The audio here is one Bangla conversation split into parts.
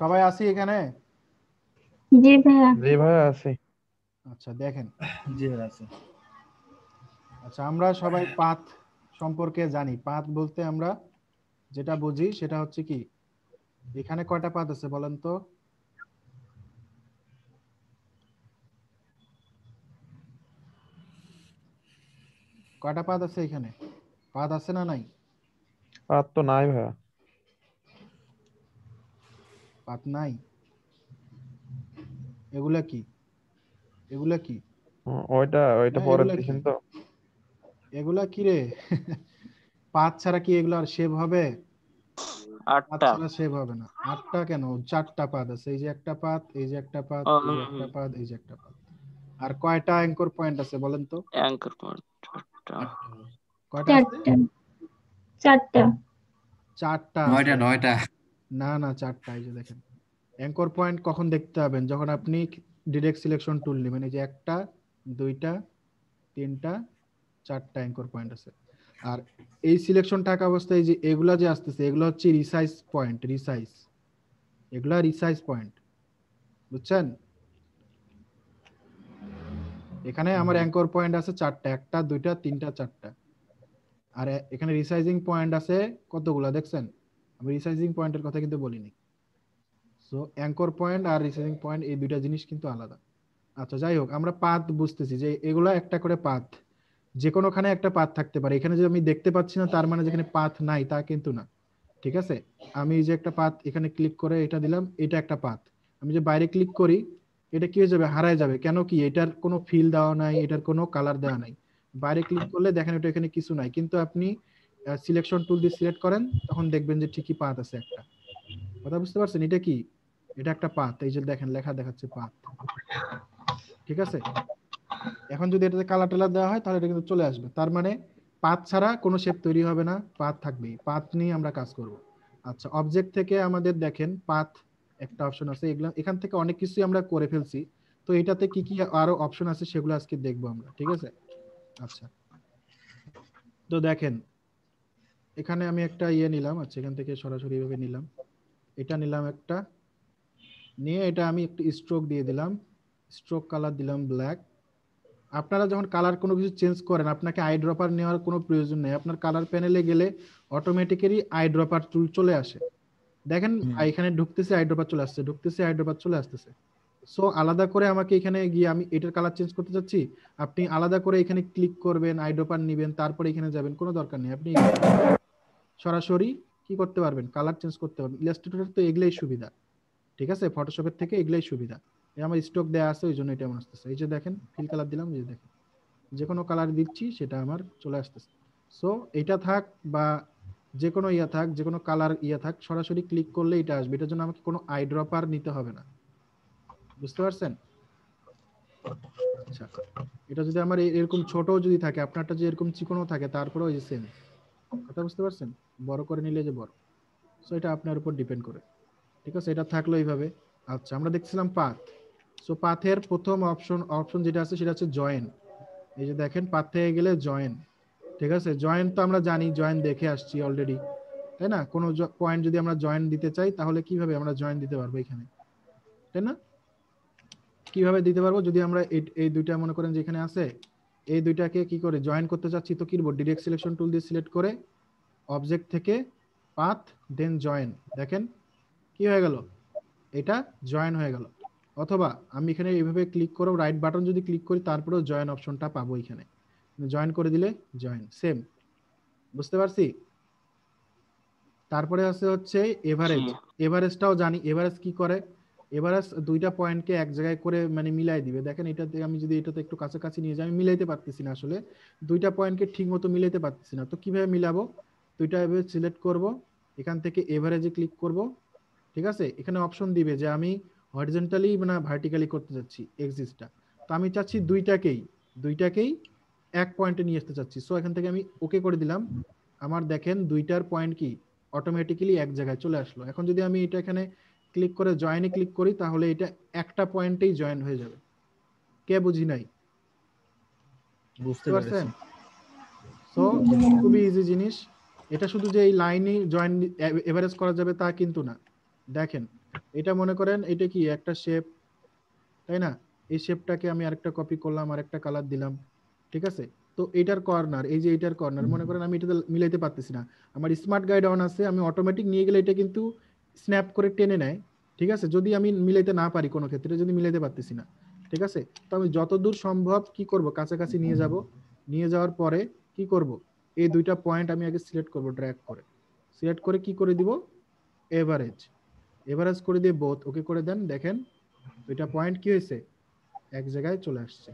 সবাই আসি এখানে জি জি আচ্ছা দেখেন জি আচ্ছা আমরা সবাই পাত সম্পর্কে জানি পাত বলতে আমরা যেটা বুঝি সেটা হচ্ছে কি এখানে কয়টা পাত আছে বলেন তো কয়টা পাত আছে এখানে পাত আছে না নাই পাত তো নাই ভাইয়া পাতনাই এগুলা কি এগুলা কি ওইটা ওইটা পরে দেখেন তো এগুলা কি রে পাঁচ ছাড়া কি এগুলা আর শেভ হবে আটটা ছাড়া শেভ হবে না আটটা কেন চারটা পাত আছে এই যে একটা পাত এই যে একটা পাত একটা পাত এই যে একটা পাত আর কয়টা অ্যাঙ্কর পয়েন্ট আছে বলেন তো অ্যাঙ্কর পয়েন্ট কয়টা চারটা চারটা নয়টা নয়টা না না চারটা এই যে দেখেন অ্যাঙ্কর পয়েন্ট কখন দেখতে পাবেন যখন আপনি ডিরেক্ট সিলেকশন টুল নেবেন এই যে একটা দুইটা তিনটা চারটা অ্যাঙ্কর পয়েন্ট আছে আর এই সিলেকশন টাকা অবস্থায় যে এগুলা যে আসতেছে এগুলো হচ্ছে রিসাইজ পয়েন্ট রিসাইজ এগুলা রিসাইজ পয়েন্ট বুঝছেন এখানে আমার অ্যাঙ্কর পয়েন্ট আছে চারটা একটা দুইটা তিনটা চারটা আর এখানে রিসাইজিং পয়েন্ট আছে কতগুলা দেখছেন আমি রিসাইজিং পয়েন্টের কথা কিন্তু বলিনি সো অ্যাঙ্কর পয়েন্ট আর রিসাইজিং পয়েন্ট এই দুইটা জিনিস কিন্তু আলাদা আচ্ছা যাই হোক আমরা পাত বুঝতেছি যে এগুলো একটা করে পাত যে কোনোখানে একটা পাত থাকতে পারে এখানে যে আমি দেখতে পাচ্ছি না তার মানে যেখানে পাত নাই তা কিন্তু না ঠিক আছে আমি যে একটা পাত এখানে ক্লিক করে এটা দিলাম এটা একটা পাত আমি যে বাইরে ক্লিক করি এটা কি হয়ে যাবে হারায় যাবে কেন কি এটার কোনো ফিল দেওয়া নাই এটার কোনো কালার দেওয়া নাই বাইরে ক্লিক করলে দেখেন ওটা এখানে কিছু নাই কিন্তু আপনি সিলেকশন টুল দিয়ে সিলেক্ট করেন তখন দেখবেন যে ঠিকই পাত আছে একটা কথা বুঝতে পারছেন এটা কি এটা একটা পাত এই যে দেখেন লেখা দেখাচ্ছে পাত ঠিক আছে এখন যদি এটাতে কালার টালার দেওয়া হয় তাহলে এটা কিন্তু চলে আসবে তার মানে পাত ছাড়া কোনো শেপ তৈরি হবে না পাত থাকবেই পাত নিয়ে আমরা কাজ করব আচ্ছা অবজেক্ট থেকে আমাদের দেখেন পাত একটা অপশন আছে এগুলো এখান থেকে অনেক কিছুই আমরা করে ফেলছি তো এটাতে কি কি আরো অপশন আছে সেগুলো আজকে দেখবো আমরা ঠিক আছে আচ্ছা তো দেখেন এখানে আমি একটা ইয়ে নিলাম আচ্ছা এখান থেকে সরাসরি এভাবে নিলাম এটা নিলাম একটা নিয়ে এটা আমি একটু স্ট্রোক দিয়ে দিলাম স্ট্রোক কালার দিলাম ব্ল্যাক আপনারা যখন কালার কোনো কিছু চেঞ্জ করেন আপনাকে আই ড্রপার নেওয়ার কোনো প্রয়োজন নেই আপনার কালার প্যানেলে গেলে অটোমেটিক্যালি আই ড্রপার চুল চলে আসে দেখেন এখানে ঢুকতেছে আই ড্রপার চলে আসছে ঢুকতেছে আই ড্রপার চলে আসতেছে সো আলাদা করে আমাকে এখানে গিয়ে আমি এটার কালার চেঞ্জ করতে চাচ্ছি আপনি আলাদা করে এখানে ক্লিক করবেন আই নেবেন তারপরে এখানে যাবেন কোনো দরকার নেই আপনি সরাসরি কি করতে পারবেন কালার চেঞ্জ করতে পারবেন ইলাস্ট্রেটরের তো এগুলাই সুবিধা ঠিক আছে ফটোশপের থেকে এগুলাই সুবিধা আমার স্টক দেওয়া আছে ওই জন্য এটা এমন আসতেছে এই যে দেখেন ফিল কালার দিলাম এই যে দেখেন যে কোনো কালার দিচ্ছি সেটা আমার চলে আসতেছে সো এটা থাক বা যে কোনো ইয়া থাক যে কোনো কালার ইয়া থাক সরাসরি ক্লিক করলে এটা আসবে এটার জন্য আমাকে কোনো আই ড্রপার নিতে হবে না বুঝতে পারছেন আচ্ছা এটা যদি আমার এরকম ছোট যদি থাকে আপনারটা যে এরকম চিকনও থাকে তারপরেও ওই সেম কথা বুঝতে পারছেন বড় করে নিলে যে বড় সো এটা আপনার উপর ডিপেন্ড করে ঠিক আছে এটা থাকলো এইভাবে আচ্ছা আমরা দেখছিলাম পাথ সো পাথের প্রথম অপশন অপশন যেটা আছে সেটা হচ্ছে জয়েন এই যে দেখেন পাথ থেকে গেলে জয়েন ঠিক আছে জয়েন তো আমরা জানি জয়েন দেখে আসছি অলরেডি তাই না কোনো পয়েন্ট যদি আমরা জয়েন দিতে চাই তাহলে কিভাবে আমরা জয়েন দিতে পারবো এখানে তাই না কিভাবে দিতে পারবো যদি আমরা এই দুইটা মনে করেন যেখানে আছে এই দুইটাকে কি করে জয়েন করতে চাচ্ছি তো কি বলবো ডিরেক্ট সিলেকশন টুল দিয়ে সিলেক্ট করে অবজেক্ট থেকে পাথ দেন জয়েন দেখেন কি হয়ে গেল এটা জয়েন হয়ে গেল অথবা আমি এখানে এইভাবে ক্লিক করেও রাইট বাটন যদি ক্লিক করি তারপরেও জয়েন অপশনটা পাবো এখানে জয়েন মানে করে দিলে জয়েন সেম বুঝতে পারছি তারপরে আছে হচ্ছে এভারেজ এভারেজটাও জানি এভারেজ কি করে এবার দুইটা পয়েন্টকে এক জায়গায় করে মানে মিলাই দিবে দেখেন এটাতে আমি যদি এটাতে একটু কাছাকাছি নিয়ে যাই আমি মিলাইতে পারতেছি না আসলে দুইটা পয়েন্টকে ঠিক মতো মিলাইতে পারতেছি না তো কিভাবে মিলাবো দুইটা এভাবে সিলেক্ট করব এখান থেকে এভারেজে ক্লিক করব ঠিক আছে এখানে অপশন দিবে যে আমি হরিজেন্টালি মানে ভার্টিক্যালি করতে যাচ্ছি এক্সিসটা তো আমি চাচ্ছি দুইটাকেই দুইটাকেই এক পয়েন্টে নিয়ে আসতে চাচ্ছি সো এখান থেকে আমি ওকে করে দিলাম আমার দেখেন দুইটার পয়েন্ট কি অটোমেটিক্যালি এক জায়গায় চলে আসলো এখন যদি আমি এটা এখানে ক্লিক করে জয়েনে ক্লিক করি তাহলে এটা একটা পয়েন্টেই জয়েন হয়ে যাবে কে বুঝি নাই বুঝতে পারছেন সো খুবই ইজি জিনিস এটা শুধু যে এই লাইনে জয়েন এভারেজ করা যাবে তা কিন্তু না দেখেন এটা মনে করেন এটা কি একটা শেপ তাই না এই শেপটাকে আমি আরেকটা কপি করলাম আর একটা কালার দিলাম ঠিক আছে তো এটার কর্নার এই যে এটার কর্নার মনে করেন আমি এটা মিলাইতে পারতেছি না আমার স্মার্ট গাইড অন আছে আমি অটোমেটিক নিয়ে গেলে এটা কিন্তু স্ন্যাপ করে টেনে নেয় ঠিক আছে যদি আমি মিলাইতে না পারি কোনো ক্ষেত্রে যদি মিলাইতে পারতেছি না ঠিক আছে তো আমি যতদূর সম্ভব কি করব কাছাকাছি নিয়ে যাব নিয়ে যাওয়ার পরে কি করব এই দুইটা পয়েন্ট আমি আগে সিলেক্ট করব ড্র্যাগ করে সিলেক্ট করে কি করে দিব এভারেজ এভারেজ করে দিয়ে বোথ ওকে করে দেন দেখেন দুইটা পয়েন্ট কি হয়েছে এক জায়গায় চলে আসছে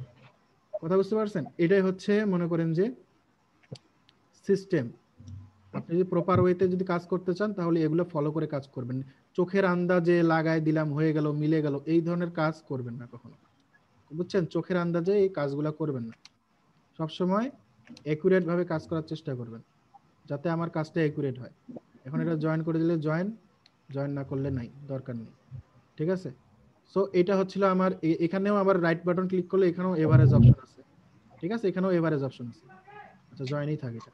কথা বুঝতে পারছেন এটাই হচ্ছে মনে করেন যে সিস্টেম আপনি যদি প্রপার ওয়েতে যদি কাজ করতে চান তাহলে এগুলো ফলো করে কাজ করবেন চোখের আন্দাজে লাগাই দিলাম হয়ে গেল মিলে গেল এই ধরনের কাজ করবেন না কখনো বুঝছেন চোখের আন্দাজে এই কাজগুলো করবেন না সবসময় অ্যাকুরেট ভাবে কাজ করার চেষ্টা করবেন যাতে আমার কাজটা অ্যাকুরেট হয় এখন এটা জয়েন করে দিলে জয়েন জয়েন না করলে নাই দরকার নেই ঠিক আছে সো এটা হচ্ছিল আমার এখানেও আবার রাইট বাটন ক্লিক করলে এখানেও এভারেজ অপশন আছে ঠিক আছে এখানেও এভারেজ অপশন আছে আচ্ছা জয়েনই থাকে এটা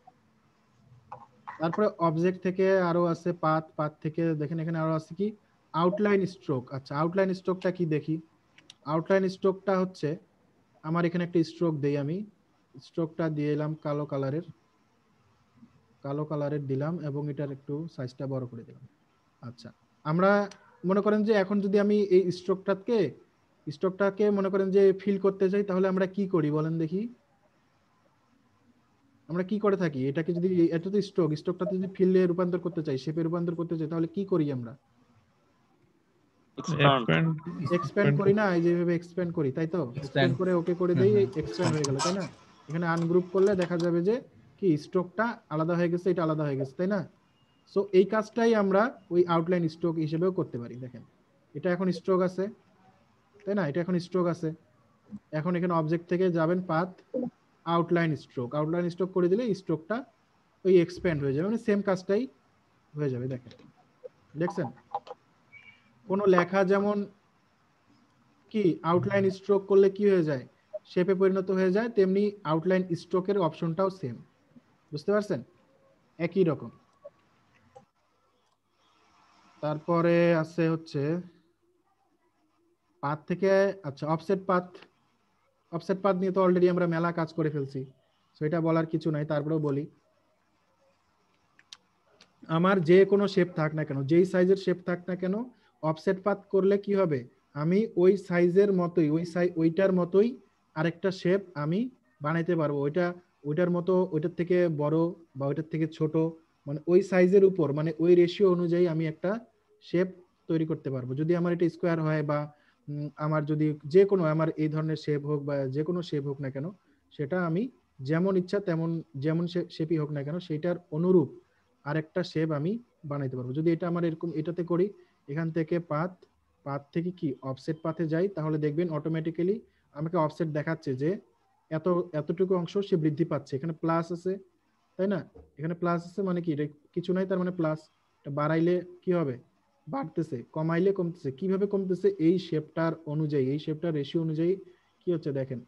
তারপরে অবজেক্ট থেকে আরো আছে পাথ পাথ থেকে দেখেন এখানে আরো আছে কি আউটলাইন স্ট্রোক আচ্ছা আউটলাইন স্ট্রোকটা কি দেখি আউটলাইন স্ট্রোকটা হচ্ছে আমার এখানে একটা স্ট্রোক দেই আমি স্ট্রোকটা দিয়ে এলাম কালো কালারের কালো কালারের দিলাম এবং এটার একটু সাইজটা বড় করে দিলাম আচ্ছা আমরা মনে করেন যে এখন যদি আমি এই স্ট্রোকটাকে স্ট্রোকটাকে মনে করেন যে ফিল করতে চাই তাহলে আমরা কি করি বলেন দেখি আমরা কি করে থাকি এটাকে যদি এটা তো স্ট্রোক স্ট্রোকটাতে যদি ফিল্ডে রূপান্তর করতে চাই শেপে রূপান্তর করতে চাই তাহলে কি করি আমরা এক্সপ্যান্ড করি না এই যেভাবে এক্সপ্যান্ড করি তাই তো এক্সপ্যান্ড করে ওকে করে দেই এক্সপ্যান্ড হয়ে গেল তাই না এখানে আনগ্রুপ করলে দেখা যাবে যে কি স্ট্রোকটা আলাদা হয়ে গেছে এটা আলাদা হয়ে গেছে তাই না সো এই কাজটাই আমরা ওই আউটলাইন স্ট্রোক হিসেবেও করতে পারি দেখেন এটা এখন স্ট্রোক আছে তাই না এটা এখন স্ট্রোক আছে এখন এখানে অবজেক্ট থেকে যাবেন path outline stroke outline stroke করে দিলে স্ট্রোকটা ওই এক্সপ্যান্ড হয়ে যাবে মানে সেম কাজটাই হয়ে যাবে দেখেন দেখছেন কোনো লেখা যেমন কি আউটলাইন স্ট্রোক করলে কি হয়ে যায় শেপে পরিণত হয়ে যায় তেমনি আউটলাইন স্ট্রোকের অপশনটাও সেম বুঝতে পারছেন একই রকম তারপরে আছে হচ্ছে পাত থেকে আচ্ছা অফসেট পাথ অফসেট পাথ নিয়ে তো অলরেডি আমরা মেলা কাজ করে ফেলছি সো এটা বলার কিছু নাই তারপরেও বলি আমার যে কোনো শেপ থাক না কেন যেই সাইজের শেপ থাক না কেন অফসেট পাথ করলে কি হবে আমি ওই সাইজের মতোই ওই সাই ওইটার মতোই আরেকটা শেপ আমি বানাইতে পারবো ওইটা ওইটার মতো ওইটার থেকে বড় বা ওইটার থেকে ছোট মানে ওই সাইজের উপর মানে ওই রেশিও অনুযায়ী আমি একটা শেপ তৈরি করতে পারবো যদি আমার এটা স্কোয়ার হয় বা আমার যদি যে কোনো আমার এই ধরনের শেপ হোক বা যে কোনো শেপ হোক না কেন সেটা আমি যেমন ইচ্ছা তেমন যেমন শেপই হোক না কেন সেটার অনুরূপ আরেকটা শেপ আমি বানাইতে পারবো যদি এটা আমার এরকম এটাতে করি এখান থেকে পাত পাত থেকে কি অফসেট পাথে যাই তাহলে দেখবেন অটোমেটিক্যালি আমাকে অফসেট দেখাচ্ছে যে এত এতটুকু অংশ সে বৃদ্ধি পাচ্ছে এখানে প্লাস আছে তাই না এখানে প্লাস আছে মানে কি কিছু নাই তার মানে প্লাস বাড়াইলে কি হবে বাড়তেছে কমাইলে কমতেছে কিভাবে কমতেছে এই শেপটার অনুযায়ী এই শেপটার রেশিও অনুযায়ী কি হচ্ছে দেখেন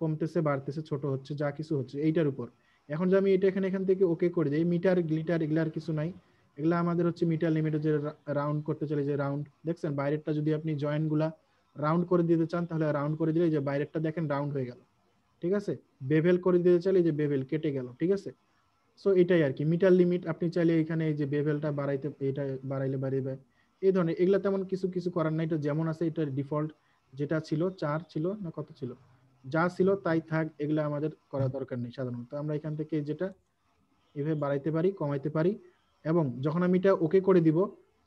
কমতেছে বাড়তেছে ছোট হচ্ছে যা কিছু হচ্ছে এইটার উপর এখন যে আমি এটা এখানে এখান থেকে ওকে করে যাই মিটার গ্লিটার এগুলার কিছু নাই এগুলা আমাদের হচ্ছে মিটার লিমিটে যে রাউন্ড করতে চলে যে রাউন্ড দেখছেন বাইরেরটা যদি আপনি জয়েন্টগুলা রাউন্ড করে দিতে চান তাহলে রাউন্ড করে দিলে যে বাইরেরটা দেখেন রাউন্ড হয়ে গেল ঠিক আছে বেভেল করে দিতে চাইলে যে বেভেল কেটে গেল ঠিক আছে সো এটাই আর কি মিটার লিমিট আপনি চাইলে এখানে এই যে বেভেলটা বাড়াইতে এটা বাড়াইলে বাড়িয়ে এই ধরনের এগুলা তেমন কিছু কিছু করার নাই এটা যেমন আছে এটা ডিফল্ট যেটা ছিল চার ছিল না কত ছিল যা ছিল তাই থাক এগুলা আমাদের করা দরকার নেই সাধারণত আমরা এখান থেকে যেটা এভাবে বাড়াইতে পারি কমাইতে পারি এবং যখন আমি এটা ওকে করে দিব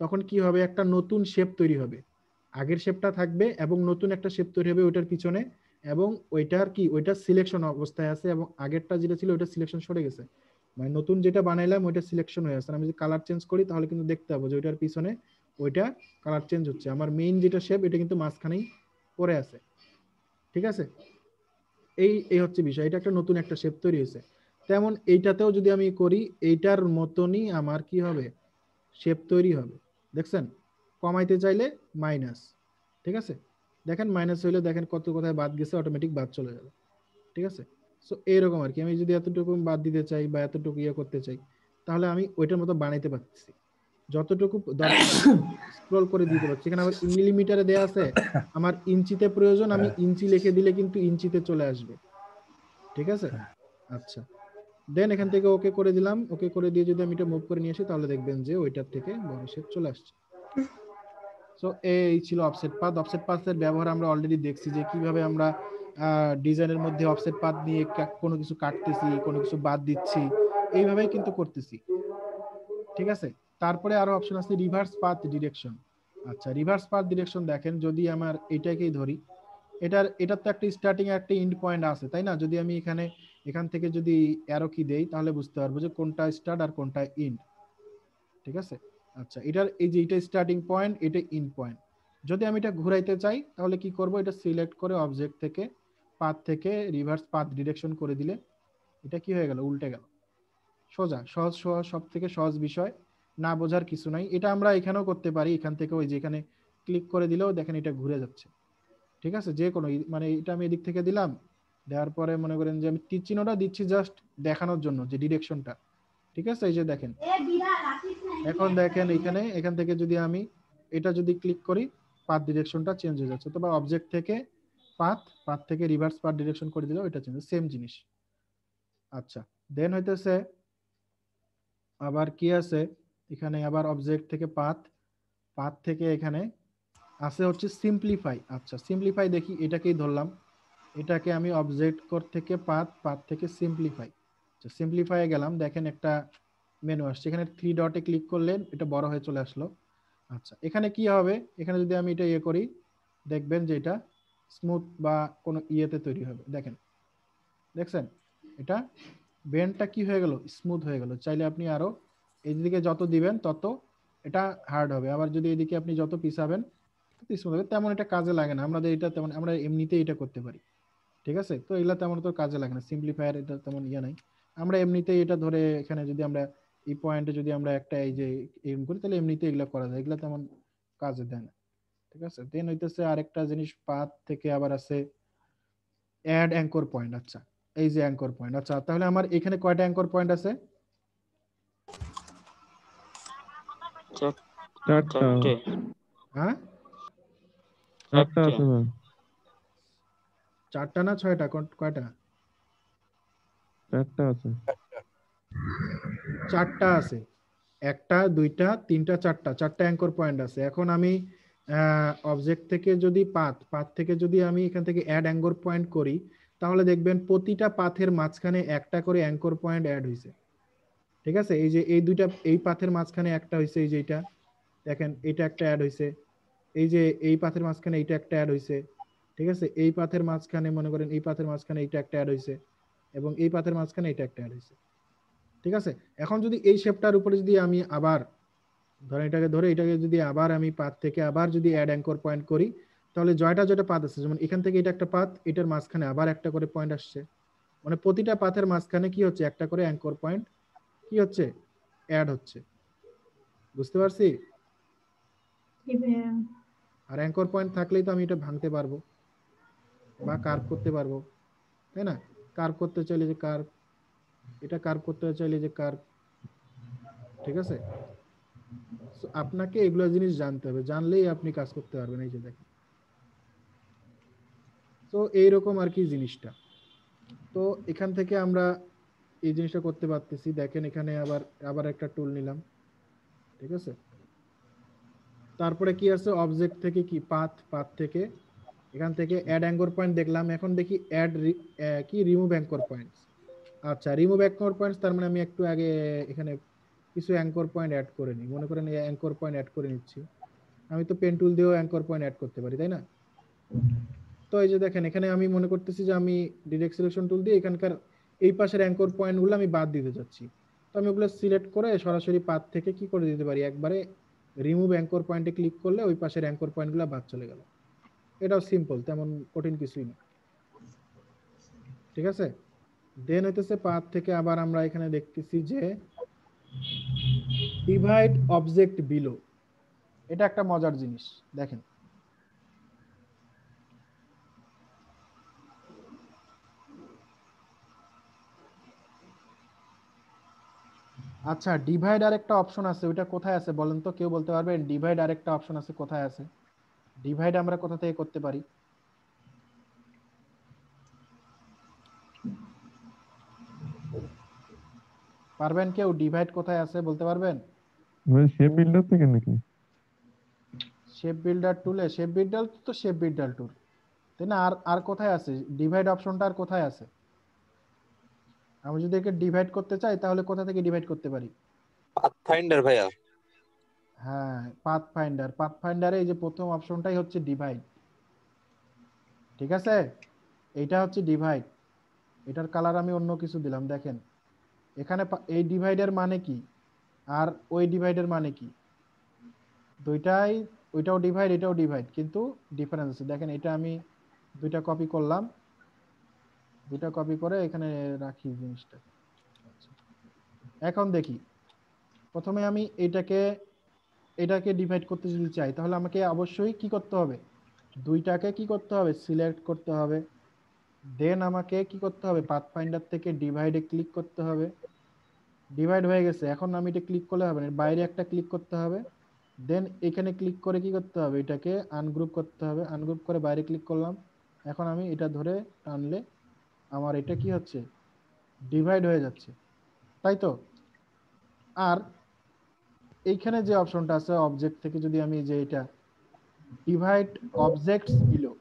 তখন কি হবে একটা নতুন শেপ তৈরি হবে আগের শেপটা থাকবে এবং নতুন একটা শেপ তৈরি হবে ওইটার পিছনে এবং ওইটার কি ওইটা সিলেকশন অবস্থায় আছে এবং আগেরটা যেটা ছিল ওইটা সিলেকশন সরে গেছে মানে নতুন যেটা বানাইলাম ওইটা সিলেকশন হয়ে আছে আমি যদি কালার চেঞ্জ করি তাহলে কিন্তু দেখতে পাবো যে ওইটার পিছনে ওইটা কালার চেঞ্জ হচ্ছে আমার মেইন যেটা শেপ এটা কিন্তু মাঝখানেই পরে আছে ঠিক আছে এই এই হচ্ছে বিষয় এটা একটা নতুন একটা শেপ তৈরি হয়েছে তেমন এইটাতেও যদি আমি করি এইটার মতনই আমার কি হবে শেপ তৈরি হবে দেখছেন কমাইতে চাইলে মাইনাস ঠিক আছে দেখেন মাইনাস হইলে দেখেন কত কোথায় বাদ গেছে অটোমেটিক বাদ চলে যাবে ঠিক আছে সো এইরকম আর কি আমি যদি এতটুকু বাদ দিতে চাই বা এতটুকু ইয়ে করতে চাই তাহলে আমি ওইটার মতো বানাইতে পারতেছি যতটুকু স্ক্রল করে দিতে পারছি এখানে আমার মিলিমিটারে দেয়া আছে আমার ইঞ্চিতে প্রয়োজন আমি হ্যাঁ। ইঞ্চি লিখে দিলে কিন্তু ইঞ্চিতে চলে আসবে ঠিক আছে হ্যাঁ। আচ্ছা দেন এখান থেকে ওকে করে দিলাম ওকে করে দিয়ে যদি আমি এটা মুভ করে নিয়ে আসি তাহলে দেখবেন যে ওইটার থেকে বড় শেপ চলে আসছে সো এই ছিল অফসেট পাথ অফসেট পাথের ব্যবহার আমরা অলরেডি দেখছি যে কিভাবে আমরা ডিজাইনের মধ্যে অফসেট পাথ নিয়ে কোনো কিছু কাটতেছি কোনো কিছু বাদ দিচ্ছি এইভাবেই কিন্তু করতেছি ঠিক আছে তারপরে আরো অপশন আছে রিভার্স পাথ ডিরেকশন আচ্ছা রিভার্স পাথ ডিরেকশন দেখেন যদি আমার এটাকেই ধরি এটার এটার তো একটা স্টার্টিং একটা এন্ড পয়েন্ট আছে তাই না যদি আমি এখানে এখান থেকে যদি অ্যারো কি দেই তাহলে বুঝতে পারবো যে কোনটা স্টার্ট আর কোনটা এন্ড ঠিক আছে আচ্ছা এটার এই যে এটা স্টার্টিং পয়েন্ট এটা এন্ড পয়েন্ট যদি আমি এটা ঘুরাইতে চাই তাহলে কি করব এটা সিলেক্ট করে অবজেক্ট থেকে পাথ থেকে রিভার্স পাথ ডিরেকশন করে দিলে এটা কি হয়ে গেল উল্টে গেল সোজা সহজ সহজ সব থেকে সহজ বিষয় না বোঝার কিছু নাই এটা আমরা এখানেও করতে পারি এখান থেকে ওই যেখানে ক্লিক করে দিলেও দেখেন এটা ঘুরে যাচ্ছে ঠিক আছে যে কোনো মানে এটা আমি এদিক থেকে দিলাম দেওয়ার পরে মনে করেন যে আমি তীরচিহ্নটা দিচ্ছি জাস্ট দেখানোর জন্য যে ডিরেকশনটা ঠিক আছে এই যে দেখেন এখন দেখেন এখানে এখান থেকে যদি আমি এটা যদি ক্লিক করি পাথ ডিরেকশনটা চেঞ্জ হয়ে যাচ্ছে অথবা অবজেক্ট থেকে পাথ পাথ থেকে রিভার্স পাথ ডিরেকশন করে দিলেও এটা চেঞ্জ সেম জিনিস আচ্ছা দেন হইতেছে আবার কি আছে এখানে আবার অবজেক্ট থেকে পাথ পাথ থেকে এখানে আছে হচ্ছে সিম্পলিফাই আচ্ছা সিম্পলিফাই দেখি এটাকেই ধরলাম এটাকে আমি অবজেক্ট কর থেকে পাথ পাথ থেকে সিম্পলিফাই আচ্ছা সিম্পলিফাই গেলাম দেখেন একটা মেনু আসছে এখানে থ্রি ডটে ক্লিক করলেন এটা বড় হয়ে চলে আসলো আচ্ছা এখানে কি হবে এখানে যদি আমি এটা ইয়ে করি দেখবেন যে এটা স্মুথ বা কোনো ইয়েতে তৈরি হবে দেখেন দেখছেন এটা বেন্ডটা কি হয়ে গেল স্মুথ হয়ে গেল চাইলে আপনি আরো এদিকে যত দিবেন তত এটা হার্ড হবে আবার যদি এদিকে আপনি যত পিসাবেন স্মুথ হবে তেমন এটা কাজে লাগে না আমাদের এটা তেমন আমরা এমনিতে এটা করতে পারি ঠিক আছে তো এগুলা তেমন তো কাজে লাগে না সিম্পলিফায়ার এটা তেমন ইয়ে নাই আমরা এমনিতেই এটা ধরে এখানে যদি আমরা এই পয়েন্টে যদি আমরা একটা এই যে এম করি তাহলে এমনিতে এগুলা করা যায় এগুলা তেমন কাজে দেয় না ঠিক আছে দেন হইতেছে আরেকটা জিনিস পাত থেকে আবার আছে অ্যাড অ্যাঙ্কর পয়েন্ট আচ্ছা এই যে অ্যাঙ্কর পয়েন্ট আচ্ছা তাহলে আমার এখানে কয়টা অ্যাঙ্কর পয়েন্ট আছে চারটা হ্যাঁ? আছে না ছয়টা কয়টা চারটা আছে চারটা আছে একটা দুইটা তিনটা চারটা চারটা অ্যাঙ্কর পয়েন্ট আছে এখন আমি অবজেক্ট থেকে যদি পাত পাথ থেকে যদি আমি এখান থেকে অ্যাড অ্যাঙ্কর পয়েন্ট করি তাহলে দেখবেন প্রতিটা পাথের মাঝখানে একটা করে অ্যাঙ্কর পয়েন্ট অ্যাড হয়েছে ঠিক আছে এই যে এই দুইটা এই পাথের মাঝখানে একটা হয়েছে এই যে এটা দেখেন এটা একটা অ্যাড হয়েছে এই যে এই পাথের মাঝখানে এইটা একটা অ্যাড হয়েছে ঠিক আছে এই পাথের মাঝখানে মনে করেন এই পাথের মাঝখানে এইটা একটা অ্যাড হয়েছে এবং এই পাথের মাঝখানে এটা একটা অ্যাড হয়েছে ঠিক আছে এখন যদি এই শেপটার উপরে যদি আমি আবার ধরেন এটাকে ধরে এটাকে যদি আবার আমি পাত থেকে আবার যদি অ্যাড অ্যাঙ্কর পয়েন্ট করি তাহলে জয়টা জয়টা পাত আছে যেমন এখান থেকে এটা একটা পাত এটার মাঝখানে আবার একটা করে পয়েন্ট আসছে মানে প্রতিটা পাথের মাঝখানে কি হচ্ছে একটা করে অ্যাঙ্কর পয়েন্ট কি হচ্ছে অ্যাড হচ্ছে বুঝতে পারছি হ্যাঁ। আর অ্যাঙ্কর পয়েন্ট থাকলেই তো আমি এটা ভাঙতে পারবো বা কার্ভ করতে পারবো তাই না কার্ভ করতে চাইলে যে কার্ভ এটা কার্ভ করতে চাইলে যে কার্ভ ঠিক আছে আপনাকে এগুলো জিনিস জানতে হবে জানলেই আপনি কাজ করতে পারবেন এই যে দেখেন তো এইরকম আর কি জিনিসটা তো এখান থেকে আমরা এই জিনিসটা করতে পারতেছি দেখেন এখানে আবার আবার একটা টুল নিলাম ঠিক আছে তারপরে কি আছে অবজেক্ট থেকে কি পাথ পাথ থেকে এখান থেকে অ্যাড অ্যাঙ্কর পয়েন্ট দেখলাম এখন দেখি অ্যাড কি রিমুভ অ্যাঙ্কর পয়েন্ট আচ্ছা রিমুভ অ্যাঙ্কর পয়েন্টস তার মানে আমি একটু আগে এখানে কিছু অ্যাঙ্কর পয়েন্ট অ্যাড করে নিই মনে করেন অ্যাঙ্কর পয়েন্ট অ্যাড করে নিচ্ছি আমি তো পেন টুল দিয়েও অ্যাঙ্কর পয়েন্ট অ্যাড করতে পারি তাই না তো এই যে দেখেন এখানে আমি মনে করতেছি যে আমি ডিরেক্ট সিলেকশন টুল দিয়ে এখানকার এই পাশের অ্যাঙ্কর পয়েন্টগুলো আমি বাদ দিতে চাচ্ছি তো আমি ওগুলো সিলেক্ট করে সরাসরি পাত থেকে কি করে দিতে পারি একবারে রিমুভ অ্যাঙ্কর পয়েন্টে ক্লিক করলে ওই পাশের অ্যাঙ্কর পয়েন্টগুলো বাদ চলে গেল এটাও সিম্পল তেমন কঠিন কিছুই না ঠিক আছে দেন হইতেছে পাত থেকে আবার আমরা এখানে দেখতেছি যে ডিভাইড অবজেক্ট বিলো এটা একটা মজার জিনিস দেখেন আচ্ছা ডিভাইড আর একটা অপশন আছে ওইটা কোথায় আছে বলেন তো কেউ বলতে পারবেন ডিভাইড আর একটা অপশন আছে কোথায় আছে ডিভাইড আমরা কোথা থেকে করতে পারি পারবেন কেউ ডিভাইড কোথায় আছে বলতে পারবেন মানে শেপ বিল্ডার থেকে নাকি শেপ বিল্ডার টুলে শেপ বিল্ডার তো শেপ বিল্ডার টুল তাই না আর আর কোথায় আছে ডিভাইড অপশনটা আর কোথায় আছে আমি যদি একে ডিভাইড করতে চাই তাহলে কোথা থেকে ডিভাইড করতে পারি পাথফাইন্ডার ভাইয়া হ্যাঁ পাথফাইন্ডার পাথফাইন্ডারে এই যে প্রথম অপশনটাই হচ্ছে ডিভাইড ঠিক আছে এটা হচ্ছে ডিভাইড এটার কালার আমি অন্য কিছু দিলাম দেখেন এখানে এই ডিভাইডের মানে কি আর ওই ডিভাইডের মানে কি দুইটাই ওইটাও ডিভাইড এটাও ডিভাইড কিন্তু ডিফারেন্স আছে দেখেন এটা আমি দুইটা কপি করলাম দুটা কপি করে এখানে রাখি জিনিসটা আচ্ছা। এখন দেখি প্রথমে আমি এটাকে এটাকে ডিভাইড করতে যদি চাই তাহলে আমাকে অবশ্যই কি করতে হবে দুইটাকে কি করতে হবে সিলেক্ট করতে হবে দেন আমাকে কি করতে হবে ফাইন্ডার থেকে ডিভাইডে ক্লিক করতে হবে ডিভাইড হয়ে গেছে এখন আমি এটা ক্লিক করলে হবে না বাইরে একটা ক্লিক করতে হবে দেন এখানে ক্লিক করে কি করতে হবে এটাকে আনগ্রুপ করতে হবে আনগ্রুপ করে বাইরে ক্লিক করলাম এখন আমি এটা ধরে টানলে আমার এটা কি হচ্ছে ডিভাইড হয়ে যাচ্ছে তাই তো আর এইখানে যে অপশনটা আছে অবজেক্ট থেকে যদি আমি যে এটা ডিভাইড অবজেক্টস বিলো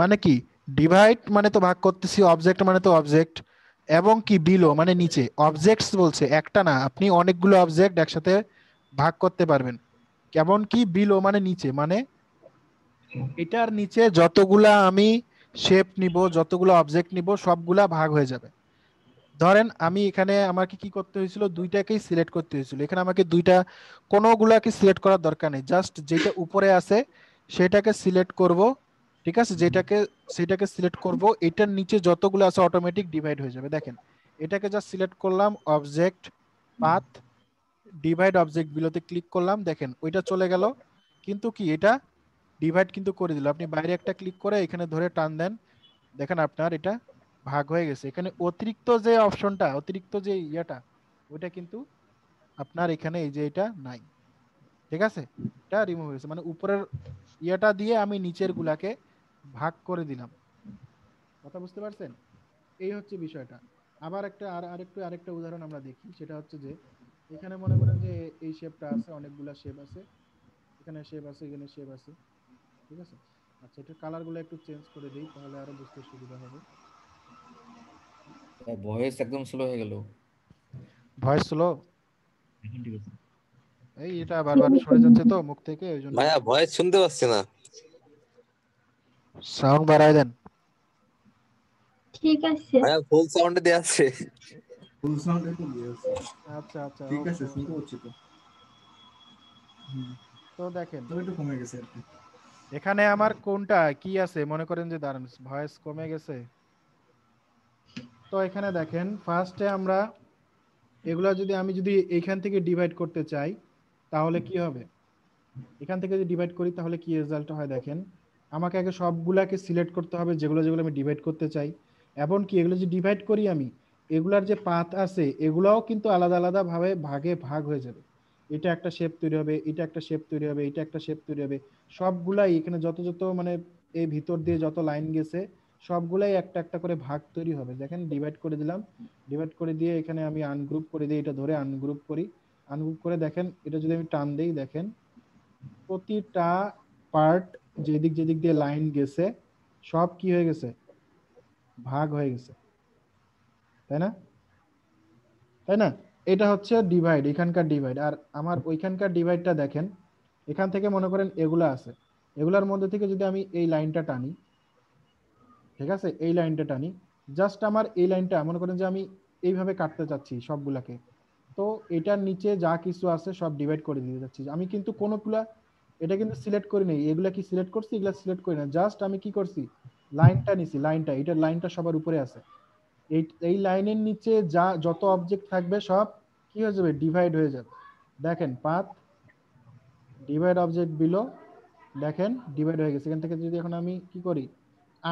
মানে কি ডিভাইড মানে তো ভাগ করতেছি অবজেক্ট মানে তো অবজেক্ট এবং কি বিলো মানে নিচে অবজেক্টস বলছে একটা না আপনি অনেকগুলো অবজেক্ট একসাথে ভাগ করতে পারবেন কেমন কি বিলো মানে নিচে মানে এটার নিচে যতগুলা আমি শেপ নিব যতগুলো অবজেক্ট নিব সবগুলা ভাগ হয়ে যাবে ধরেন আমি এখানে আমাকে কি করতে হয়েছিল দুইটাকেই সিলেক্ট করতে হয়েছিল এখানে আমাকে দুইটা কোনোগুলাকে সিলেক্ট করার দরকার নেই জাস্ট যেটা উপরে আছে সেটাকে সিলেক্ট করব ঠিক আছে যেটাকে সেটাকে সিলেক্ট করব এটার নিচে যতগুলো আছে অটোমেটিক ডিভাইড হয়ে যাবে দেখেন এটাকে জাস্ট সিলেক্ট করলাম অবজেক্ট পাথ ডিভাইড অবজেক্ট বিলোতে ক্লিক করলাম দেখেন ওইটা চলে গেল কিন্তু কি এটা ডিভাইড কিন্তু করে দিল আপনি বাইরে একটা ক্লিক করে এখানে ধরে টান দেন দেখেন আপনার এটা ভাগ হয়ে গেছে এখানে অতিরিক্ত যে অপশনটা অতিরিক্ত যে ইয়াটা ওইটা কিন্তু আপনার এখানে এই যে এটা নাই ঠিক আছে এটা রিমুভ হয়েছে মানে উপরের ইয়াটা দিয়ে আমি নিচের গুলাকে ভাগ করে দিলাম কথা বুঝতে পারছেন এই হচ্ছে বিষয়টা আবার একটা আর আরেকটু আরেকটা উদাহরণ আমরা দেখি সেটা হচ্ছে যে এখানে মনে করেন যে এই শেপটা আছে অনেকগুলা শেপ আছে এখানে শেপ আছে এখানে শেপ আছে ঠিক আছে আচ্ছা এটার কালারগুলো একটু চেঞ্জ করে দেই তাহলে আরো বুঝতে সুবিধা হবে ভয়েস একদম স্লো হয়ে গেল ভয়েস স্লো এই এটা বারবার সরে যাচ্ছে তো মুখ থেকে ওই জন্য ভাইয়া ভয়েস শুনতে পাচ্ছি না সাউন্ড বাড়ায় দেন ঠিক আছে ভাইয়া ফুল সাউন্ড দেয়া আছে ফুল সাউন্ড একটু দেয়া আছে আচ্ছা আচ্ছা ঠিক আছে শুনতে পাচ্ছি তো তো দেখেন তো একটু কমে গেছে আর কি এখানে আমার কোনটা কি আছে মনে করেন যে দাঁড়ান ভয়েস কমে গেছে তো এখানে দেখেন ফার্স্টে আমরা এগুলা যদি আমি যদি এইখান থেকে ডিভাইড করতে চাই তাহলে কি হবে এখান থেকে যদি ডিভাইড করি তাহলে কি রেজাল্ট হয় দেখেন আমাকে আগে সবগুলাকে সিলেক্ট করতে হবে যেগুলো যেগুলো আমি ডিভাইড করতে চাই এবং কি এগুলো যদি ডিভাইড করি আমি এগুলার যে পাত আছে এগুলাও কিন্তু আলাদা আলাদাভাবে ভাগে ভাগ হয়ে যাবে এটা একটা শেপ তৈরি হবে এটা একটা শেপ তৈরি হবে এটা একটা শেপ তৈরি হবে সবগুলাই এখানে যত যত মানে এই ভিতর দিয়ে যত লাইন গেছে সবগুলাই একটা একটা করে ভাগ তৈরি হবে দেখেন ডিভাইড করে দিলাম ডিভাইড করে দিয়ে এখানে আমি আনগ্রুপ করে দিই এটা ধরে আনগ্রুপ করি আনগ্রুপ করে দেখেন এটা যদি আমি টান দেই দেখেন প্রতিটা পার্ট যেদিক যেদিক দিয়ে লাইন গেছে সব কি হয়ে গেছে ভাগ হয়ে গেছে তাই না তাই না এটা হচ্ছে ডিভাইড এখানকার ডিভাইড আর আমার ওইখানকার ডিভাইডটা দেখেন এখান থেকে মনে করেন এগুলা আছে এগুলার মধ্যে থেকে যদি আমি এই লাইনটা টানি ঠিক আছে এই লাইনটা টানি জাস্ট আমার এই লাইনটা মনে করেন যে আমি এইভাবে কাটতে চাচ্ছি সবগুলাকে তো এটার নিচে যা কিছু আছে সব ডিভাইড করে দিতে চাচ্ছি আমি কিন্তু কোনোগুলা এটা কিন্তু সিলেক্ট করি নেই এগুলা কি সিলেক্ট করছি এগুলা সিলেক্ট করি না জাস্ট আমি কি করছি লাইনটা নিছি লাইনটা এটার লাইনটা সবার উপরে আছে এই এই লাইনের নিচে যা যত অবজেক্ট থাকবে সব কি হয়ে যাবে ডিভাইড হয়ে যাবে দেখেন পাথ ডিভাইড অবজেক্ট বিলো দেখেন ডিভাইড হয়ে গেছে এখান থেকে যদি এখন আমি কি করি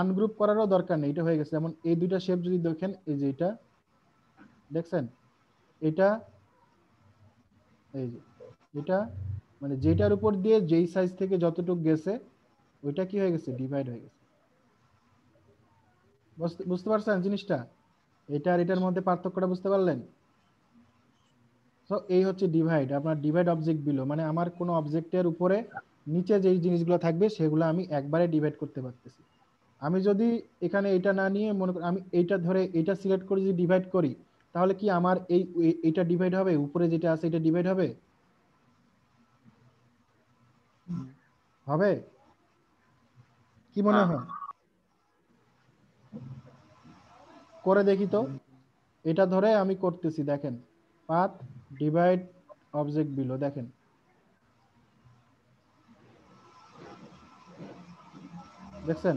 আনগ্রুপ করারও দরকার নেই এটা হয়ে গেছে যেমন এই দুইটা শেপ যদি দেখেন এই যে এটা দেখছেন এটা এই যে এটা মানে যেটার উপর দিয়ে যেই সাইজ থেকে যতটুকু গেছে ওইটা কি হয়ে গেছে ডিভাইড হয়ে গেছে বুঝতে পারছেন জিনিসটা এটা আর এটার মধ্যে পার্থক্যটা বুঝতে পারলেন তো এই হচ্ছে ডিভাইড আপনার ডিভাইড অবজেক্ট বিলো মানে আমার কোনো অবজেক্টের উপরে নিচে যেই জিনিসগুলো থাকবে সেগুলো আমি একবারে ডিভাইড করতে পারতেছি আমি যদি এখানে এটা না নিয়ে মনে করি আমি এইটা ধরে এটা সিলেক্ট করে যদি ডিভাইড করি তাহলে কি আমার এই এটা ডিভাইড হবে উপরে যেটা আছে এটা ডিভাইড হবে হবে কি মনে হয় করে দেখি তো এটা ধরে আমি করতেছি দেখেন পাথ ডিভাইড অবজেক্ট বিলো দেখেন দেখছেন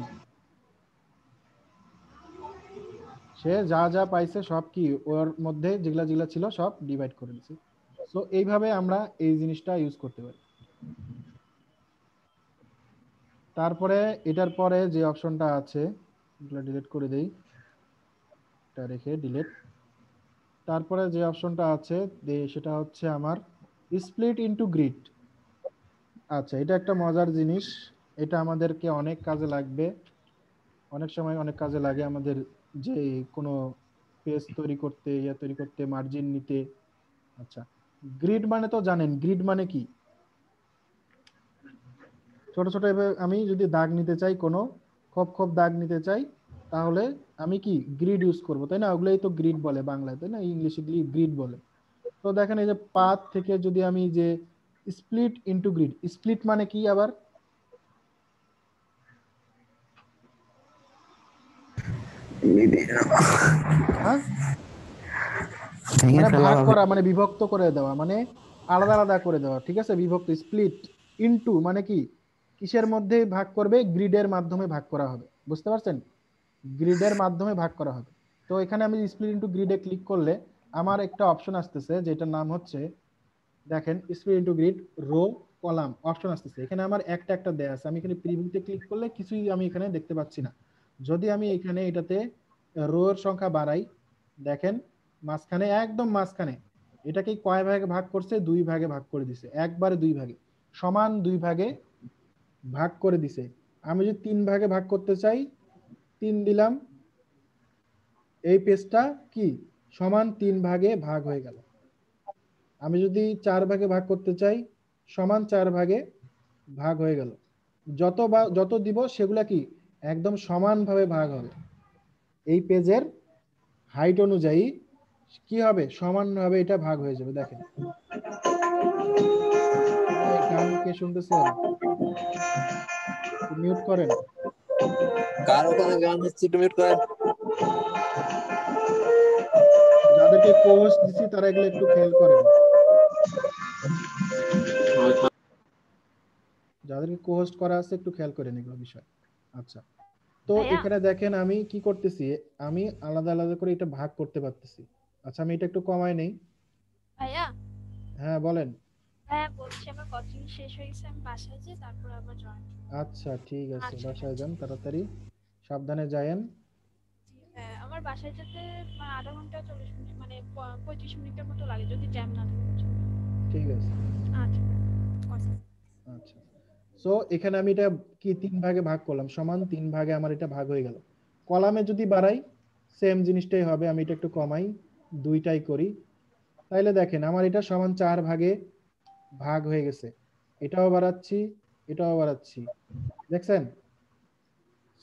সে যা যা পাইছে সব কি ওর মধ্যে যেগুলা যেগুলা ছিল সব ডিভাইড করে দিছে সো এইভাবে আমরা এই জিনিসটা ইউজ করতে পারি তারপরে এটার পরে যে অপশনটা আছে ডিলিট করে দেই এটা রেখে ডিলেট তারপরে যে অপশনটা আছে সেটা হচ্ছে আমার স্প্লিট ইনটু গ্রিড আচ্ছা এটা একটা মজার জিনিস এটা আমাদেরকে অনেক কাজে লাগবে অনেক সময় অনেক কাজে লাগে আমাদের যে কোনো পেজ তৈরি করতে ইয়া তৈরি করতে মার্জিন নিতে আচ্ছা গ্রিড মানে তো জানেন গ্রিড মানে কি ছোট ছোট আমি যদি দাগ নিতে চাই কোনো খপ খপ দাগ নিতে চাই তাহলে আমি কি গ্রিড ইউজ করব তাই না ওগুলাই তো গ্রিড বলে বাংলায় তাই না ইংলিশে গ্রিড বলে তো দেখেন এই যে পাথ থেকে যদি আমি যে স্প্লিট ইনটু গ্রিড স্প্লিট মানে কি আবার হ্যাঁ? মানে ভাগ করা মানে বিভক্ত করে দেওয়া মানে আলাদা আলাদা করে দেওয়া ঠিক আছে বিভক্ত স্প্লিট ইনটু মানে কি কিসের মধ্যে ভাগ করবে গ্রিডের মাধ্যমে ভাগ করা হবে বুঝতে পারছেন গ্রিডের মাধ্যমে ভাগ করা হবে তো এখানে আমি স্প্লিট ইনটু গ্রিডে ক্লিক করলে আমার একটা অপশন আসতেছে যেটার নাম হচ্ছে দেখেন split into grid row column option আসতেছে এখানে আমার একটা একটা দেয়া আছে আমি এখানে প্রিভিউতে ক্লিক করলে কিছুই আমি এখানে দেখতে পাচ্ছি না যদি আমি এখানে এটাতে রো এর সংখ্যা বাড়াই দেখেন মাঝখানে একদম মাঝখানে এটাকে কয় ভাগে ভাগ করছে দুই ভাগে ভাগ করে দিছে একবারে দুই ভাগে সমান দুই ভাগে ভাগ করে দিছে আমি যদি তিন ভাগে ভাগ করতে চাই তিন দিলাম এই পেজটা কি সমান তিন ভাগে ভাগ হয়ে গেল আমি যদি চার ভাগে ভাগ করতে চাই সমান চার ভাগে ভাগ হয়ে গেল যত বা যত দিব সেগুলা কি একদম সমানভাবে ভাগ হবে এই পেজের হাইট অনুযায়ী কি হবে সমানভাবে এটা ভাগ হয়ে যাবে দেখেন কে শুনতেছেন মিউট করেন কার ওখানে গান হচ্ছে যাদেরকে দিছি তারা এগুলো একটু খেয়াল করেন যাদেরকে কোহোস্ট করা আছে একটু খেয়াল করেন এগুলো বিষয় আচ্ছা তো এখানে দেখেন আমি কি করতেছি আমি আলাদা আলাদা করে এটা ভাগ করতে পারতেছি আচ্ছা আমি এটা একটু কমায় নেই ভাইয়া হ্যাঁ বলেন হ্যাঁ বলছি আমার কোচিং শেষ হয়েছে আমি বাসায় যাই তারপর আবার জয়েন আচ্ছা ঠিক আছে আচ্ছা, বাসায় আচ্ছা। যান তাড়াতাড়ি সাবধানে যাইয়েন হ্যাঁ, আমার বাসায় যেতে মানে আধা ঘন্টা চল্লিশ মিনিট মানে পঁয়ত্রিশ মিনিটের মতো লাগে যদি জ্যাম না থাকে ঠিক আছে আচ্ছা সো আচ্ছা। এখানে আমি এটা কি তিন ভাগে ভাগ করলাম সমান তিন ভাগে আমার এটা ভাগ হয়ে গেল কলামে যদি বাড়াই সেম জিনিসটাই হবে আমি এটা একটু কমাই দুইটাই করি তাইলে দেখেন আমার এটা সমান চার ভাগে ভাগ হয়ে গেছে এটাও বাড়াচ্ছি এটাও বাড়াচ্ছি দেখছেন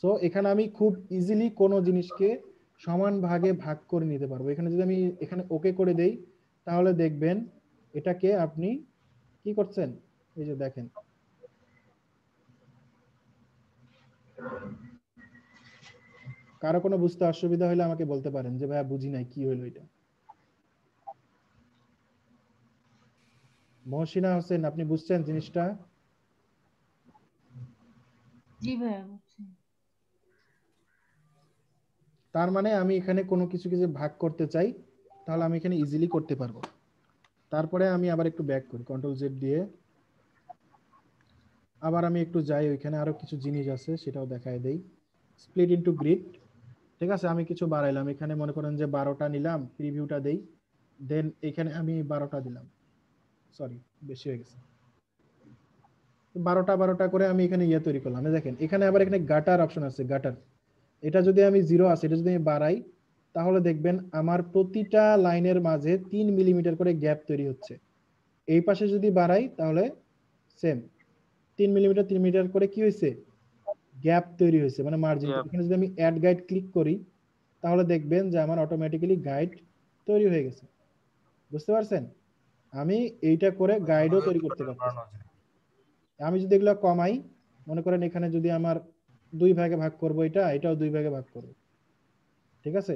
সো এখানে আমি খুব ইজিলি কোনো জিনিসকে সমান ভাগে ভাগ করে নিতে পারবো এখানে যদি আমি এখানে ওকে করে দেই তাহলে দেখবেন এটাকে আপনি কি করছেন এই যে দেখেন কারো কোনো বুঝতে অসুবিধা হলে আমাকে বলতে পারেন যে ভাইয়া বুঝি নাই কি হলো এটা মহসিনা হোসেন আপনি বুঝছেন জিনিসটা জি ভাইয়া তার মানে আমি এখানে কোনো কিছু কিছু ভাগ করতে চাই তাহলে আমি এখানে ইজিলি করতে পারবো তারপরে আমি আবার একটু ব্যাক করি কন্ট্রোল জেড দিয়ে আবার আমি একটু যাই ওইখানে আরো কিছু জিনিস আছে সেটাও দেখায় দেই স্প্লিট ইনটু গ্রিড ঠিক আছে আমি কিছু বাড়াইলাম এখানে মনে করেন যে বারোটা নিলাম প্রিভিউটা দেই দেন এখানে আমি বারোটা দিলাম সরি বেশি হয়ে গেছে বারোটা বারোটা করে আমি এখানে ইয়ে তৈরি করলাম দেখেন এখানে আবার এখানে গাটার অপশন আছে গাটার এটা যদি আমি জিরো আছে এটা যদি আমি বাড়াই তাহলে দেখবেন আমার প্রতিটা লাইনের মাঝে তিন মিলিমিটার করে গ্যাপ তৈরি হচ্ছে এই পাশে যদি বাড়াই তাহলে সেম তিন মিলিমিটার তিন মিলিমিটার করে কি হয়েছে গ্যাপ তৈরি হয়েছে মানে মার্জিন এখানে যদি আমি অ্যাড গাইড ক্লিক করি তাহলে দেখবেন যে আমার অটোমেটিক্যালি গাইড তৈরি হয়ে গেছে বুঝতে পারছেন আমি এইটা করে গাইডও তৈরি করতে পারছি আমি যদি এগুলো কমাই মনে করেন এখানে যদি আমার দুই ভাগে ভাগ করব এটা এটাও দুই ভাগে ভাগ করব ঠিক আছে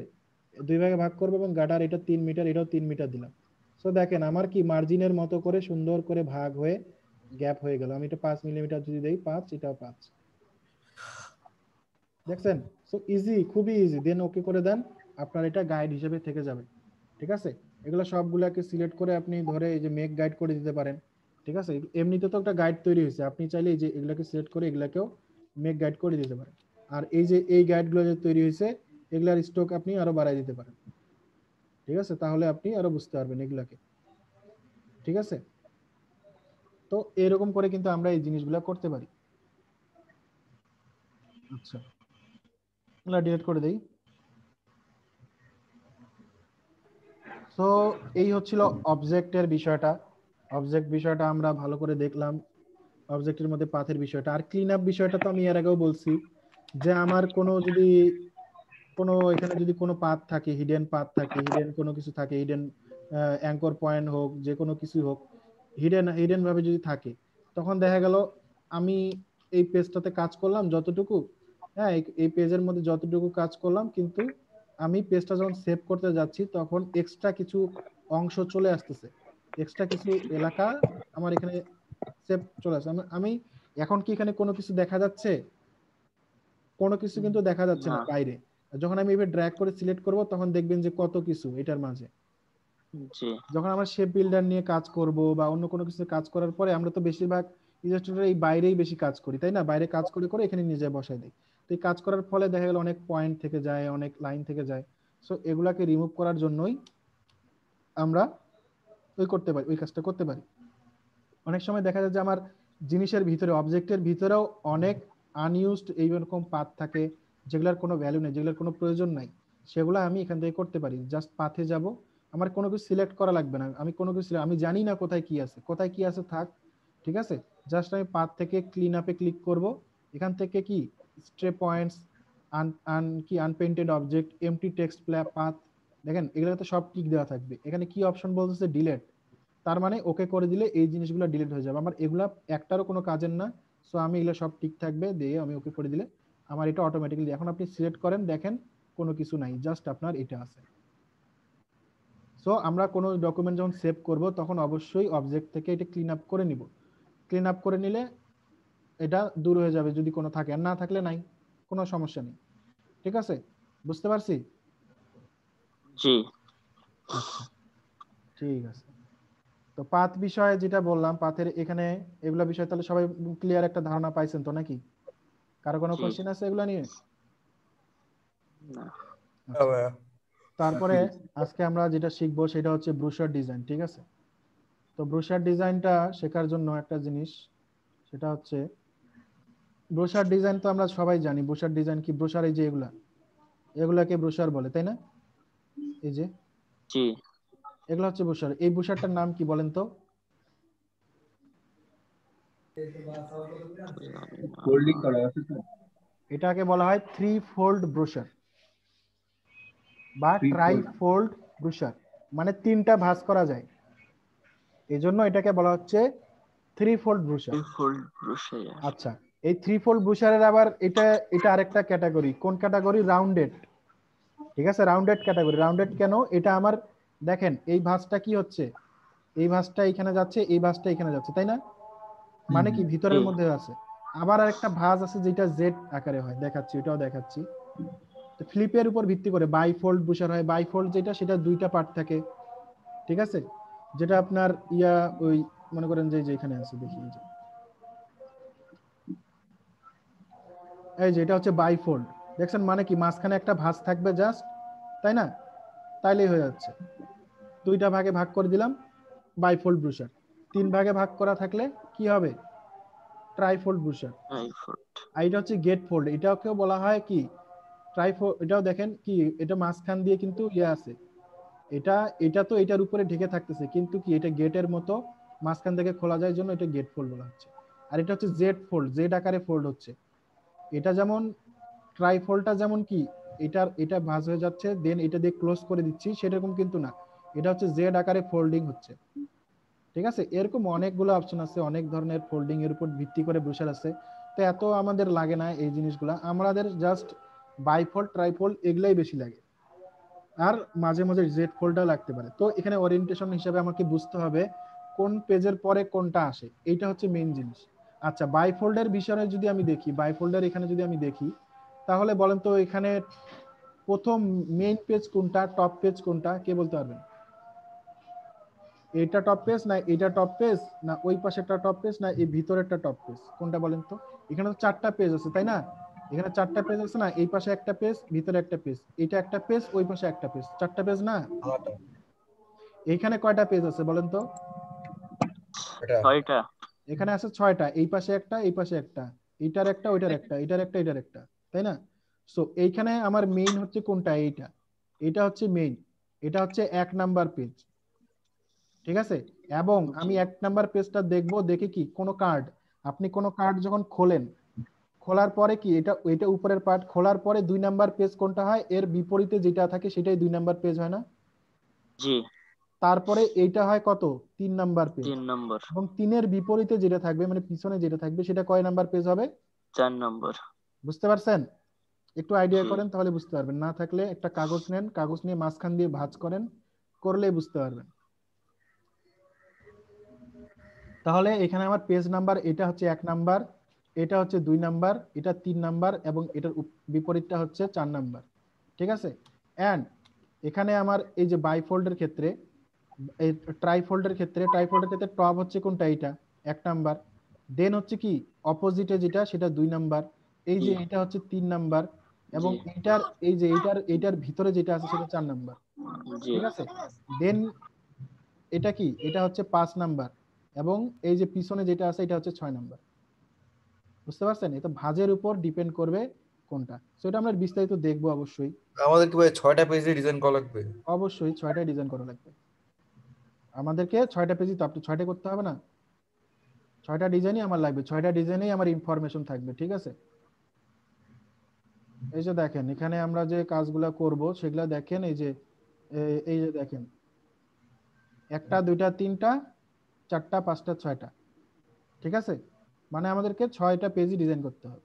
দুই ভাগে ভাগ করব এবং গাডার এটা তিন মিটার এটাও তিন মিটার দিলাম সো দেখেন আমার কি মার্জিনের মতো করে সুন্দর করে ভাগ হয়ে গ্যাপ হয়ে গেল আমি এটা পাঁচ মিলিমিটার যদি দেই পাঁচ এটাও পাঁচ দেখছেন সো ইজি খুবই ইজি দেন ওকে করে দেন আপনার এটা গাইড হিসেবে থেকে যাবে ঠিক আছে এগুলো সবগুলাকে সিলেক্ট করে আপনি ধরে এই যে মেক গাইড করে দিতে পারেন ঠিক আছে এমনিতে তো একটা গাইড তৈরি হয়েছে আপনি চাইলে এই যে এগুলাকে সিলেক্ট করে এগুলাকেও মেক গাইড করে দিতে পারেন আর এই যে এই গাইডগুলো যে তৈরি হয়েছে এগুলার স্টক আপনি আরো বাড়াই দিতে পারেন ঠিক আছে তাহলে আপনি আরো বুঝতে পারবেন এগুলাকে ঠিক আছে তো এরকম করে কিন্তু আমরা এই জিনিসগুলো করতে পারি আচ্ছা এগুলা ডিলিট করে দেই সো এই হচ্ছিল অবজেক্টের বিষয়টা অবজেক্ট বিষয়টা আমরা ভালো করে দেখলাম অবজেক্টের মধ্যে পাথের বিষয়টা আর ক্লিন আপ বিষয়টা তো আমি এর আগেও বলছি যে আমার কোনো যদি কোনো এখানে যদি কোনো পাথ থাকে হিডেন পাথ থাকে হিডেন কোনো কিছু থাকে হিডেন অ্যাঙ্কর পয়েন্ট হোক যে কোনো কিছু হোক হিডেন হিডেন ভাবে যদি থাকে তখন দেখা গেল আমি এই পেজটাতে কাজ করলাম যতটুকু হ্যাঁ এই পেজের মধ্যে যতটুকু কাজ করলাম কিন্তু আমি পেজটা যখন সেভ করতে যাচ্ছি তখন এক্সট্রা কিছু অংশ চলে আসতেছে এক্সট্রা কিছু এলাকা আমার এখানে সেভ চলে আসে আমি এখন কি এখানে কোনো কিছু দেখা যাচ্ছে কোনো কিছু কিন্তু দেখা যাচ্ছে না বাইরে যখন আমি এভাবে ড্র্যাগ করে সিলেক্ট করব তখন দেখবেন যে কত কিছু এটার মাঝে যখন আমরা শেপ বিল্ডার নিয়ে কাজ করব বা অন্য কোনো কিছু কাজ করার পরে আমরা তো বেশিরভাগ ইলাস্ট্রেটর এই বাইরেই বেশি কাজ করি তাই না বাইরে কাজ করে করে এখানে নিজে বসাই দিই তো এই কাজ করার ফলে দেখা গেল অনেক পয়েন্ট থেকে যায় অনেক লাইন থেকে যায় সো এগুলাকে রিমুভ করার জন্যই আমরা ওই করতে পারি ওই কাজটা করতে পারি অনেক সময় দেখা যায় যে আমার জিনিসের ভিতরে অবজেক্টের ভিতরেও অনেক আনইউজড এইরকম পাথ থাকে যেগুলোর কোনো ভ্যালু নেই যেগুলোর কোনো প্রয়োজন নাই সেগুলো আমি এখান থেকে করতে পারি জাস্ট পাথে যাব আমার কোনো কিছু সিলেক্ট করা লাগবে না আমি কোনো কিছু আমি জানি না কোথায় কি আছে কোথায় কি আছে থাক ঠিক আছে জাস্ট আমি পাথ থেকে ক্লিন আপে ক্লিক করব এখান থেকে কি স্ট্রে পয়েন্টস আন আন কি আনপেন্টেড অবজেক্ট এমটি টেক্সট প্ল্যাপ পাথ দেখেন এগুলোতে সব টিক দেওয়া থাকবে এখানে কি অপশন বলতেছে ডিলেট তার মানে ওকে করে দিলে এই জিনিসগুলো ডিলিট হয়ে যাবে আমার এগুলা একটারও কোনো কাজের না সো আমি এগুলো সব ঠিক থাকবে দিয়ে আমি ওকে করে দিলে আমার এটা অটোমেটিক্যালি এখন আপনি সিলেক্ট করেন দেখেন কোনো কিছু নাই জাস্ট আপনার এটা আছে সো আমরা কোনো ডকুমেন্ট যখন সেভ করব তখন অবশ্যই অবজেক্ট থেকে এটা ক্লিন আপ করে নিব ক্লিন আপ করে নিলে এটা দূর হয়ে যাবে যদি কোনো থাকে আর না থাকলে নাই কোনো সমস্যা নেই ঠিক আছে বুঝতে পারছি জি আচ্ছা, ঠিক আছে তো পাথ বিষয়ে যেটা বললাম পাথের এখানে এগুলা বিষয়ে তাহলে সবাই ক্লিয়ার একটা ধারণা পাইছেন তো নাকি কারো কোনো কোশ্চেন আছে এগুলা নিয়ে আচ্ছা। তারপরে আজকে আমরা যেটা শিখবো সেটা হচ্ছে ব্রুশার ডিজাইন ঠিক আছে তো ব্রুশার ডিজাইনটা শেখার জন্য একটা জিনিস সেটা হচ্ছে ব্রুশার ডিজাইন তো আমরা সবাই জানি ব্রুশার ডিজাইন কি ব্রুশার এই যে এগুলা এগুলাকে ব্রুশার বলে তাই না এই যে জি এগুলো হচ্ছে বুসার এই বুসারটার নাম কি বলেন তো এটাকে বলা হয় থ্রি ফোল্ড ব্রুশার বা ট্রাই ফোল্ড ব্রুশার মানে তিনটা ভাস করা যায় এই জন্য এটাকে বলা হচ্ছে থ্রি ফোল্ড ব্রুশার আচ্ছা এই থ্রি ফোল্ড ব্রুশারের আবার এটা এটা আরেকটা ক্যাটাগরি কোন ক্যাটাগরি রাউন্ডেড ঠিক আছে রাউন্ডেড ক্যাটাগরি রাউন্ডেড কেন এটা আমার দেখেন এই ভাঁজটা কি হচ্ছে এই ভাঁজটা এখানে যাচ্ছে এই ভাঁজটা এখানে যাচ্ছে তাই না মানে কি ভিতরের মধ্যে আছে আবার আরেকটা ভাঁজ আছে যেটা জেড আকারে হয় দেখাচ্ছি ওটাও দেখাচ্ছি ফ্লিপের উপর ভিত্তি করে বাইফোল্ড বুশার হয় বাইফোল্ড যেটা সেটা দুইটা পার্ট থাকে ঠিক আছে যেটা আপনার ইয়া ওই মনে করেন যে যেখানে আছে দেখি এই যে এটা হচ্ছে বাইফোল্ড দেখছেন মানে কি মাঝখানে একটা ভাঁজ থাকবে জাস্ট তাই না তাইলেই হয়ে যাচ্ছে দুইটা ভাগে ভাগ করে দিলাম বাইফোল্ড ব্রুশার তিন ভাগে ভাগ করা থাকলে কি হবে ট্রাইফোল্ড ব্রুশার আর এটা হচ্ছে গেট ফোল্ড এটাকেও বলা হয় কি ট্রাইফোল্ড এটাও দেখেন কি এটা মাঝখান দিয়ে কিন্তু ইয়ে আছে এটা এটা তো এটার উপরে ঢেকে থাকতেছে কিন্তু কি এটা গেটের মতো মাঝখান থেকে খোলা যায় জন্য এটা গেট ফোল্ড বলা হচ্ছে আর এটা হচ্ছে জেড ফোল্ড জেড আকারে ফোল্ড হচ্ছে এটা যেমন ট্রাইফোল্ডটা যেমন কি এটার এটা ভাঁজ হয়ে যাচ্ছে দেন এটা দিয়ে ক্লোজ করে দিচ্ছি সেরকম কিন্তু না এটা হচ্ছে জেড আকারে ফোল্ডিং হচ্ছে ঠিক আছে এরকম অনেকগুলো অপশন আছে অনেক ধরনের ফোল্ডিং এর উপর ভিত্তি করে বসে আছে তো এত আমাদের লাগে না এই জিনিসগুলা আমাদের জাস্ট বাইফোল্ড ট্রাইফোল্ড এগুলাই বেশি লাগে আর মাঝে মাঝে জেড ফোল্ডটা লাগতে পারে তো এখানে ওরিয়েন্টেশন হিসাবে আমাকে বুঝতে হবে কোন পেজের পরে কোনটা আসে এইটা হচ্ছে মেইন জিনিস আচ্ছা বাইফোল্ডের বিষয়ে যদি আমি দেখি বাইফোল্ডার এখানে যদি আমি দেখি তাহলে বলেন তো এখানে প্রথম মেইন পেজ কোনটা টপ পেজ কোনটা কে বলতে পারবেন এটা টপ পেজ না এটা টপ পেজ না ওই পাশে একটা টপ পেজ না এই একটা টপ পেজ কোনটা বলেন তো এখানে তো চারটা পেজ আছে তাই না এখানে চারটা পেজ আছে না এই পাশে একটা পেজ ভিতরে একটা পেজ এটা একটা পেজ ওই পাশে একটা পেজ চারটা পেজ না এইখানে কয়টা পেজ আছে বলেন তো ছয়টা এখানে আছে ছয়টা এই পাশে একটা এই পাশে একটা এটার একটা ওইটার একটা এটার একটা এটার একটা তাই না সো এইখানে আমার মেইন হচ্ছে কোনটা এইটা এটা হচ্ছে মেইন এটা হচ্ছে এক নাম্বার পেজ ঠিক আছে এবং আমি এক নাম্বার পেজটা দেখব দেখে কি কোন কার্ড আপনি কোন কার্ড যখন খোলেন খোলার পরে কি এটা এটা উপরের পার্ট খোলার পরে দুই নাম্বার পেজ কোনটা হয় এর বিপরীতে যেটা থাকে সেটাই দুই নাম্বার পেজ হয় না জি তারপরে এইটা হয় কত তিন নাম্বার পেজ তিন নাম্বার এবং তিনের বিপরীতে যেটা থাকবে মানে পিছনে যেটা থাকবে সেটা কয় নাম্বার পেজ হবে চার নাম্বার বুঝতে পারছেন একটু আইডিয়া করেন তাহলে বুঝতে পারবেন না থাকলে একটা কাগজ নেন কাগজ নিয়ে মাঝখান দিয়ে ভাঁজ করেন করলে বুঝতে পারবেন তাহলে এখানে আমার পেজ নাম্বার এটা হচ্ছে এক নাম্বার এটা হচ্ছে দুই নাম্বার এটা তিন নাম্বার এবং এটার বিপরীতটা হচ্ছে চার নাম্বার ঠিক আছে অ্যান্ড এখানে আমার এই যে বাইফোল্ডের ক্ষেত্রে এই ট্রাইফোল্ডের ক্ষেত্রে ট্রাইফোল্ডের ক্ষেত্রে টপ হচ্ছে কোনটা এটা এক নাম্বার দেন হচ্ছে কি অপোজিটে যেটা সেটা দুই নাম্বার এই যে এটা হচ্ছে তিন নাম্বার এবং এটার এই যে এটার এটার ভিতরে যেটা আছে সেটা চার নাম্বার ঠিক আছে দেন এটা কি এটা হচ্ছে পাঁচ নাম্বার এবং এই যে পিছনে যেটা আছে এটা হচ্ছে ছয় নম্বর বুঝতে পারছেন এটা ভাজের উপর ডিপেন্ড করবে কোনটা সো এটা আমরা বিস্তারিত দেখবো অবশ্যই আমাদের কি ভাই 6টা পেজে ডিজাইন করা লাগবে অবশ্যই 6টা ডিজাইন করা লাগবে আমাদেরকে 6টা পেজই তো আপনি 6টা করতে হবে না 6টা ডিজাইনই আমার লাগবে 6টা ডিজাইনেই আমার ইনফরমেশন থাকবে ঠিক আছে এই যে দেখেন এখানে আমরা যে কাজগুলো করব সেগুলা দেখেন এই যে এই যে দেখেন একটা দুইটা তিনটা চারটা পাঁচটা ছয়টা ঠিক আছে মানে আমাদেরকে ছয়টা পেজই ডিজাইন করতে হবে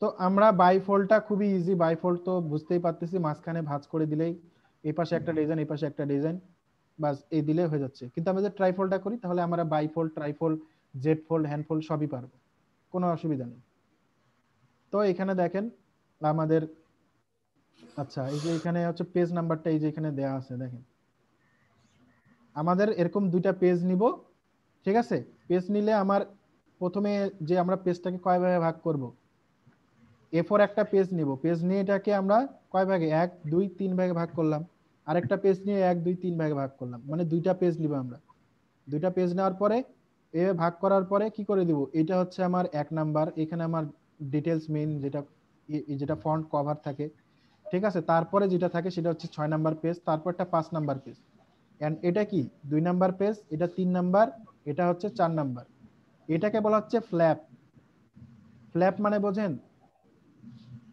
তো আমরা বাইফোল্ডটা খুবই ইজি বাইফোল্ড তো বুঝতেই পারতেছি মাঝখানে ভাঁজ করে দিলেই এই পাশে একটা ডিজাইন এই পাশে একটা ডিজাইন বাস এই দিলে হয়ে যাচ্ছে কিন্তু আমরা যদি ট্রাইফোল্ডটা করি তাহলে আমরা bifold trifold Z fold hand fold সবই পারবো কোনো অসুবিধা নেই তো এখানে দেখেন আমাদের আচ্ছা এই যে এখানে হচ্ছে পেজ নাম্বারটা এই যে এখানে দেয়া আছে দেখেন আমাদের এরকম দুইটা পেজ নিব ঠিক আছে পেজ নিলে আমার প্রথমে যে আমরা পেজটাকে কয় ভাগে ভাগ করব এ ফোর একটা পেজ নিব পেজ নিয়ে এটাকে আমরা কয় ভাগে এক দুই তিন ভাগে ভাগ করলাম আরেকটা পেজ নিয়ে এক দুই তিন ভাগে ভাগ করলাম মানে দুইটা পেজ নিব আমরা দুইটা পেজ নেওয়ার পরে এ ভাগ করার পরে কি করে দিব এটা হচ্ছে আমার এক নাম্বার এখানে আমার ডিটেলস মেন যেটা যেটা ফন্ট কভার থাকে ঠিক আছে তারপরে যেটা থাকে সেটা হচ্ছে ছয় নাম্বার পেজ তারপরটা পাঁচ নাম্বার পেজ এন্ড এটা কি দুই নাম্বার পেজ এটা তিন নাম্বার এটা হচ্ছে চার নাম্বার এটাকে বলা হচ্ছে ফ্ল্যাপ ফ্ল্যাপ মানে বোঝেন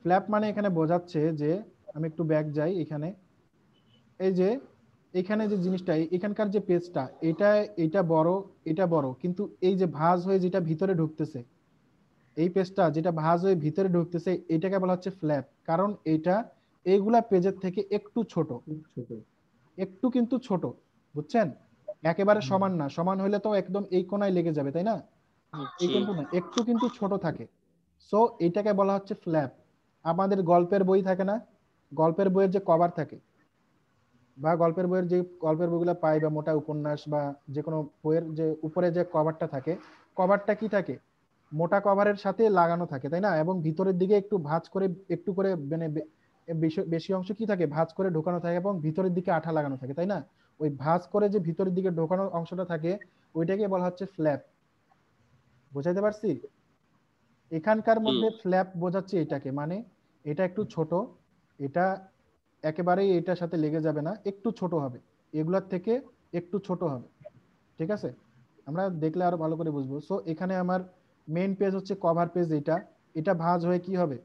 ফ্ল্যাপ মানে এখানে বোঝাচ্ছে যে আমি একটু ব্যাক যাই এখানে এই যে এখানে যে জিনিসটা এখানকার যে পেজটা এটা এটা বড় এটা বড় কিন্তু এই যে ভাঁজ হয়ে যেটা ভিতরে ঢুকতেছে এই পেজটা যেটা ভাঁজ হয়ে ভিতরে ঢুকতেছে এটাকে বলা হচ্ছে ফ্ল্যাপ কারণ এটা এইগুলা পেজের থেকে একটু ছোট একটু কিন্তু ছোট বুঝছেন একেবারে সমান না সমান হলে তো একদম এই কোনায় লেগে যাবে তাই না এই কিন্তু না একটু কিন্তু ছোট থাকে সো এটাকে বলা হচ্ছে ফ্ল্যাপ আমাদের গল্পের বই থাকে না গল্পের বইয়ের যে কভার থাকে বা গল্পের বইয়ের যে গল্পের বইগুলো পাই বা মোটা উপন্যাস বা যে কোনো বইয়ের যে উপরে যে কভারটা থাকে কভারটা কি থাকে মোটা কভারের সাথে লাগানো থাকে তাই না এবং ভিতরের দিকে একটু ভাঁজ করে একটু করে মানে বেশি অংশ কি থাকে ভাঁজ করে ঢোকানো থাকে এবং ভিতরের দিকে আঠা লাগানো থাকে তাই না ওই ভাঁজ করে যে ভিতরের দিকে ঢোকানো অংশটা থাকে ওইটাকে বলা হচ্ছে ফ্ল্যাপ বোঝাইতে পারছি এখানকার মধ্যে ফ্ল্যাপ বোঝাচ্ছে এটাকে মানে এটা একটু ছোট এটা একেবারেই এটার সাথে লেগে যাবে না একটু ছোট হবে এগুলার থেকে একটু ছোট হবে ঠিক আছে আমরা দেখলে আরো ভালো করে বুঝবো সো এখানে আমার মেইন পেজ হচ্ছে কভার পেজ এটা এটা ভাঁজ হয়ে কি হবে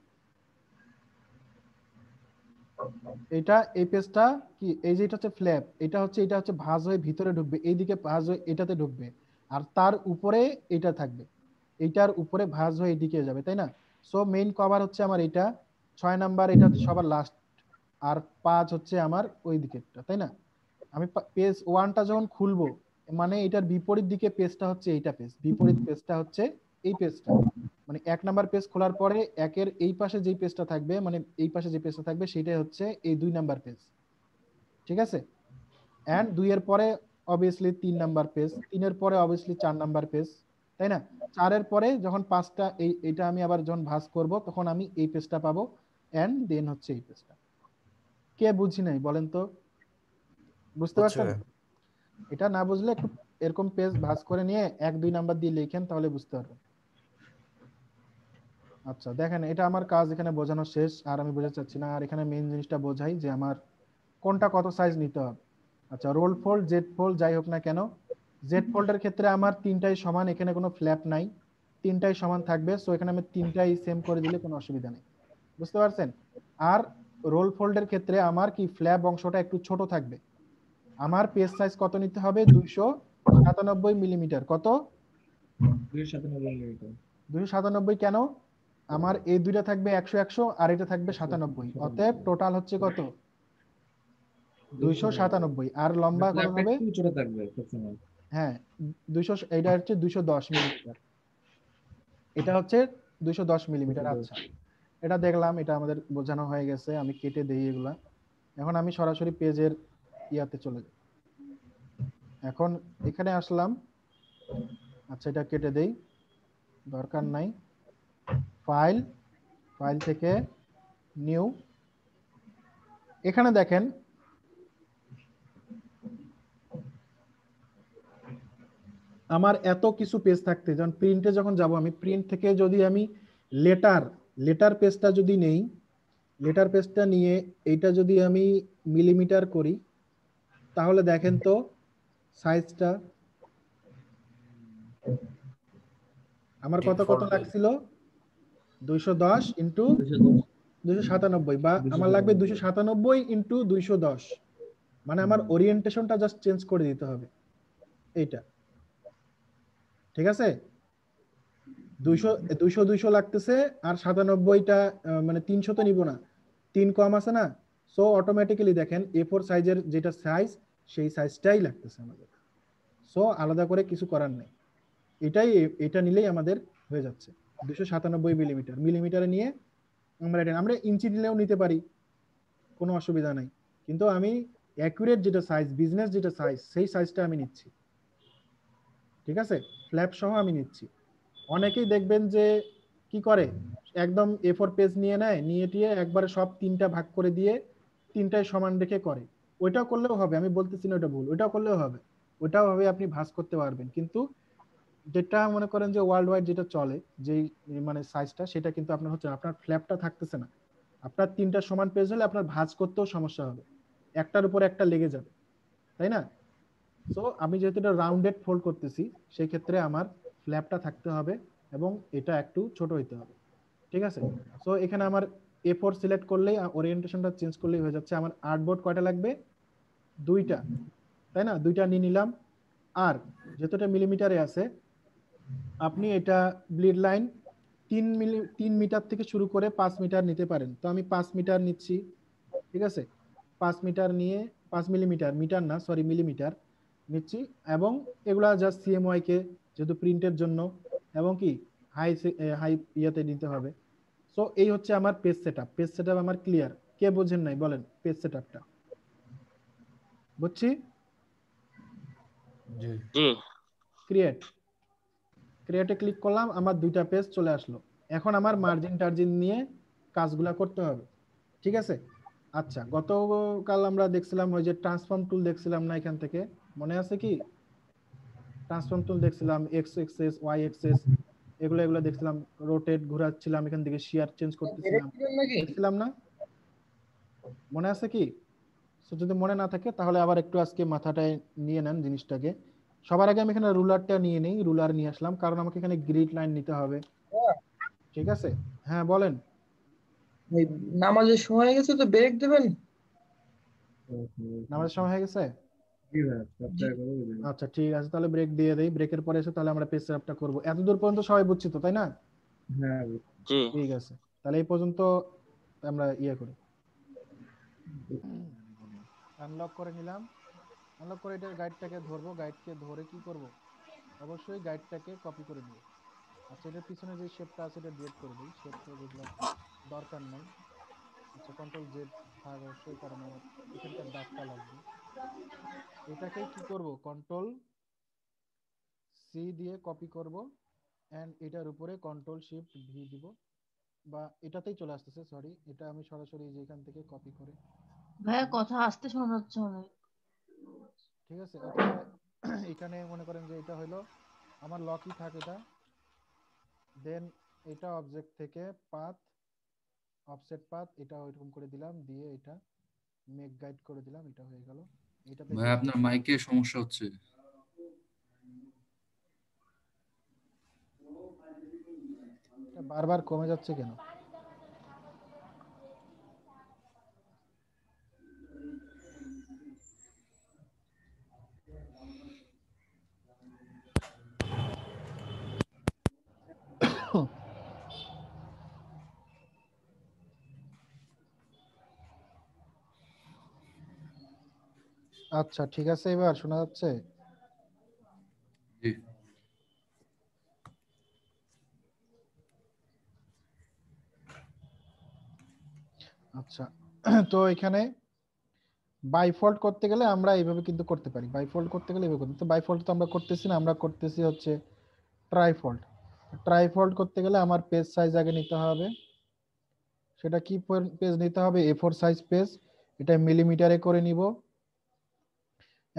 এটা এই পেজটা কি এই যে এটা হচ্ছে ফ্ল্যাপ এটা হচ্ছে এটা হচ্ছে ভাঁজ হয়ে ভিতরে ঢুকবে এইদিকে ভাঁজ হয়ে এটাতে ঢুকবে আর তার উপরে এটা থাকবে এটার উপরে ভাঁজ হয়ে এদিকে যাবে তাই না সো মেইন কভার হচ্ছে আমার এটা ছয় নাম্বার এটা হচ্ছে সবার লাস্ট আর পাঁচ হচ্ছে আমার ওই দিকেরটা তাই না আমি পেজ ওয়ানটা যখন খুলবো মানে এটার বিপরীত দিকে পেজটা হচ্ছে এইটা পেজ বিপরীত পেজটা হচ্ছে এই পেজটা মানে এক নাম্বার পেজ খোলার পরে একের এই পাশে যেই পেজটা থাকবে মানে এই পাশে যে পেজটা থাকবে সেটাই হচ্ছে এই দুই নাম্বার পেজ ঠিক আছে অ্যান্ড এর পরে অবভিয়াসলি তিন নাম্বার পেজ তিনের পরে অবভিয়াসলি চার নাম্বার পেজ তাই না চারের পরে যখন পাঁচটা এই এটা আমি আবার যখন ভাস করব তখন আমি এই পেজটা পাবো অ্যান্ড দেন হচ্ছে এই পেজটা কে বুঝি নাই বলেন তো বুঝতে আচ্ছা। পারছেন এটা না বুঝলে একটু এরকম পেজ ভাস করে নিয়ে এক দুই নাম্বার দিয়ে লেখেন তাহলে বুঝতে পারবেন আচ্ছা দেখেন এটা আমার কাজ এখানে বোঝানো শেষ আর আমি বোঝাতে চাচ্ছি না আর এখানে মেইন জিনিসটা বোঝাই যে আমার কোনটা কত সাইজ নিতে হবে আচ্ছা রোল ফোল্ড জেড ফোল্ড যাই হোক না কেন জেড ফোল্ডের ক্ষেত্রে আমার তিনটাই সমান এখানে কোনো ফ্ল্যাপ নাই তিনটাই সমান থাকবে সো এখানে আমি তিনটাই সেম করে দিলে কোনো অসুবিধা নেই বুঝতে পারছেন আর রোল ফোল্ডের ক্ষেত্রে আমার কি ফ্ল্যাপ অংশটা একটু ছোট থাকবে আমার পেজ সাইজ কত নিতে হবে দুইশো সাতানব্বই মিলিমিটার কত দুইশো সাতানব্বই কেন আমার এই দুইটা থাকবে একশো একশো আর এটা থাকবে সাতানব্বই অতএব টোটাল হচ্ছে কত দুইশো সাতানব্বই আর লম্বা কত হবে হ্যাঁ দুইশো এটা হচ্ছে দুইশো দশ মিলিমিটার এটা হচ্ছে দুইশো দশ মিলিমিটার আচ্ছা এটা দেখলাম এটা আমাদের বোঝানো হয়ে গেছে আমি কেটে দিই এগুলা এখন আমি সরাসরি পেজের ইয়াতে চলে যাই এখন এখানে আসলাম আচ্ছা এটা কেটে দেই দরকার নাই ফাইল ফাইল থেকে নিউ এখানে দেখেন আমার এত কিছু পেজ থাকতে যেমন প্রিন্টে যখন যাব আমি প্রিন্ট থেকে যদি আমি লেটার লেটার পেজটা যদি নেই লেটার পেজটা নিয়ে এইটা যদি আমি মিলিমিটার করি তাহলে দেখেন তো সাইজটা আমার কত কত লাগছিল বা আমার লাগবে মানে আমার ওরিয়েন্টেশনটা জাস্ট চেঞ্জ করে দিতে হবে এইটা ঠিক আছে লাগতেছে আর মানে তো নিব না তিন কম আছে না সো অটোমেটিক্যালি দেখেন এ ফোর সাইজের যেটা সাইজ সেই সাইজটাই লাগতেছে আমাদের সো আলাদা করে কিছু করার নেই এটাই এটা নিলেই আমাদের হয়ে যাচ্ছে দুশো সাতানব্বই মিলিমিটার মিলিমিটারে নিয়ে আমরা এটা আমরা ইঞ্চি নিলেও নিতে পারি কোনো অসুবিধা নাই কিন্তু আমি অ্যাকুরেট যেটা সাইজ বিজনেস যেটা সাইজ সেই সাইজটা আমি নিচ্ছি ঠিক আছে ফ্ল্যাপ সহ আমি নিচ্ছি অনেকেই দেখবেন যে কি করে একদম এ ফোর পেজ নিয়ে নেয় নিয়ে টিয়ে একবারে সব তিনটা ভাগ করে দিয়ে তিনটায় সমান রেখে করে ওইটা করলেও হবে আমি বলতেছি না ওটা ভুল ওইটা করলেও হবে ওটাও হবে আপনি ভাস করতে পারবেন কিন্তু যেটা মনে করেন যে ওয়ার্ল্ড ওয়াইড যেটা চলে যেই মানে সাইজটা সেটা কিন্তু আপনার হচ্ছে আপনার ফ্ল্যাপটা থাকতেছে না আপনার তিনটা সমান পেজ হলে আপনার ভাঁজ করতেও সমস্যা হবে একটার উপর একটা লেগে যাবে তাই না সো আমি যেহেতু এটা রাউন্ডেড ফোল্ড করতেছি সেই ক্ষেত্রে আমার ফ্ল্যাপটা থাকতে হবে এবং এটা একটু ছোট হইতে হবে ঠিক আছে সো এখানে আমার এ ফোর সিলেক্ট করলেই ওরিয়েন্টেশনটা চেঞ্জ করলেই হয়ে যাচ্ছে আমার আর্ট বোর্ড কয়টা লাগবে দুইটা তাই না দুইটা নিয়ে নিলাম আর যেহেতু এটা মিলিমিটারে আছে আপনি এটা ব্লিড লাইন তিন মিলি তিন মিটার থেকে শুরু করে পাঁচ মিটার নিতে পারেন তো আমি পাঁচ মিটার নিচ্ছি ঠিক আছে পাঁচ মিটার নিয়ে পাঁচ মিলিমিটার মিটার না সরি মিলিমিটার নিচ্ছি এবং এগুলা জাস্ট কে যেহেতু প্রিন্টের জন্য এবং কি হাই হাই ইয়েতে নিতে হবে সো এই হচ্ছে আমার page set up page set up আমার ক্লিয়ার কে বোঝেন নাই বলেন পেজ সেট আপটা বুঝছি ক্রিয়েট ক্রিয়েটে ক্লিক করলাম আমার দুইটা পেজ চলে আসলো এখন আমার মার্জিন টার্জিন নিয়ে কাজগুলা করতে হবে ঠিক আছে আচ্ছা গতকাল আমরা দেখছিলাম ওই যে ট্রান্সফর্ম টুল দেখছিলাম না এখান থেকে মনে আছে কি ট্রান্সফর্ম টুল দেখছিলাম এক্স এক্সেস ওয়াই এক্সেস এগুলো এগুলো দেখছিলাম রোটেট ঘোরাচ্ছিলাম এখান থেকে শেয়ার চেঞ্জ করতেছিলাম দেখছিলাম না মনে আছে কি যদি মনে না থাকে তাহলে আবার একটু আজকে মাথাটায় নিয়ে নেন জিনিসটাকে সবার আগে আমি এখানে রুলারটা নিয়ে নেই রুলার নিয়ে আসলাম কারণ আমাকে এখানে গ্রিড লাইন নিতে হবে ঠিক আছে হ্যাঁ বলেন নামাজের সময় হয়ে গেছে তো ব্রেক দেবেন নামাজের সময় হয়ে গেছে আচ্ছা ঠিক আছে তাহলে ব্রেক দিয়ে দেই ব্রেকের পরে এসে তাহলে আমরা পেজ আপটা করব এত দূর পর্যন্ত সবাই বুঝছি তো তাই না হ্যাঁ ঠিক আছে তাহলে এই পর্যন্ত আমরা ইয়ে করি আনলক করে নিলাম আনলক করে এটার গাইডটাকে ধরবো গাইডকে ধরে কি করব অবশ্যই গাইডটাকে কপি করে দিই আচ্ছা এটার পিছনে যে শেপটা আছে এটা ডিলেট করে দিই শেপটা যেগুলো দরকার নেই আচ্ছা কন্ট্রোল জেড থাক অবশ্যই কারণ আমার এখানকার দাগটা লাগবে এটাকে কি করব কন্ট্রোল সি দিয়ে কপি করব অ্যান্ড এটার উপরে কন্ট্রোল শিফট ভি দিব বা এটাতেই চলে আসতেছে সরি এটা আমি সরাসরি যেখান থেকে কপি করে ভাই কথা আসতে শোনা যাচ্ছে না ঠিক আছে এখানে মনে করেন যে এটা হলো আমার লকই থাক এটা দেন এটা অবজেক্ট থেকে পাথ অফসেট পাথ এটা এরকম করে দিলাম দিয়ে এটা মেক গাইড করে দিলাম এটা হয়ে গেল এটা ভাই আপনার মাইকে সমস্যা হচ্ছে বারবার কমে যাচ্ছে কেন আচ্ছা ঠিক আছে এবার শোনা যাচ্ছে আচ্ছা তো এখানে বাইফল্ট করতে গেলে আমরা এইভাবে কিন্তু করতে পারি বাইফল্ট করতে গেলে এইভাবে করতে বাইফল্ট তো আমরা করতেছি না আমরা করতেছি হচ্ছে ট্রাইফল্ট ট্রাইফল্ট করতে গেলে আমার পেজ সাইজ আগে নিতে হবে সেটা কি পেজ নিতে হবে এ ফোর সাইজ পেজ এটা মিলিমিটারে করে নিব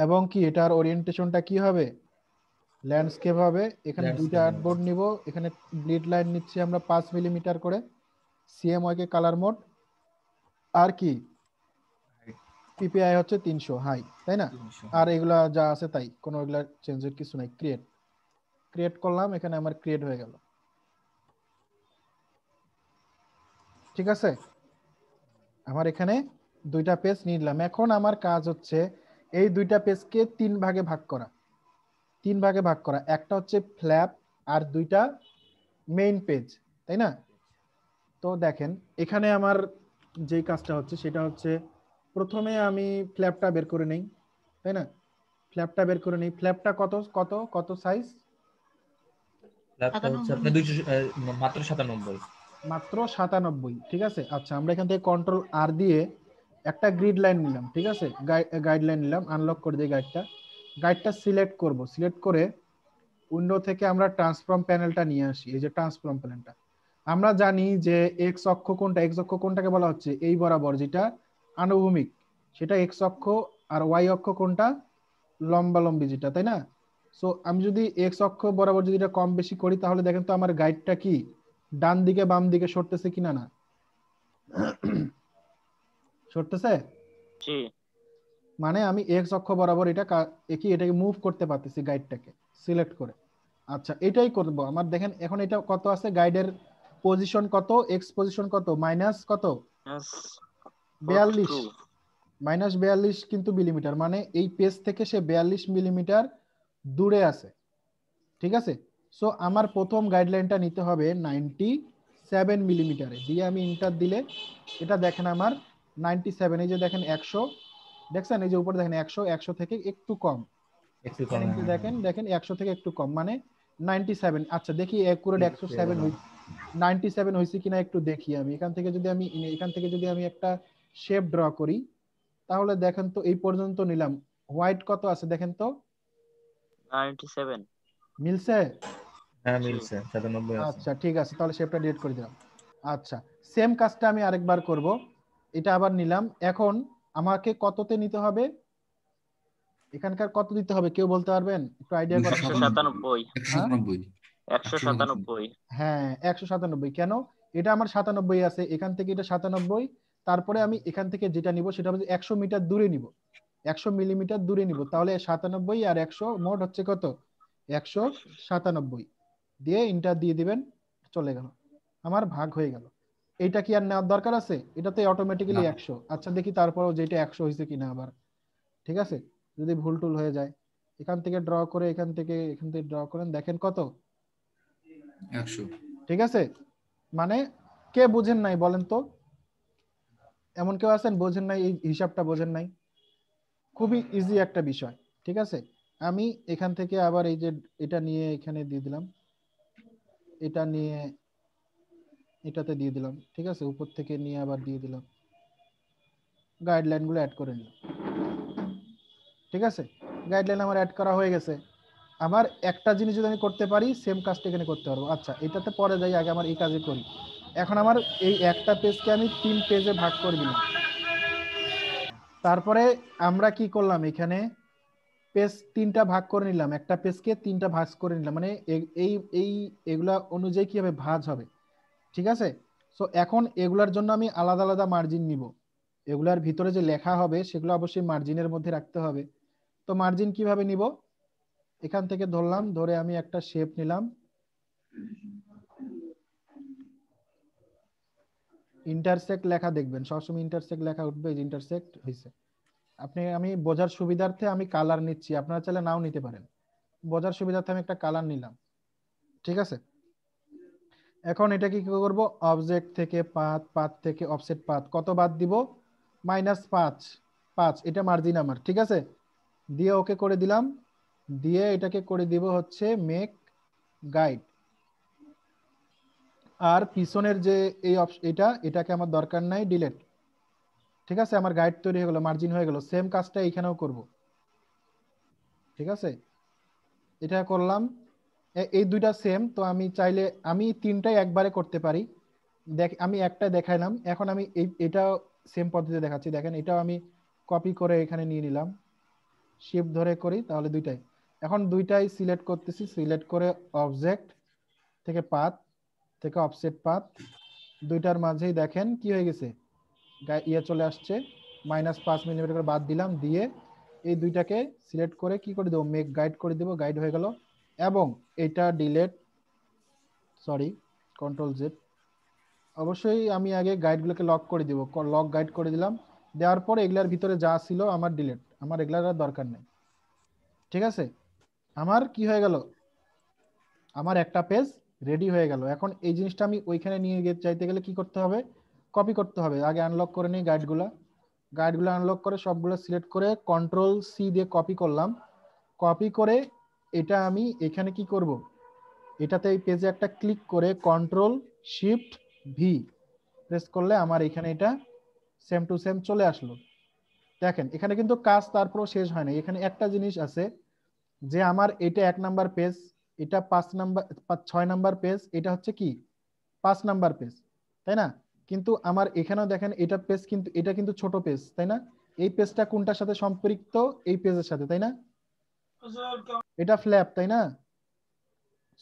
এবং কি এটার ওরিয়েন্টেশনটা কি হবে ল্যান্ডস্কেপ হবে এখানে দুইটা আর্টবোর্ড নিব এখানে গ্লিড লাইন নিচ্ছি আমরা পাঁচ মিলিমিটার করে সিএমওয়াই কে কালার মোড আর কি পিপিআই হচ্ছে তিনশো হাই তাই না আর এগুলা যা আছে তাই কোনো এগুলা চেঞ্জের কিছু নাই ক্রিয়েট ক্রিয়েট করলাম এখানে আমার ক্রিয়েট হয়ে গেল ঠিক আছে আমার এখানে দুইটা পেজ নিলাম এখন আমার কাজ হচ্ছে এই দুইটা পেজকে তিন ভাগে ভাগ করা তিন ভাগে ভাগ করা একটা হচ্ছে ফ্ল্যাপ আর দুইটা মেইন পেজ তাই না তো দেখেন এখানে আমার যে কাজটা হচ্ছে সেটা হচ্ছে প্রথমে আমি ফ্ল্যাপটা বের করে নেই তাই না ফ্ল্যাপটা বের করে নেই ফ্ল্যাপটা কত কত কত সাইজ মাত্র সাতানব্বই মাত্র সাতানব্বই ঠিক আছে আচ্ছা আমরা এখান থেকে কন্ট্রোল আর দিয়ে একটা গ্রিড লাইন নিলাম ঠিক আছে গাইডলাইন uh, নিলাম আনলক করে দিই গাইডটা গাইডটা সিলেক্ট করব সিলেক্ট করে উইন্ডো থেকে আমরা ট্রান্সফর্ম প্যানেলটা নিয়ে আসি এই যে ট্রান্সফর্ম প্যানেলটা আমরা জানি যে এক্স অক্ষ কোনটা এক্স অক্ষ কোনটাকে বলা হচ্ছে এই বরাবর যেটা আনুভূমিক সেটা এক্স অক্ষ আর ওয়াই অক্ষ কোনটা লম্বালম্বি যেটা তাই না সো আমি যদি এক্স অক্ষ বরাবর যদি এটা কম বেশি করি তাহলে দেখেন তো আমার গাইডটা কি ডান দিকে বাম দিকে সরতেছে কিনা না ছোটতেছে জি মানে আমি এক্স অক্ষ বরাবর এটা কি এটাকে মুভ করতে পারতেছি গাইডটাকে সিলেক্ট করে আচ্ছা এটাই করব আমার দেখেন এখন এটা কত আছে গাইডের পজিশন কত এক্স পজিশন কত মাইনাস কত বিয়াল্লিশ মাইনাস বিয়াল্লিশ কিন্তু মিলিমিটার মানে এই পেজ থেকে সে বিয়াল্লিশ মিলিমিটার দূরে আছে ঠিক আছে সো আমার প্রথম গাইডলাইনটা নিতে হবে নাইনটি সেভেন মিলিমিটারে দিয়ে আমি ইন্টার দিলে এটা দেখেন আমার নাইনটি সেভেন এই যে দেখেন একশো দেখছেন এই যে উপরে দেখেন একশো একশো থেকে একটু কম হ্যাঁ। দেখেন দেখেন একশো থেকে একটু কম মানে নাইনটি সেভেন আচ্ছা দেখি অ্যাকুরেট একশো সেভেন নাইনটি সেভেন হয়েছে কিনা একটু দেখি আমি এখান থেকে যদি আমি এখান থেকে যদি আমি একটা শেপ ড্র করি তাহলে দেখেন তো এই পর্যন্ত নিলাম হোয়াইট কত আছে দেখেন তো 97 মিলছে হ্যাঁ আচ্ছা ঠিক আছে তাহলে শেপটা ডিলিট করে দিলাম আচ্ছা সেম কাজটা আমি আরেকবার করব এটা আবার নিলাম এখন আমাকে কততে নিতে হবে এখানকার কত দিতে হবে কেউ বলতে পারবেন একটু আইডিয়া করেন 197 197 হ্যাঁ 197 কেন এটা আমার 97 আছে এখান থেকে এটা 97 তারপরে আমি এখান থেকে যেটা নিব সেটা হচ্ছে 100 মিটার দূরে নিব 100 মিলিমিটার দূরে নিব তাহলে 97 আর 100 মোট হচ্ছে কত 197 দিয়ে ইন্টার দিয়ে দিবেন চলে গেল আমার ভাগ হয়ে গেল এটা কি আর নেওয়ার দরকার আছে এটাতে অটোমেটিক্যালি একশো আচ্ছা দেখি তারপরেও যেটা একশো হয়েছে কিনা আবার ঠিক আছে যদি ভুল টুল হয়ে যায় এখান থেকে ড্র করে এখান থেকে এখান থেকে ড্র করেন দেখেন কত একশো ঠিক আছে মানে কে বোঝেন নাই বলেন তো এমন কেউ আছেন বোঝেন নাই এই হিসাবটা বোঝেন নাই খুবই ইজি একটা বিষয় ঠিক আছে আমি এখান থেকে আবার এই যে এটা নিয়ে এখানে দিয়ে দিলাম এটা নিয়ে এটাতে দিয়ে দিলাম ঠিক আছে উপর থেকে নিয়ে আবার দিয়ে দিলাম গাইডলাইনগুলো অ্যাড করে নিলাম ঠিক আছে গাইডলাইন আমার অ্যাড করা হয়ে গেছে আমার একটা জিনিস যদি আমি করতে পারি সেম কাজটা এখানে করতে পারবো আচ্ছা এটাতে পরে যাই আগে আমার এই কাজে করি এখন আমার এই একটা পেজকে আমি তিন পেজে ভাগ করে দিলাম তারপরে আমরা কি করলাম এখানে পেজ তিনটা ভাগ করে নিলাম একটা পেজকে তিনটা ভাগ করে নিলাম মানে এই এই এগুলা অনুযায়ী কীভাবে ভাজ হবে ঠিক আছে সো এখন এগুলার জন্য আমি আলাদা আলাদা মার্জিন নিব এগুলার ভিতরে যে লেখা হবে সেগুলো অবশ্যই মার্জিনের মধ্যে রাখতে হবে তো মার্জিন কিভাবে নিব এখান থেকে ধরলাম ধরে আমি একটা শেপ নিলাম ইন্টারসেক্ট লেখা দেখবেন সবসময় ইন্টারসেক্ট লেখা উঠবে ইন্টারসেক্ট হয়েছে আপনি আমি বোঝার সুবিধার্থে আমি কালার নিচ্ছি আপনারা চাইলে নাও নিতে পারেন বোঝার সুবিধার্থে আমি একটা কালার নিলাম ঠিক আছে এখন এটা কি করব অবজেক্ট থেকে পাঁচ পাঁচ থেকে অফসেট পাঁচ কত বাদ দিব মাইনাস পাঁচ পাঁচ এটা মার্জিন আমার ঠিক আছে দিয়ে ওকে করে দিলাম দিয়ে এটাকে করে দিব হচ্ছে মেক গাইড আর পিছনের যে এই এটা এটাকে আমার দরকার নাই ডিলেট ঠিক আছে আমার গাইড তৈরি হয়ে গেল মার্জিন হয়ে গেল সেম কাজটা এইখানেও করব ঠিক আছে এটা করলাম এই দুইটা সেম তো আমি চাইলে আমি তিনটাই একবারে করতে পারি দেখ আমি একটা দেখাইলাম এখন আমি এই এটা সেম পদ্ধতিতে দেখাচ্ছি দেখেন এটাও আমি কপি করে এখানে নিয়ে নিলাম শিফট ধরে করি তাহলে দুইটাই এখন দুইটাই সিলেক্ট করতেছি সিলেক্ট করে অবজেক্ট থেকে পাত থেকে অফসেট পাত দুইটার মাঝেই দেখেন কি হয়ে গেছে ইয়ে চলে আসছে মাইনাস পাঁচ মিলিমিটার করে বাদ দিলাম দিয়ে এই দুইটাকে সিলেক্ট করে কি করে দেবো মেক গাইড করে দেবো গাইড হয়ে গেল এবং এটা ডিলেট সরি কন্ট্রোল জেড অবশ্যই আমি আগে গাইডগুলোকে লক করে দিব লক গাইড করে দিলাম দেওয়ার পরে এগুলার ভিতরে যা ছিল আমার ডিলেট আমার এগুলার আর দরকার নেই ঠিক আছে আমার কি হয়ে গেল আমার একটা পেজ রেডি হয়ে গেল এখন এই জিনিসটা আমি ওইখানে নিয়ে গিয়ে চাইতে গেলে কি করতে হবে কপি করতে হবে আগে আনলক করে নিই গাইডগুলো গাইডগুলো আনলক করে সবগুলো সিলেক্ট করে কন্ট্রোল সি দিয়ে কপি করলাম কপি করে এটা আমি এখানে কি করব এটাতে এই পেজে একটা ক্লিক করে কন্ট্রোল শিফট ভি প্রেস করলে আমার এখানে এটা সেম টু সেম চলে আসলো দেখেন এখানে কিন্তু কাজ তারপরও শেষ হয় না এখানে একটা জিনিস আছে যে আমার এটা এক নাম্বার পেজ এটা পাঁচ নাম্বার ছয় নাম্বার পেজ এটা হচ্ছে কি পাঁচ নাম্বার পেজ তাই না কিন্তু আমার এখানেও দেখেন এটা পেজ কিন্তু এটা কিন্তু ছোট পেজ তাই না এই পেজটা কোনটার সাথে সম্পৃক্ত এই পেজের সাথে তাই না এটা ফ্ল্যাপ তাই না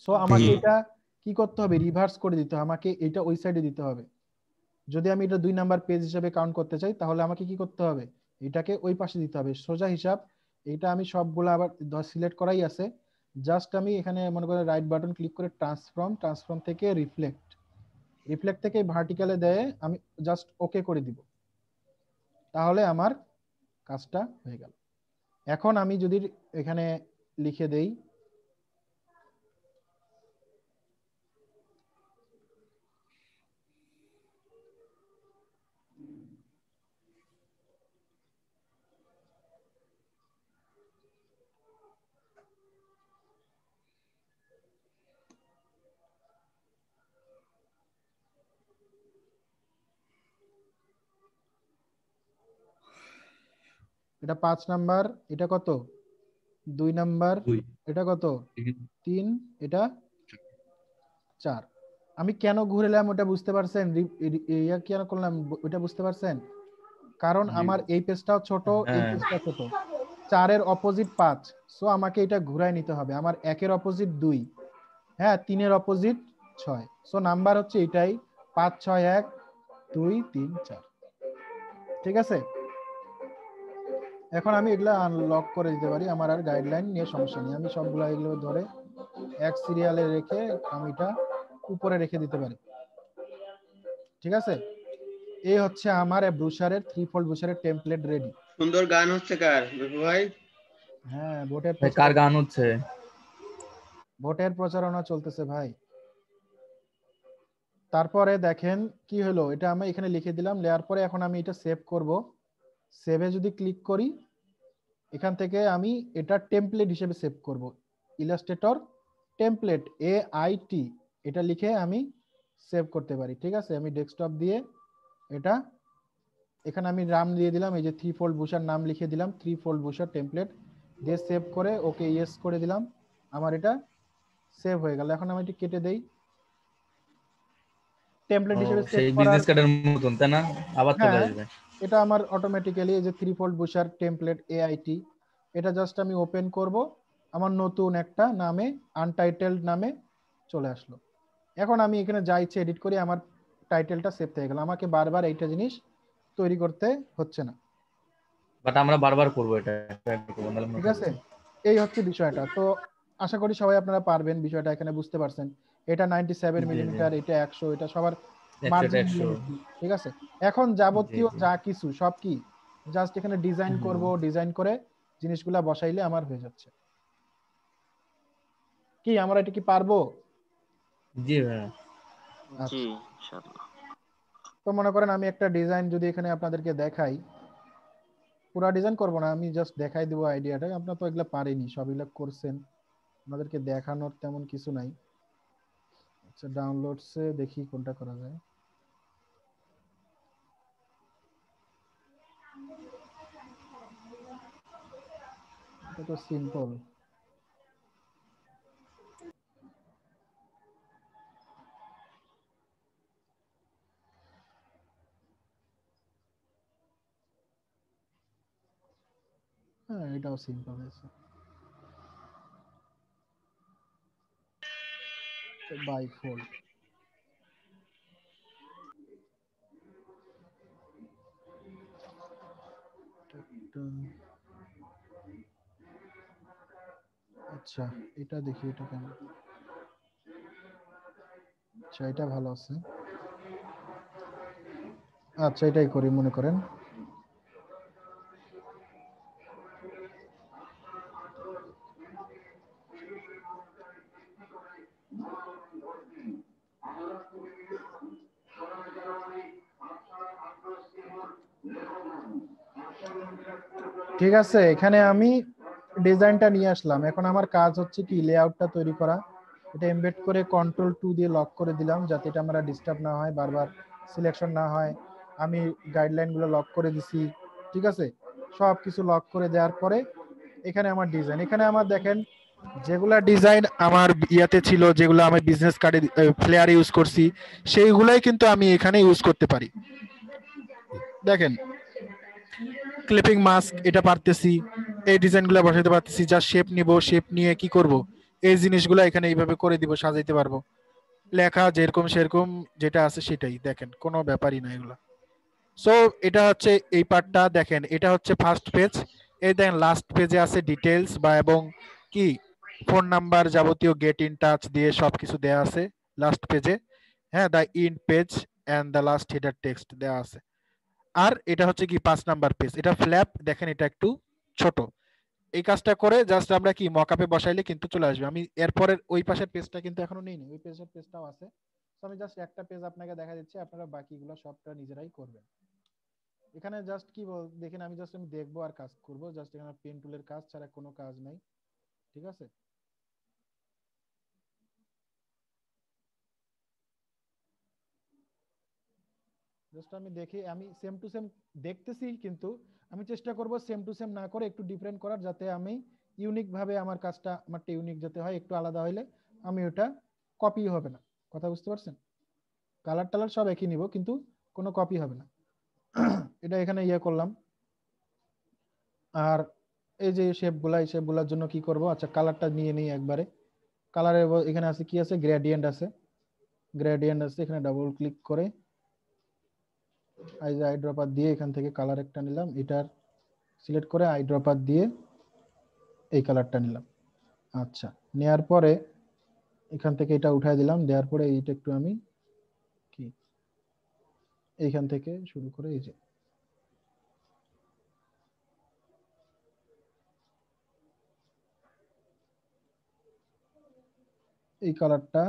সো আমাকে এটা কি করতে হবে রিভার্স করে দিতে হবে আমাকে এটা ওই সাইডে দিতে হবে যদি আমি এটা দুই নাম্বার পেজ হিসেবে কাউন্ট করতে চাই তাহলে আমাকে কি করতে হবে এটাকে ওই পাশে দিতে হবে সোজা হিসাব এটা আমি সবগুলো আবার সিলেক্ট করাই আছে জাস্ট আমি এখানে মনে করেন রাইট বাটন ক্লিক করে ট্রান্সফর্ম ট্রান্সফর্ম থেকে রিফ্লেক্ট রিফ্লেক্ট থেকে ভার্টিক্যালে দেয় আমি জাস্ট ওকে করে দিব তাহলে আমার কাজটা হয়ে গেল এখন আমি যদি এখানে লিখে দেই এটা পাঁচ নাম্বার এটা কত দুই নাম্বার এটা কত তিন এটা চার আমি কেন ঘুরেলাম ওটা বুঝতে পারছেন ইয়া কেন করলাম ওটা বুঝতে পারছেন কারণ আমার এই পেজটাও ছোট এই হ্যাঁ। পেজটা ছোট চারের অপোজিট পাঁচ সো আমাকে এটা ঘুরাই নিতে হবে আমার একের অপোজিট দুই হ্যাঁ তিনের অপোজিট ছয় সো নাম্বার হচ্ছে এটাই পাঁচ ছয় এক দুই তিন চার ঠিক আছে এখন আমি এগুলো আনলক করে দিতে পারি আমার আর গাইডলাইন নিয়ে সমস্যা নেই আমি সবগুলো এগুলো ধরে এক সিরিয়ালে রেখে আমি এটা উপরে রেখে দিতে পারি ঠিক আছে এই হচ্ছে আমার ব্রুশারের থ্রি ফোল্ড ব্রুশারের টেমপ্লেট রেডি সুন্দর গান হচ্ছে কার ভাই হ্যাঁ ভোটের কার গান হচ্ছে ভোটের প্রচারণা চলতেছে ভাই তারপরে দেখেন কি হলো এটা আমি এখানে লিখে দিলাম লেয়ার পরে এখন আমি এটা সেভ করব সেভে যদি ক্লিক করি এখান থেকে আমি এটা টেমপ্লেট হিসেবে সেভ করব Illustrator template A I T এটা লিখে আমি সেভ করতে পারি ঠিক আছে আমি ডেস্কটপ দিয়ে এটা এখানে আমি নাম দিয়ে দিলাম এই যে থ্রি ফোল্ড বুশার নাম লিখে দিলাম থ্রি ফোল্ড বুশার টেমপ্লেট দিয়ে সেভ করে ওকে ইয়েস করে দিলাম আমার এটা সেভ হয়ে গেল এখন আমি এটি কেটে দেই টেমপ্লেট হিসেবে সেভ করা বিজনেস কার্ডের মতন তাই না আবার চলে হ্যাঁ। আসবে এটা আমার অটোমেটিক্যালি এই যে three fold brochure template AIT এটা জাস্ট আমি ওপেন করব আমার নতুন একটা নামে আনটাইটেলড নামে চলে আসলো এখন আমি এখানে যা ইচ্ছে এডিট করি আমার টাইটেলটা সেভ হয়ে গেল আমাকে বারবার এইটা জিনিস তৈরি করতে হচ্ছে না বাট আমরা বারবার করব এটা ঠিক আছে এই হচ্ছে বিষয়টা তো আশা করি সবাই আপনারা পারবেন বিষয়টা এখানে বুঝতে পারছেন এটা 97 মিলিমিটার এটা 100 এটা সবার ঠিক আছে এখন যাবতীয় যা কিছু সব কি জাস্ট এখানে ডিজাইন করব ডিজাইন করে জিনিসগুলা বসাইলে আমার হয়ে যাচ্ছে কি আমরা এটা কি পারবো জি ভাই আচ্ছা। জি তো মনে করেন আমি একটা ডিজাইন যদি এখানে আপনাদেরকে দেখাই পুরো ডিজাইন করব না আমি জাস্ট দেখাই দেব আইডিয়াটা আপনারা তো এগুলা পারেনি সব এগুলা করছেন আপনাদেরকে দেখানোর তেমন কিছু নাই আচ্ছা ডাউনলোডসে দেখি কোনটা করা যায় এটা তো সিম্পল হ্যাঁ এটাও সিম্পল আছে বাই ফোর একটা আচ্ছা এটা দেখি এটা কেন আচ্ছা এটা ভালো আছে আচ্ছা এটাই করি মনে করেন ঠিক আছে এখানে আমি ডিজাইনটা নিয়ে আসলাম এখন আমার কাজ হচ্ছে কি লেআউটটা তৈরি করা এটা এমবেড করে কন্ট্রোল টু দিয়ে লক করে দিলাম যাতে এটা আমরা ডিস্টার্ব না হয় বারবার সিলেকশন না হয় আমি গাইডলাইনগুলো লক করে দিছি ঠিক আছে সব কিছু লক করে দেওয়ার পরে এখানে আমার ডিজাইন এখানে আমার দেখেন যেগুলা ডিজাইন আমার ইয়াতে ছিল যেগুলো আমি বিজনেস কার্ডে ফ্লেয়ার ইউজ করছি সেইগুলাই কিন্তু আমি এখানে ইউজ করতে পারি দেখেন ক্লিপিং মাস্ক এটা পারতেছি এই ডিজাইনগুলো বসাইতে পারতেছি যা শেপ নিব শেপ নিয়ে কি করব এই জিনিসগুলো এখানে এইভাবে করে দিব সাজাইতে পারবো লেখা যেরকম সেরকম যেটা আছে সেটাই দেখেন কোনো ব্যাপারই না এগুলো সো এটা হচ্ছে এই পার্টটা দেখেন এটা হচ্ছে ফার্স্ট পেজ এই দেখেন লাস্ট পেজে আছে ডিটেলস বা এবং কি ফোন নাম্বার যাবতীয় গেট ইন টাচ দিয়ে সবকিছু দেয়া আছে লাস্ট পেজে হ্যাঁ the in page and the last header text দেওয়া আছে আর এটা হচ্ছে কি পাঁচ নাম্বার পেজ এটা ফ্ল্যাপ দেখেন এটা একটু ছোট এই কাজটা করে জাস্ট আমরা কি মকআপে বসাইলে কিন্তু চলে আসবে আমি এরপরের ওই পাশের পেজটা কিন্তু এখনো নেই ওই পেজের পেজটাও আছে আমি জাস্ট একটা পেজ আপনাকে দেখা দিচ্ছি আপনারা বাকিগুলো সবটা নিজেরাই করবেন এখানে জাস্ট কি দেখেন আমি জাস্ট আমি দেখবো আর কাজ করব জাস্ট এখানে পেন টুলের কাজ ছাড়া কোনো কাজ নাই ঠিক আছে জাস্ট আমি দেখি আমি সেম টু সেম দেখতেছি কিন্তু আমি চেষ্টা করব সেম টু সেম না করে একটু ডিফারেন্ট করার যাতে আমি ইউনিকভাবে আমার কাজটা আমারটা ইউনিক যাতে হয় একটু আলাদা হইলে আমি ওটা কপি হবে না কথা বুঝতে পারছেন কালার টালার সব একই নিব কিন্তু কোনো কপি হবে না এটা এখানে ইয়ে করলাম আর এই যে শেপগুলা এই শেপগুলার জন্য কি করব আচ্ছা কালারটা নিয়ে নিই একবারে কালারে এখানে আছে কি আছে গ্রেডিয়েন্ট আছে গ্রেডিয়েন্ট আছে এখানে ডাবল ক্লিক করে আই যে দিয়ে এখান থেকে কালার একটা নিলাম এটার সিলেক্ট করে আইড্রপার দিয়ে এই কালারটা নিলাম আচ্ছা নেয়ার পরে এখান থেকে এটা উঠাই দিলাম দেওয়ার পরে এইটা একটু আমি কি এইখান থেকে শুরু করে এই যে এই কালারটা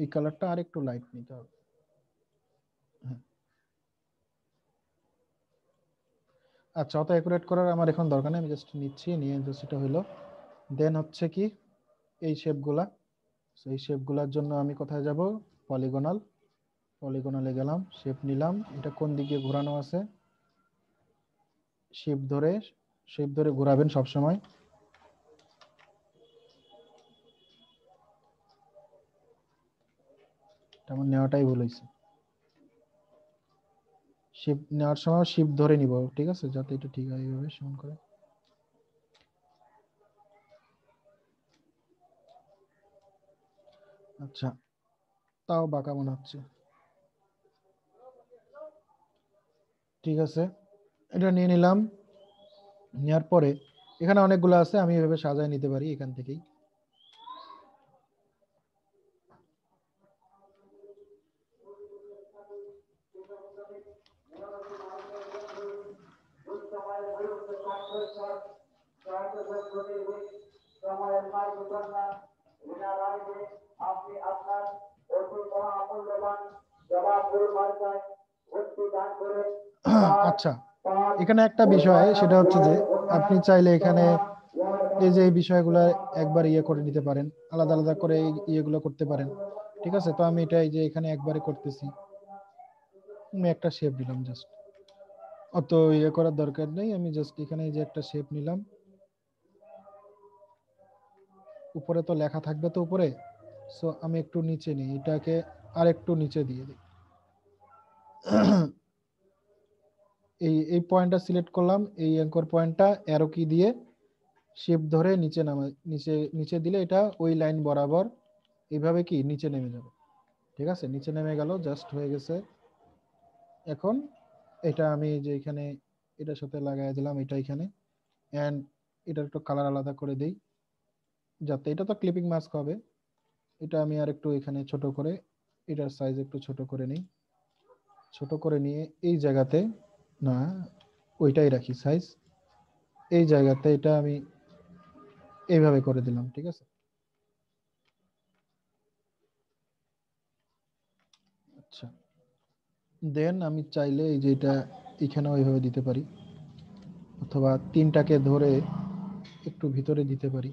এই কালারটা আর একটু লাইট নিতে হবে আচ্ছা অত অ্যাকুরেট করার আমার এখন দরকার নেই আমি জাস্ট নিচ্ছি নিয়ে জাস্ট এটা হলো দেন হচ্ছে কি এই শেপগুলা সো এই শেপগুলোর জন্য আমি কোথায় যাব পলিগোনাল পলিগোনালে গেলাম শেপ নিলাম এটা কোন দিকে ঘোরানো আছে শেপ ধরে শেপ ধরে ঘোরাবেন সব সময় নেওয়াটাই ভুল হয়েছে শিপ নেওয়ার সময় শিপ ধরে নিব ঠিক আছে যাতে এটা ঠিক হয় এইভাবে সমান করে আচ্ছা তাও বাঁকা মনে হচ্ছে ঠিক আছে এটা নিয়ে নিলাম নেওয়ার পরে এখানে অনেকগুলো আছে আমি এভাবে সাজায় নিতে পারি এখান থেকেই বিনা আপনি আপনার জবাব মার্কায় দান করে আচ্ছা এখানে একটা বিষয় সেটা হচ্ছে যে আপনি চাইলে এখানে এই যে এই বিষয়গুলো একবার ইয়ে করে নিতে পারেন আলাদা আলাদা করে ইয়েগুলো করতে পারেন ঠিক আছে তো আমি এটা এই যে এখানে একবারে করতেছি আমি একটা শেপ দিলাম জাস্ট অত ইয়ে করার দরকার নেই আমি জাস্ট এখানে এই যে একটা শেপ নিলাম উপরে তো লেখা থাকবে তো উপরে সো আমি একটু নিচে নিই এটাকে আর একটু নিচে দিয়ে দিই এই এই পয়েন্টটা সিলেক্ট করলাম এই অ্যাঙ্কর পয়েন্টটা অ্যারো কি দিয়ে শেপ ধরে নিচে নামা নিচে নিচে দিলে এটা ওই লাইন বরাবর এইভাবে কি নিচে নেমে যাবে ঠিক আছে নিচে নেমে গেল জাস্ট হয়ে গেছে এখন এটা আমি যে এখানে এটার সাথে লাগাই দিলাম এটা এখানে অ্যান্ড এটার একটু কালার আলাদা করে দিই যাতে এটা তো ক্লিপিং মাস্ক হবে এটা আমি আর একটু এখানে ছোট করে এটার সাইজ একটু ছোট করে নিই ছোট করে নিয়ে এই জায়গাতে না ওইটাই রাখি সাইজ এই জায়গাতে এটা আমি এইভাবে করে দিলাম ঠিক আছে আচ্ছা দেন আমি চাইলে এই যে এটা এখানেও ওইভাবে দিতে পারি অথবা তিনটাকে ধরে একটু ভিতরে দিতে পারি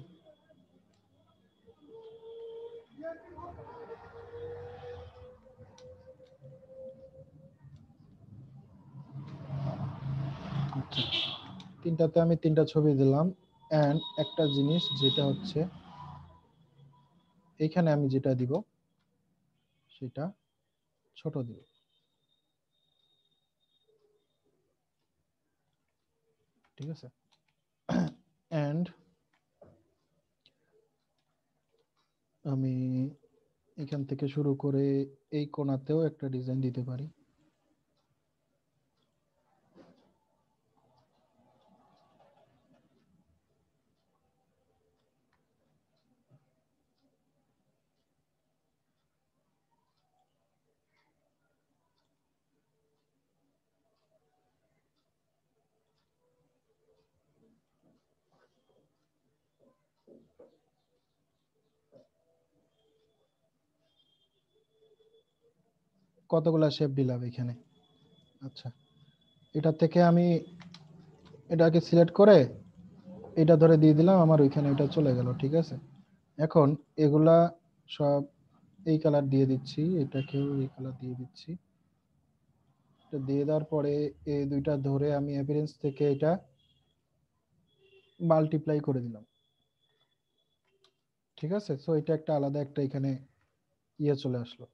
তিনটাতে আমি তিনটা ছবি দিলাম অ্যান্ড একটা জিনিস যেটা হচ্ছে এখানে আমি যেটা দিব সেটা ছোট দিব ঠিক আছে অ্যান্ড আমি এখান থেকে শুরু করে এই কোনাতেও একটা ডিজাইন দিতে পারি কতগুলো শেপ দিলাম এখানে আচ্ছা এটা থেকে আমি এটাকে সিলেক্ট করে এটা ধরে দিয়ে দিলাম আমার ওইখানে এটা চলে গেল ঠিক আছে এখন এগুলা সব এই কালার দিয়ে দিচ্ছি এটাকেও এই কালার দিয়ে দিচ্ছি এটা দিয়ে দেওয়ার পরে এই দুইটা ধরে আমি অ্যাপিয়ারেন্স থেকে এটা মাল্টিপ্লাই করে দিলাম ঠিক আছে সো এটা একটা আলাদা একটা এখানে ইয়ে চলে আসলো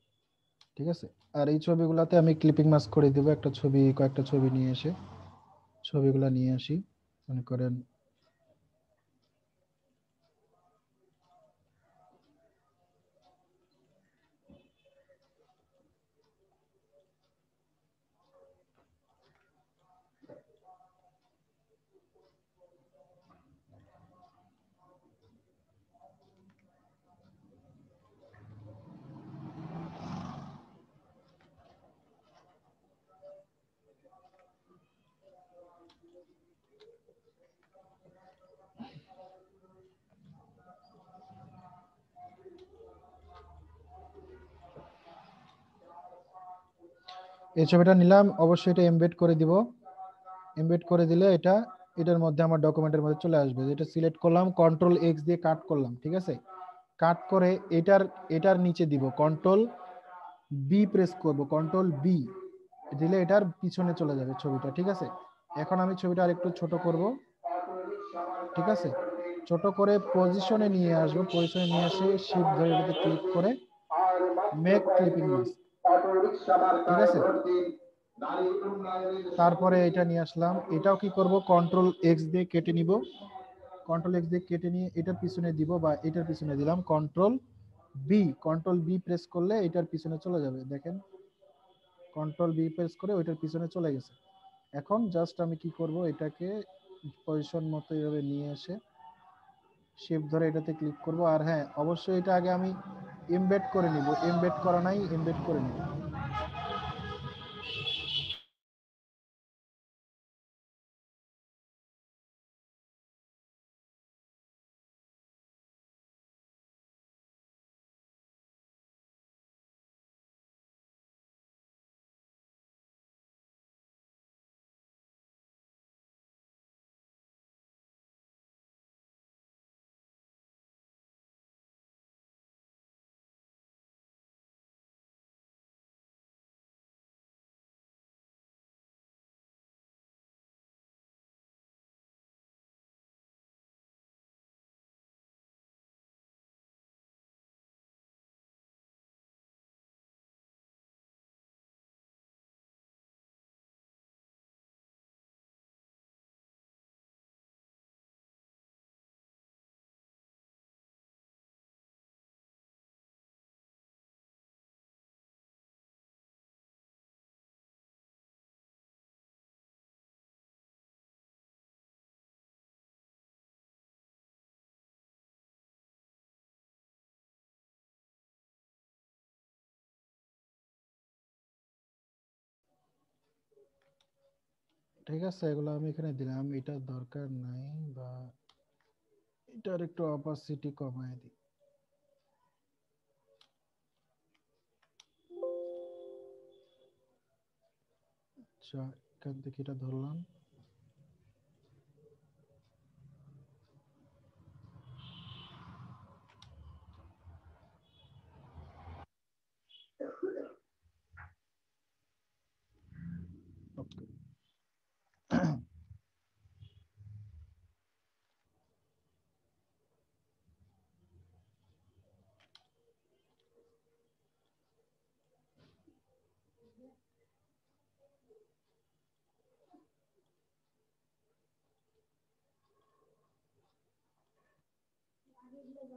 ঠিক আছে আর এই ছবিগুলোতে আমি ক্লিপিং মাস্ক করে দেবো একটা ছবি কয়েকটা ছবি নিয়ে এসে ছবিগুলো নিয়ে আসি মনে করেন এই ছবিটা নিলাম অবশ্যই এটা এমবেড করে দিব এমবেড করে দিলে এটা এটার মধ্যে আমার ডকুমেন্টের মধ্যে চলে আসবে এটা সিলেক্ট করলাম কন্ট্রোল এক্স দিয়ে কাট করলাম ঠিক আছে কাট করে এটার এটার নিচে দিব কন্ট্রোল বি প্রেস করব কন্ট্রোল বি দিলে এটার পিছনে চলে যাবে ছবিটা ঠিক আছে এখন আমি ছবিটা আরেকটু ছোট করব ঠিক আছে ছোট করে পজিশনে নিয়ে আসবো পজিশনে নিয়ে এসে শিফট ধরে ক্লিক করে মেক ক্লিপিং মাস্ক ঠিক আছে তারপরে এটা নিয়ে আসলাম এটাও কি করব কন্ট্রোল এক্স দিয়ে কেটে নিব কন্ট্রোল এক্স দিয়ে কেটে নিয়ে এটার পিছনে দিব বা এটার পিছনে দিলাম control B control B press করলে এটার পিছনে চলে যাবে দেখেন কন্ট্রোল বি প্রেস করে ওইটার পিছনে চলে গেছে এখন জাস্ট আমি কি করব এটাকে পজিশন মতো এভাবে নিয়ে এসে শেপ ধরে এটাতে ক্লিক করব আর হ্যাঁ অবশ্যই এটা আগে আমি এমবেড করে নিব এমবেড করা নাই এমবেড করে নিব ঠিক আছে এগুলো আমি এখানে দিলাম এটা দরকার নাই বা এটার একটু অপাসিটি কমায় দিই আচ্ছা এখান থেকে এটা ধরলাম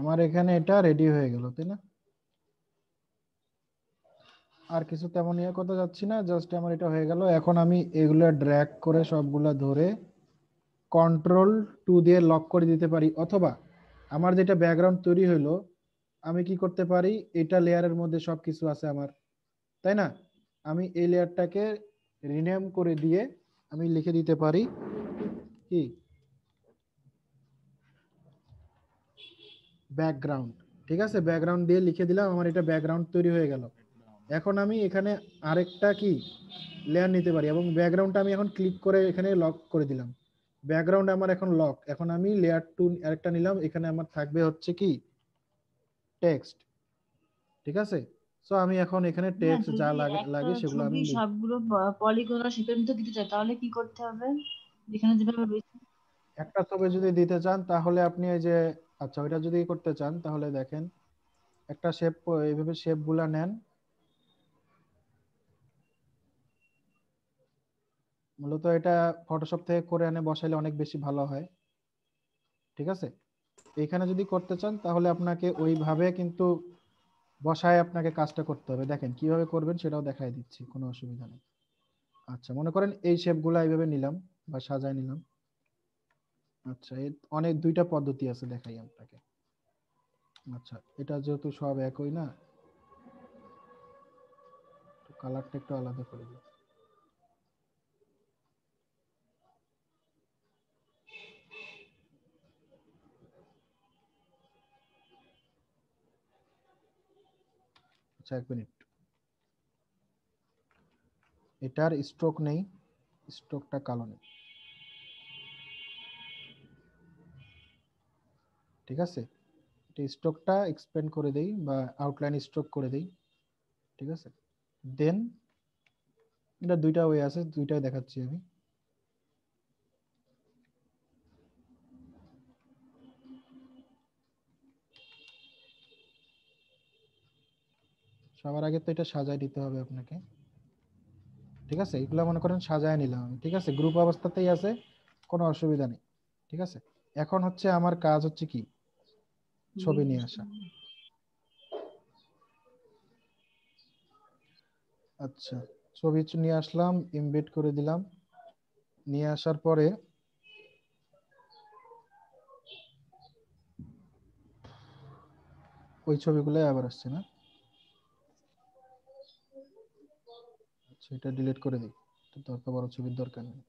আমার এখানে এটা রেডি হয়ে গেল তাই না আর কিছু তেমন ইয়ে করতে যাচ্ছি না জাস্ট আমার এটা হয়ে গেল এখন আমি এগুলো ড্র্যাগ করে সবগুলা ধরে কন্ট্রোল টু দিয়ে লক করে দিতে পারি অথবা আমার যেটা ব্যাকগ্রাউন্ড তৈরি হলো আমি কি করতে পারি এটা লেয়ারের মধ্যে সব কিছু আছে আমার তাই না আমি এই লেয়ারটাকে রিনেম করে দিয়ে আমি লিখে দিতে পারি কি ব্যাকগ্রাউন্ড ঠিক আছে ব্যাকগ্রাউন্ড দিয়ে লিখে দিলাম আমার এটা ব্যাকগ্রাউন্ড তৈরি হয়ে গেল এখন আমি এখানে আরেকটা কি লেয়ার নিতে পারি এবং ব্যাকগ্রাউন্ডটা আমি এখন ক্লিক করে এখানে লক করে দিলাম ব্যাকগ্রাউন্ড আমার এখন লক এখন আমি লেয়ার টু আরেকটা নিলাম এখানে আমার থাকবে হচ্ছে কি টেক্সট ঠিক আছে সো আমি এখন এখানে টেক্সট যা লাগে সেগুলো আমি সবগুলো পলিগন সেটার মধ্যে দিতে চাই তাহলে কি করতে হবে এখানে যেভাবে একটা ছবি যদি দিতে চান তাহলে আপনি এই যে আচ্ছা ওইটা যদি করতে চান তাহলে দেখেন একটা শেপ এইভাবে শেপগুলা নেন মূলত এটা ফটোশপ থেকে করে এনে বসাইলে অনেক বেশি ভালো হয় ঠিক আছে এইখানে যদি করতে চান তাহলে আপনাকে ওইভাবে কিন্তু বসায় আপনাকে কাজটা করতে হবে দেখেন কিভাবে করবেন সেটাও দেখাই দিচ্ছি কোনো অসুবিধা নেই আচ্ছা মনে করেন এই শেপগুলো এইভাবে নিলাম বা সাজায় নিলাম আচ্ছা অনেক দুইটা পদ্ধতি আছে দেখাই আপনাকে আচ্ছা এটা যেহেতু সব একই না কালারটা একটু আলাদা করে দিই আচ্ছা, এক মিনিট এটার স্ট্রোক নেই স্ট্রোকটা কালো নেই ঠিক আছে এটা স্ট্রোকটা এক্সপ্যান্ড করে দেই বা আউটলাইন স্ট্রোক করে দেই ঠিক আছে দেন এটা দুইটা ওয়ে আছে দুইটাই দেখাচ্ছি আমি সবার আগে তো এটা সাজায় দিতে হবে আপনাকে ঠিক আছে এগুলো মনে করেন সাজায় নিলাম আমি ঠিক আছে গ্রুপ অবস্থাতেই আছে কোনো অসুবিধা নেই ঠিক আছে এখন হচ্ছে আমার কাজ হচ্ছে কি ছবি নিয়ে আসা আচ্ছা ছবি নিয়ে আসলাম ইমবেড করে দিলাম নিয়ে আসার পরে ওই ছবিগুলোই আবার আসছে না আচ্ছা এটা ডিলিট করে দিই দরকার বড় ছবির দরকার নেই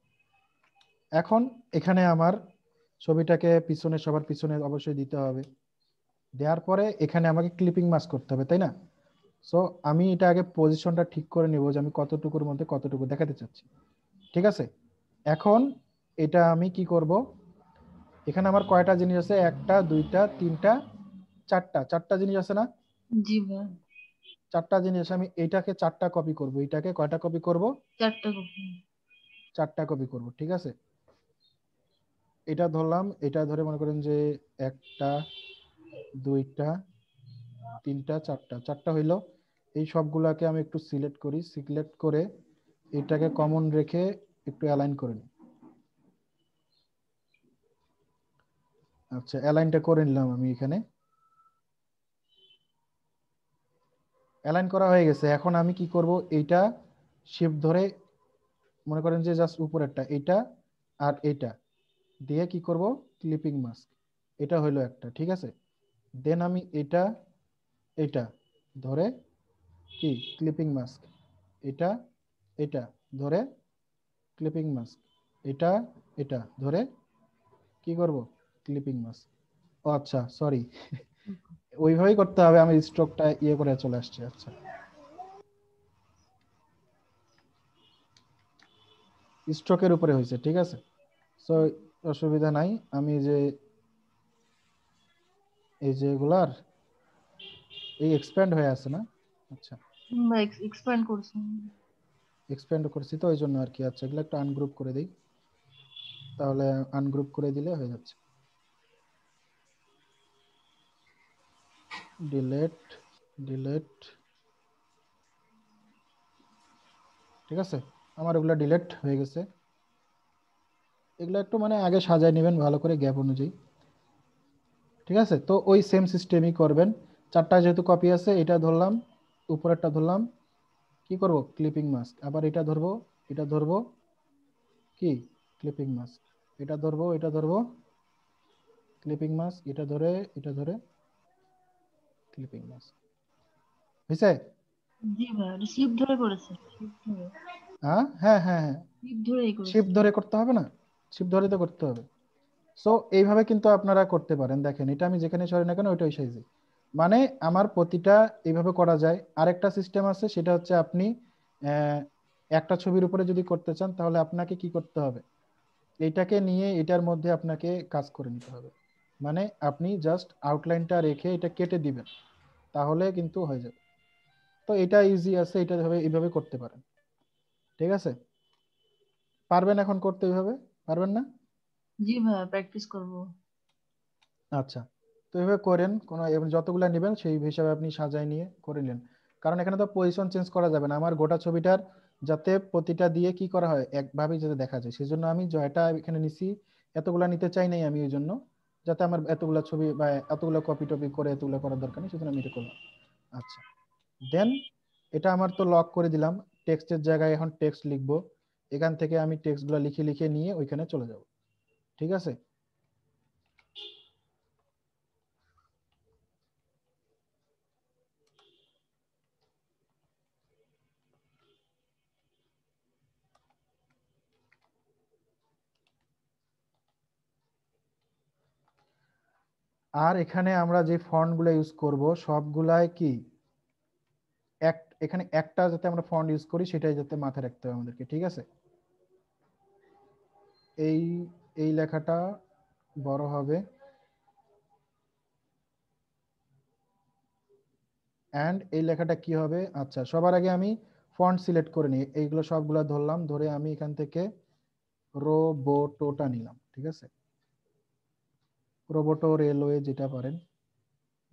এখন এখানে আমার ছবিটাকে পিছনে সবার পিছনে অবশ্যই দিতে হবে দেওয়ার পরে এখানে আমাকে ক্লিপিং মাছ করতে হবে তাই না সো আমি এটা আগে পজিশনটা ঠিক করে নেব যে আমি কতটুকুর মধ্যে কতটুকু দেখাতে চাচ্ছি ঠিক আছে এখন এটা আমি কি করব এখানে আমার কয়টা জিনিস আছে একটা দুইটা তিনটা চারটা চারটা জিনিস আছে না জি চারটা জিনিস আমি এটাকে চারটা কপি করব এটাকে কয়টা কপি করব চারটা কপি চারটা কপি করব ঠিক আছে এটা ধরলাম এটা ধরে মনে করেন যে একটা দুইটা তিনটা চারটা চারটা হইল এই সবগুলাকে আমি একটু সিলেক্ট করি সিলেক্ট করে এটাকে কমন রেখে একটু অ্যালাইন করে নিই আচ্ছা অ্যালাইনটা করে নিলাম আমি এখানে অ্যালাইন করা হয়ে গেছে এখন আমি কি করব এইটা শিফট ধরে মনে করেন যে জাস্ট উপরেরটা এটা আর এটা দিয়ে কি করব ক্লিপিং মাস্ক এটা হলো একটা ঠিক আছে দেন আমি এটা এটা ধরে কি ক্লিপিং মাস্ক এটা এটা ধরে ক্লিপিং মাস্ক এটা এটা ধরে কি করব ক্লিপিং মাস্ক ও আচ্ছা সরি ওইভাবেই করতে হবে আমি স্ট্রোকটা ইয়ে করে চলে আসছি আচ্ছা স্ট্রোকের উপরে হয়েছে ঠিক আছে সো অসুবিধা নাই আমি যে এই যে এগুলার এই এক্সপ্যান্ড হয়ে আছে না আচ্ছা এক্সপ্যান্ড করছি এক্সপ্যান্ড করছি তো ওই জন্য আর কি আচ্ছা এগুলো একটা আনগ্রুপ করে দিই তাহলে আনগ্রুপ করে দিলে হয়ে যাচ্ছে ডিলেট ডিলেট ঠিক আছে আমার ওগুলো ডিলেট হয়ে গেছে এগুলো একটু মানে আগে সাজায় নেবেন ভালো করে গ্যাপ অনুযায়ী ঠিক আছে তো ওই সেম সিস্টেমই করবেন চারটা যেহেতু কপি আছে এটা ধরলাম উপরেরটা ধরলাম কি করব ক্লিপিং মাস্ক আবার এটা ধরবো এটা ধরবো কি ক্লিপিং মাস্ক এটা ধরবো এটা ধরবো ক্লিপিং মাস্ক এটা ধরে এটা ধরে ক্লিপিং মাস্ক হয়েছে জি ভাই শিফট ধরে করেছে হ্যাঁ হ্যাঁ হ্যাঁ শিফট হ্যাঁ। ধরে করতে হবে না শিফট ধরে তো করতে হবে সো এইভাবে কিন্তু আপনারা করতে পারেন দেখেন এটা আমি যেখানে সরি না কেন ওইটাই ওই সাইজে মানে আমার প্রতিটা এইভাবে করা যায় আরেকটা সিস্টেম আছে সেটা হচ্ছে আপনি একটা ছবির উপরে যদি করতে চান তাহলে আপনাকে কি করতে হবে এইটাকে নিয়ে এটার মধ্যে আপনাকে কাজ করে নিতে হবে মানে আপনি জাস্ট আউটলাইনটা রেখে এটা কেটে দিবেন তাহলে কিন্তু হয়ে যাবে তো এটা ইজি আছে এটা এইভাবে করতে পারেন ঠিক আছে পারবেন এখন করতে এইভাবে পারবেন না জি ভাইয়া প্র্যাকটিস করব আচ্ছা তো এভাবে করেন কোন যতগুলো নেবেন সেই হিসাবে আপনি সাজায় নিয়ে করে নেন কারণ এখানে তো পজিশন চেঞ্জ করা যাবে না আমার গোটা ছবিটার যাতে প্রতিটা দিয়ে কি করা হয় একভাবেই যাতে দেখা যায় সেজন্য আমি জয়টা এখানে নিছি এতগুলা নিতে চাই নাই আমি ওই জন্য যাতে আমার এতগুলা ছবি বা এতগুলো কপি টপি করে এতগুলো করার দরকার নেই সেজন্য আমি এটা করলাম আচ্ছা দেন এটা আমার তো লক করে দিলাম টেক্সটের জায়গায় এখন টেক্সট লিখবো এখান থেকে আমি টেক্সটগুলো লিখে লিখে নিয়ে ওইখানে চলে যাব ঠিক আছে আর এখানে আমরা যে গুলা ইউজ করব সবগুলাই কি এক এখানে একটা যাতে আমরা ফন্ড ইউজ করি সেটাই যাতে মাথায় রাখতে হবে আমাদেরকে ঠিক আছে এই এই লেখাটা বড় হবে অ্যান্ড এই লেখাটা কি হবে আচ্ছা সবার আগে আমি ফন্ট সিলেক্ট করে নিই এইগুলো সবগুলো ধরলাম ধরে আমি এখান থেকে রোবোটোটা নিলাম ঠিক আছে রোবোটো রেলওয়ে যেটা পারেন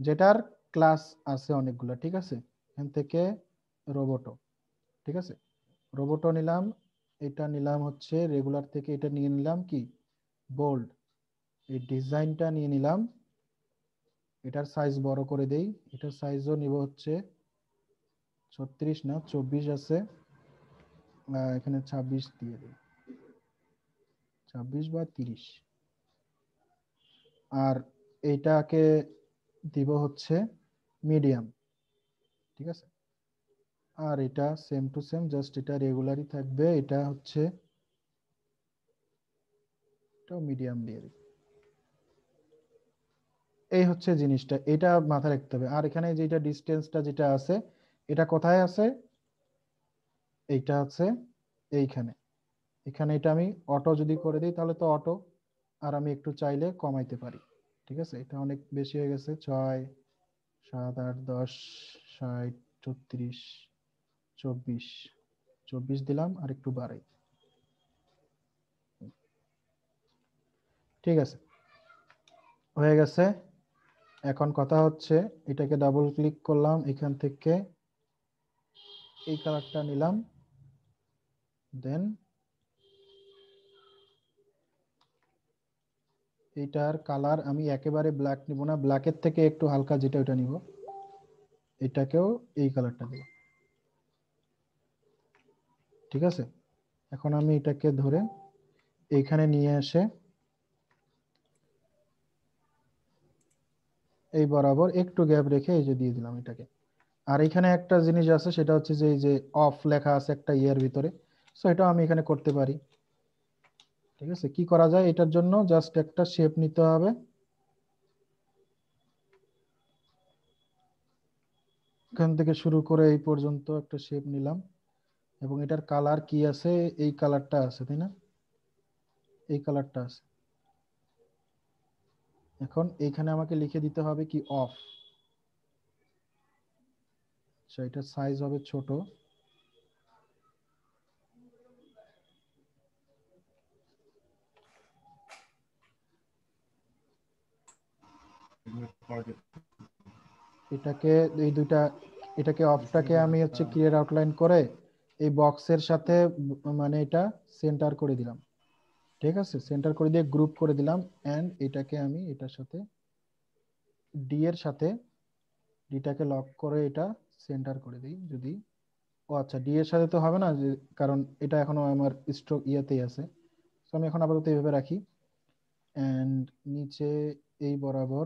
যেটার ক্লাস আছে অনেকগুলো ঠিক আছে এখান থেকে রোবোটো ঠিক আছে রোবোটো নিলাম এটা নিলাম হচ্ছে রেগুলার থেকে এটা নিয়ে নিলাম কি বোল্ড এই ডিজাইনটা নিয়ে নিলাম এটার সাইজ বড় করে দেই এটার সাইজও নিব হচ্ছে ছত্রিশ না চব্বিশ আছে এখানে ছাব্বিশ দিয়ে দিই ছাব্বিশ বা তিরিশ আর এইটাকে দিব হচ্ছে মিডিয়াম ঠিক আছে আর এটা সেম টু সেম জাস্ট এটা রেগুলারই থাকবে এটা হচ্ছে একটা মিডিয়াম দিয়ে দিই এই হচ্ছে জিনিসটা এটা মাথায় রাখতে হবে আর এখানে যেটা ডিসটেন্সটা যেটা আছে এটা কোথায় আছে এইটা আছে এইখানে এখানে এটা আমি অটো যদি করে দিই তাহলে তো অটো আর আমি একটু চাইলে কমাইতে পারি ঠিক আছে এটা অনেক বেশি হয়ে গেছে ছয় সাত আট দশ ষাট চব্বিশ চব্বিশ দিলাম আর একটু বাড়াই ঠিক আছে হয়ে গেছে এখন কথা হচ্ছে এটাকে ডাবল ক্লিক করলাম এখান থেকে এই কালারটা নিলাম দেন এটার কালার আমি একেবারে ব্ল্যাক নিব না ব্ল্যাকের থেকে একটু হালকা যেটা ওটা নিব এটাকেও এই কালারটা দেব ঠিক আছে এখন আমি এটাকে ধরে এইখানে নিয়ে এসে এই বরাবর একটু গ্যাপ রেখে এই যে দিয়ে দিলাম এটাকে আর এখানে একটা জিনিস আছে সেটা হচ্ছে যে এই যে অফ লেখা আছে একটা ইয়ের ভিতরে সো এটা আমি এখানে করতে পারি ঠিক আছে কি করা যায় এটার জন্য জাস্ট একটা শেপ নিতে হবে এখান থেকে শুরু করে এই পর্যন্ত একটা শেপ নিলাম এবং এটার কালার কি আছে এই কালারটা আছে তাই না এই কালারটা আছে এখন এখানে আমাকে লিখে দিতে হবে কি অফ আচ্ছা এটা সাইজ হবে ছোট এটাকে এই দুইটা এটাকে অফটাকে আমি হচ্ছে ক্লিয়ার আউটলাইন করে এই বক্সের সাথে মানে এটা সেন্টার করে দিলাম ঠিক আছে সেন্টার করে দিয়ে গ্রুপ করে দিলাম অ্যান্ড এটাকে আমি এটার সাথে ডি এর সাথে ডিটাকে লক করে এটা সেন্টার করে দিই যদি ও আচ্ছা ডি এর সাথে তো হবে না কারণ এটা এখনো আমার স্ট্রোক ইয়েতেই আছে সো আমি এখন আপাতত এইভাবে রাখি অ্যান্ড নিচে এই বরাবর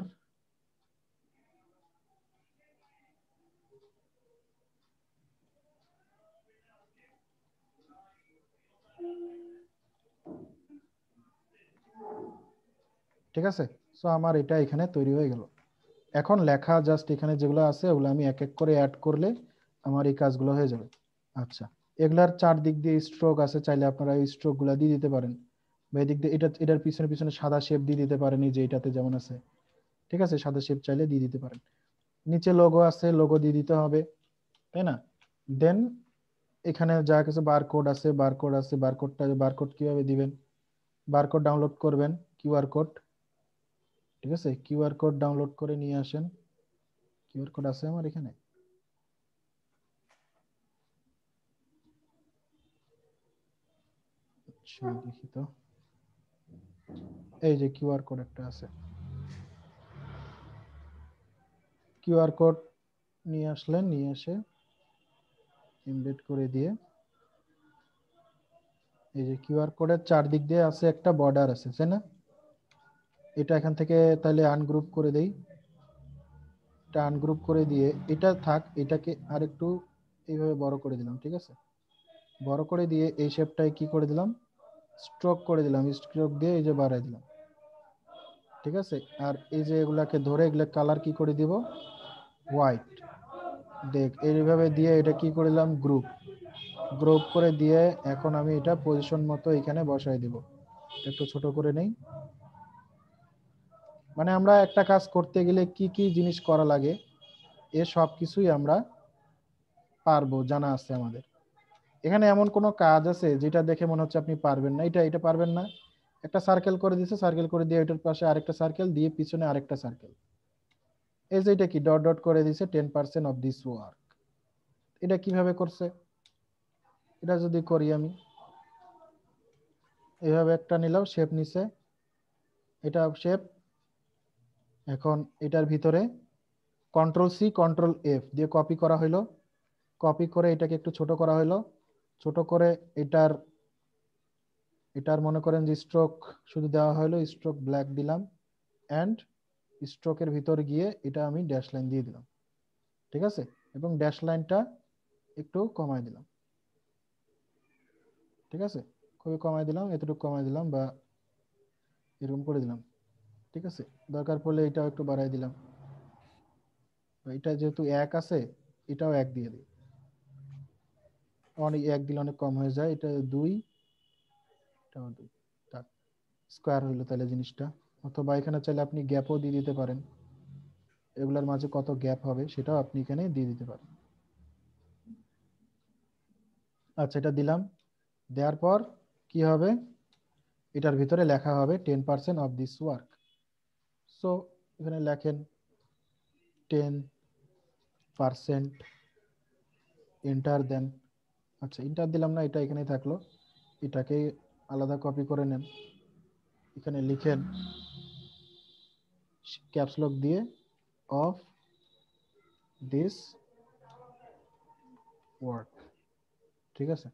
ঠিক আছে সো আমার এটা এখানে তৈরি হয়ে গেল এখন লেখা জাস্ট এখানে যেগুলো আছে ওগুলো আমি এক এক করে অ্যাড করলে আমার এই কাজগুলো হয়ে যাবে আচ্ছা এগুলার চারদিক দিয়ে স্ট্রোক আছে চাইলে আপনারা এই স্ট্রোকগুলো দিয়ে দিতে পারেন বা এদিক দিয়ে এটা এটার পিছনে পিছনে সাদা শেপ দিয়ে দিতে পারেন এই যে এটাতে যেমন আছে ঠিক আছে সাদা শেপ চাইলে দিয়ে দিতে পারেন নিচে লোগো আছে লোগো দিয়ে দিতে হবে তাই না দেন এখানে যা কিছু বার কোড আছে বার কোড আছে বার বার বারকোড কিভাবে দিবেন বারকোড ডাউনলোড করবেন কিউআর কোড ঠিক আছে কিউআর কোড ডাউনলোড করে নিয়ে আসেন কিউআর কোড আছে আমার এখানে আচ্ছা, দেখি তো এই যে কিউআর কোড একটা আছে কিউআর কোড নিয়ে আসলেন নিয়ে এসে এমবেড করে দিয়ে এই যে কিউআর কোডের চারদিক দিয়ে আছে একটা বর্ডার আছে তাই না এটা এখান থেকে তাহলে আনগ্রুপ করে দেই এটা আনগ্রুপ করে দিয়ে এটা থাক এটাকে আর একটু এইভাবে বড় করে দিলাম ঠিক আছে বড় করে দিয়ে এই শেপটায় কি করে দিলাম স্ট্রোক করে দিলাম স্ট্রোক দিয়ে এই যে বাড়াই দিলাম ঠিক আছে আর এই যে এগুলাকে ধরে এগুলো কালার কি করে দিব হোয়াইট দেখ এইভাবে দিয়ে এটা কি করে দিলাম গ্রুপ গ্রুপ করে দিয়ে এখন আমি এটা পজিশন মতো এখানে বসাই দিব একটু ছোট করে নেই মানে আমরা একটা কাজ করতে গেলে কি কি জিনিস করা লাগে এ সব কিছুই আমরা পারবো জানা আছে আমাদের এখানে এমন কোনো কাজ আছে যেটা দেখে মনে হচ্ছে আপনি পারবেন না এটা এটা পারবেন না একটা সার্কেল করে দিছে সার্কেল করে দিয়ে এটার পাশে আরেকটা সার্কেল দিয়ে পিছনে আরেকটা সার্কেল এই যে এটা কি ডট ডট করে দিছে ten percent off this work এটা কিভাবে করছে এটা যদি করি আমি এভাবে একটা নিলাম শেপ নিছে এটা শেপ এখন এটার ভিতরে কন্ট্রোল সি কন্ট্রোল এফ দিয়ে কপি করা হইলো কপি করে এটাকে একটু ছোট করা হইলো ছোট করে এটার এটার মনে করেন যে স্ট্রোক শুধু দেওয়া হলো স্ট্রোক ব্ল্যাক দিলাম অ্যান্ড স্ট্রোকের ভিতর গিয়ে এটা আমি ড্যাশ লাইন দিয়ে দিলাম ঠিক আছে এবং ড্যাশ লাইনটা একটু কমায় দিলাম ঠিক আছে খুবই কমাই দিলাম এতটুকু কমায় দিলাম বা এরকম করে দিলাম ঠিক আছে দরকার পড়লে এটাও একটু বাড়াই দিলাম এটা যেহেতু এক আছে এটাও এক দিয়ে দিই অনেক এক দিলে অনেক কম হয়ে যায় এটা দুই এটাও দুই স্কোয়ার হইলো তাহলে জিনিসটা অথবা এখানে চাইলে আপনি গ্যাপও দিয়ে দিতে পারেন এগুলোর মাঝে কত গ্যাপ হবে সেটাও আপনি এখানে দিয়ে দিতে পারেন আচ্ছা এটা দিলাম দেওয়ার পর কি হবে এটার ভিতরে লেখা হবে ten percent off this work so এখানে লেখেন টেন পারসেন্ট এন্টার দেন আচ্ছা এন্টার দিলাম না এটা এখানে থাকলো এটাকে আলাদা কপি করে নেন এখানে লিখেন ক্যাপসলক দিয়ে অফ দিস ওয়ার্ক ঠিক আছে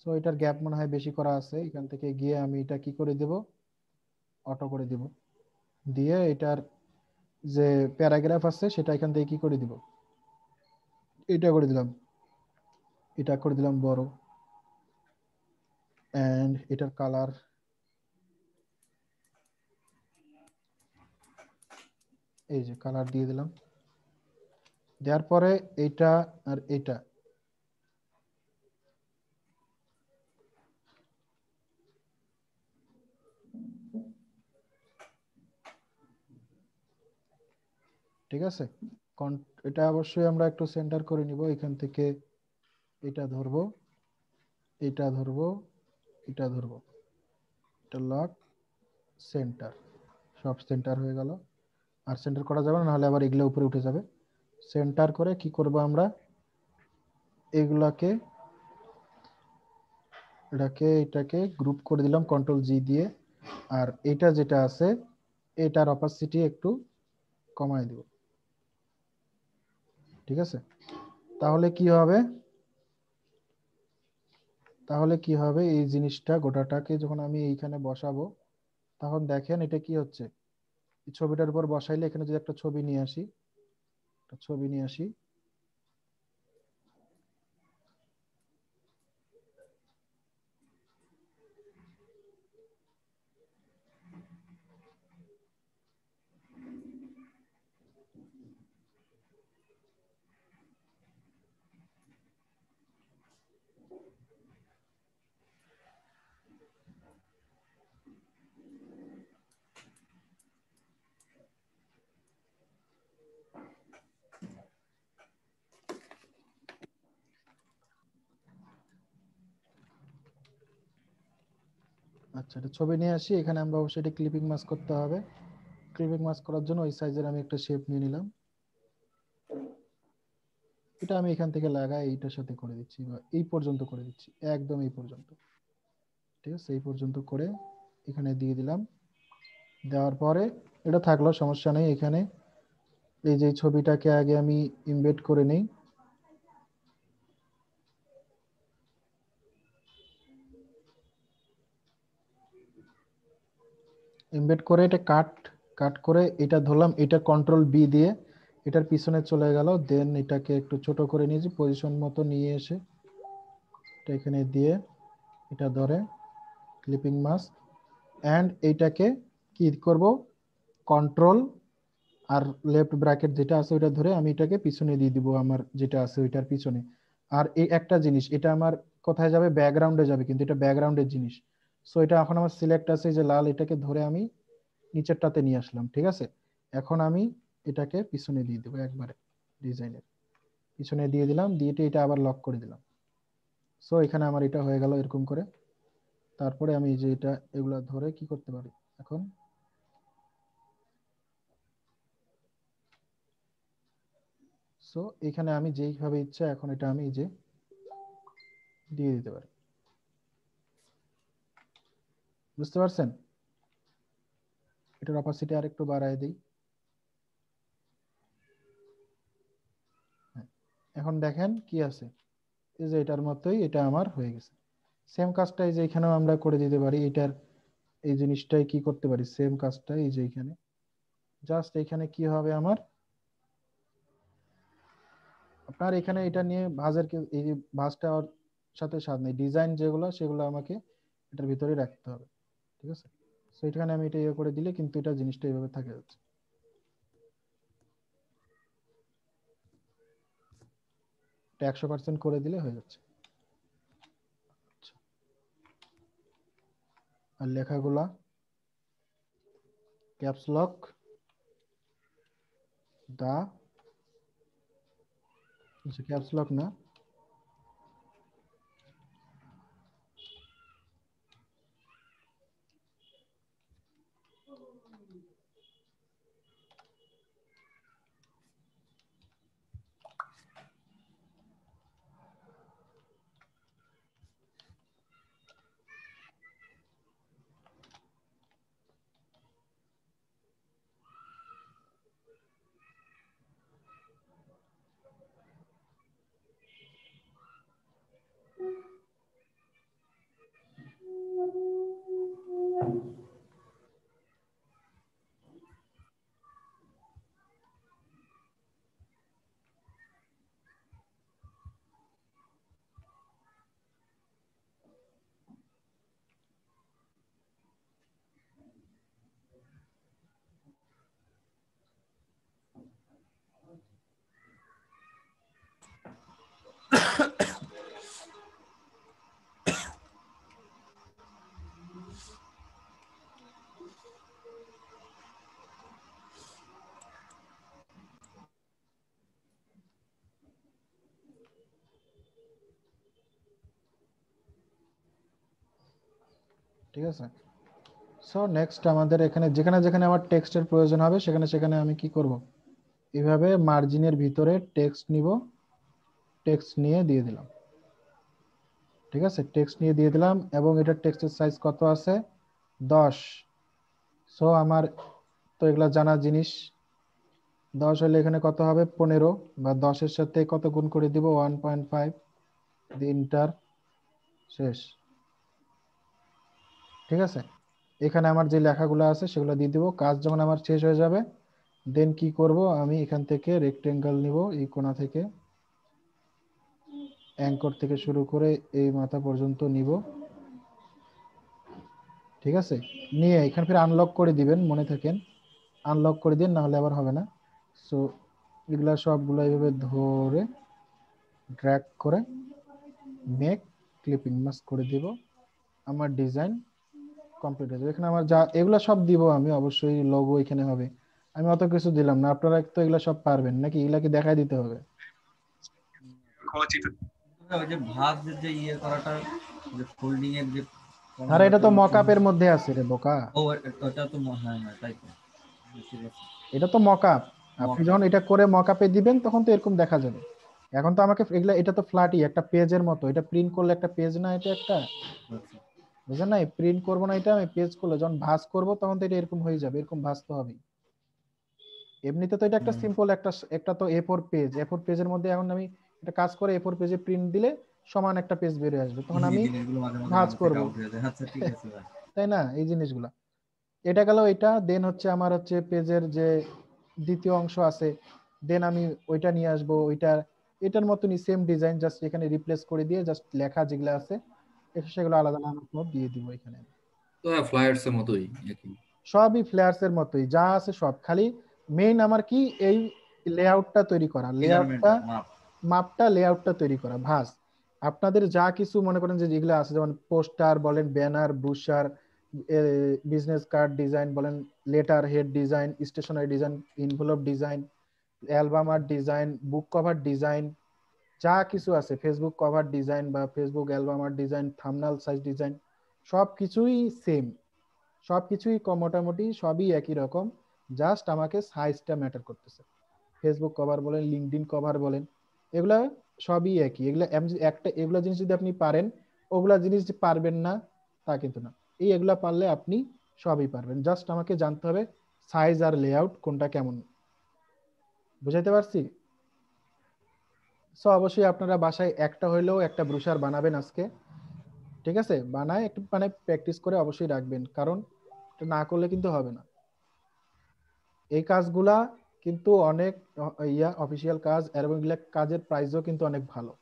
সো এটার গ্যাপ মনে হয় বেশি করা আছে এখান থেকে গিয়ে আমি এটা কি করে দেব অটো করে দেবো দিয়ে এটার যে প্যারাগ্রাফ আছে সেটা এখান থেকে কি করে দিব এটা করে দিলাম এটা করে দিলাম বড় অ্যান্ড এটার কালার এই যে কালার দিয়ে দিলাম দেওয়ার পরে এটা আর এটা ঠিক আছে এটা অবশ্যই আমরা একটু সেন্টার করে নিব এখান থেকে এটা ধরব এটা ধরব এটা ধরব এটা লক সেন্টার সব সেন্টার হয়ে গেল আর সেন্টার করা যাবে না নাহলে আবার এগুলো উপরে উঠে যাবে সেন্টার করে কি করব আমরা এগুলাকে এটাকে এটাকে গ্রুপ করে দিলাম কন্ট্রোল জি দিয়ে আর এটা যেটা আছে এটার অপাসিটি একটু কমায় দেবো ঠিক আছে তাহলে কি হবে তাহলে কি হবে এই জিনিসটা গোটাটাকে যখন আমি এইখানে বসাবো তখন দেখেন এটা কি হচ্ছে ছবিটার উপর বসাইলে এখানে যদি একটা ছবি নিয়ে আসি একটা ছবি নিয়ে আসি এটা ছবি নিয়ে আসি এখানে আমরা অবশ্যই এটা ক্লিপিং মাস্ক করতে হবে ক্লিপিং মাস্ক করার জন্য ওই সাইজের আমি একটা শেপ নিয়ে নিলাম এটা আমি এখান থেকে লাগাই এইটার সাথে করে দিচ্ছি বা এই পর্যন্ত করে দিচ্ছি একদম এই পর্যন্ত ঠিক আছে এই পর্যন্ত করে এখানে দিয়ে দিলাম দেওয়ার পরে এটা থাকলো সমস্যা নেই এখানে এই যে ছবিটাকে আগে আমি ইমবেড করে নেই বেট করে এটা কাট কাট করে এটা ধরলাম এটা কন্ট্রোল বি দিয়ে এটার পিছনে চলে গেল দেন এটাকে একটু ছোট করে নিয়েছি পজিশন মতো নিয়ে এসে এটা এখানে দিয়ে এটা ধরে ক্লিপিং মাস অ্যান্ড এইটাকে কি করব কন্ট্রোল আর লেফট ব্র্যাকেট যেটা আছে ওইটা ধরে আমি এটাকে পিছনে দিয়ে দিব আমার যেটা আছে ওইটার পিছনে আর এই একটা জিনিস এটা আমার কোথায় যাবে ব্যাকগ্রাউন্ডে যাবে কিন্তু এটা ব্যাকগ্রাউন্ডের জিনিস সো এটা এখন আমার সিলেক্ট আছে যে লাল এটাকে ধরে আমি নিচেরটাতে নিয়ে আসলাম ঠিক আছে এখন আমি এটাকে পিছনে দিয়ে দেবো একবারে ডিজাইনের পিছনে দিয়ে দিলাম দিয়ে এটা আবার লক করে দিলাম সো এখানে আমার এটা হয়ে গেল এরকম করে তারপরে আমি যে এটা এগুলো ধরে কি করতে পারি এখন সো এখানে আমি যেইভাবে ইচ্ছা এখন এটা আমি যে দিয়ে দিতে পারি বুঝতে পারছেন এটার অপাসিটি আর একটু বাড়ায় দিই হ্যাঁ, এখন দেখেন কি আছে এই যে এটার মতোই এটা আমার হয়ে গেছে সেম কাজটা এই যে এখানেও আমরা করে দিতে পারি এটার এই জিনিসটাই কি করতে পারি সেম কাজটা এই যে এখানে জাস্ট এখানে কি হবে আমার আপনার এখানে এটা নিয়ে ভাজের এই যে ভাজটা ওর সাথে স্বাদ নেই ডিজাইন যেগুলো সেগুলো আমাকে এটার ভিতরে রাখতে হবে ঠিক আছে সো এখানে আমি এটা ইয়ে করে দিলে কিন্তু এটা জিনিসটা এইভাবে থাকে যাচ্ছে এটা একশো পার্সেন্ট করে দিলে হয়ে যাচ্ছে আচ্ছা। আর লেখাগুলা ক্যাপস লক দা ক্যাপস লক না ঠিক আছে সো নেক্সট আমাদের এখানে যেখানে যেখানে আমার টেক্সটের প্রয়োজন হবে সেখানে সেখানে আমি কি করব এইভাবে মার্জিনের ভিতরে টেক্সট নিব টেক্সট নিয়ে দিয়ে দিলাম ঠিক আছে টেক্সট নিয়ে দিয়ে দিলাম এবং এটা টেক্সটের সাইজ কত আছে দশ সো আমার তো এগুলো জানা জিনিস দশ হলে এখানে কত হবে পনেরো বা দশের সাথে কত গুণ করে দিব ওয়ান পয়েন্ট ফাইভ দি ইন্টার শেষ ঠিক আছে এখানে আমার যে লেখাগুলো আছে সেগুলো দিয়ে দিব কাজ যখন আমার শেষ হয়ে যাবে দেন কি করব আমি এখান থেকে রেক্টেঙ্গেল নিব এই কোনা থেকে অ্যাঙ্কর থেকে শুরু করে এই মাথা পর্যন্ত নিব ঠিক আছে নিয়ে এখানে ফিরে আনলক করে দিবেন মনে থাকেন আনলক করে দিন নাহলে আবার হবে না সো এগুলা সবগুলো এইভাবে ধরে ড্র্যাগ করে মেক ক্লিপিং মাস্ক করে দিব আমার ডিজাইন কমপ্লিট হয়ে যাবে এখানে আমার যা এগুলো সব দিব আমি অবশ্যই লোগো এখানে হবে আমি অত কিছু দিলাম না আপনারা তো এগুলো সব পারবেন নাকি এগুলাকে দেখাই দিতে হবে ইয়ে যে আরে এটা তো মকআপের মধ্যে আছে রে বোকা হ্যাঁ, হ্যাঁ, এটা তো এটা তো মকআপ আপনি যখন এটা করে মকআপে দিবেন তখন তো এরকম দেখা যাবে এখন তো আমাকে এগুলা এটা তো ফ্ল্যাটই একটা পেজের মতো এটা প্রিন্ট করলে একটা পেজ না এটা একটা আচ্ছা। বুঝলেন না প্রিন্ট করবো না এটা আমি পেজ করলে যখন ভাস করবো তখন তো এটা এরকম হয়ে যাবে এরকম ভাসতে হবে এমনিতে তো এটা একটা সিম্পল একটা একটা তো A four page A four পেজের মধ্যে এখন আমি এটা কাজ করে এ ফোর পেজে প্রিন্ট দিলে সমান একটা পেজ বেরিয়ে আসবে তখন আমি ভাস করব আচ্ছা, তাই না এই জিনিসগুলো এটা গেল এটা দেন হচ্ছে আমার হচ্ছে পেজের যে দ্বিতীয় অংশ আছে দেন আমি ওইটা নিয়ে আসবো ওইটা এটার মতনই সেম ডিজাইন জাস্ট এখানে রিপ্লেস করে দিয়ে জাস্ট লেখা যেগুলো আছে সেগুলো আলাদা নাম দিয়ে দিব এখানে হ্যাঁ, সবই ফ্লায়ার্স এর মতোই যা আছে সব খালি মেইন আমার কি এই লেআউটটা তৈরি করা লেআউটটা মাপটা লেআউটটা তৈরি করা ভাস আপনাদের যা কিছু মনে করেন যে যেগুলো আছে যেমন পোস্টার বলেন banner brochure business card design বলেন letter head design stationery design envelope design album আর ডিজাইন বুক কভার ডিজাইন যা কিছু আছে ফেসবুক কভার ডিজাইন বা ফেসবুক অ্যালবাম আর ডিজাইন থামনাল সাইজ ডিজাইন সব কিছুই সেম সব কিছুই মোটামুটি সবই একই রকম জাস্ট আমাকে সাইজটা ম্যাটার করতেছে ফেসবুক কভার বলেন লিঙ্কডিন কভার বলেন এগুলা সবই একই এগুলা একটা এগুলা জিনিস যদি আপনি পারেন ওগুলা জিনিস পারবেন না তা কিন্তু না এই এগুলো পারলে আপনি সবই পারবেন জাস্ট আমাকে জানতে হবে সাইজ আর লেআউট কোনটা কেমন বুঝাইতে পারছি সো অবশ্যই আপনারা বাসায় একটা হইলেও একটা ব্রুশার বানাবেন আজকে ঠিক আছে বানায় একটু মানে প্র্যাকটিস করে অবশ্যই রাখবেন কারণ না করলে কিন্তু হবে না এই কাজগুলা কিন্তু অনেক ইয়া অফিসিয়াল কাজ এবং কাজের প্রাইসও কিন্তু অনেক ভালো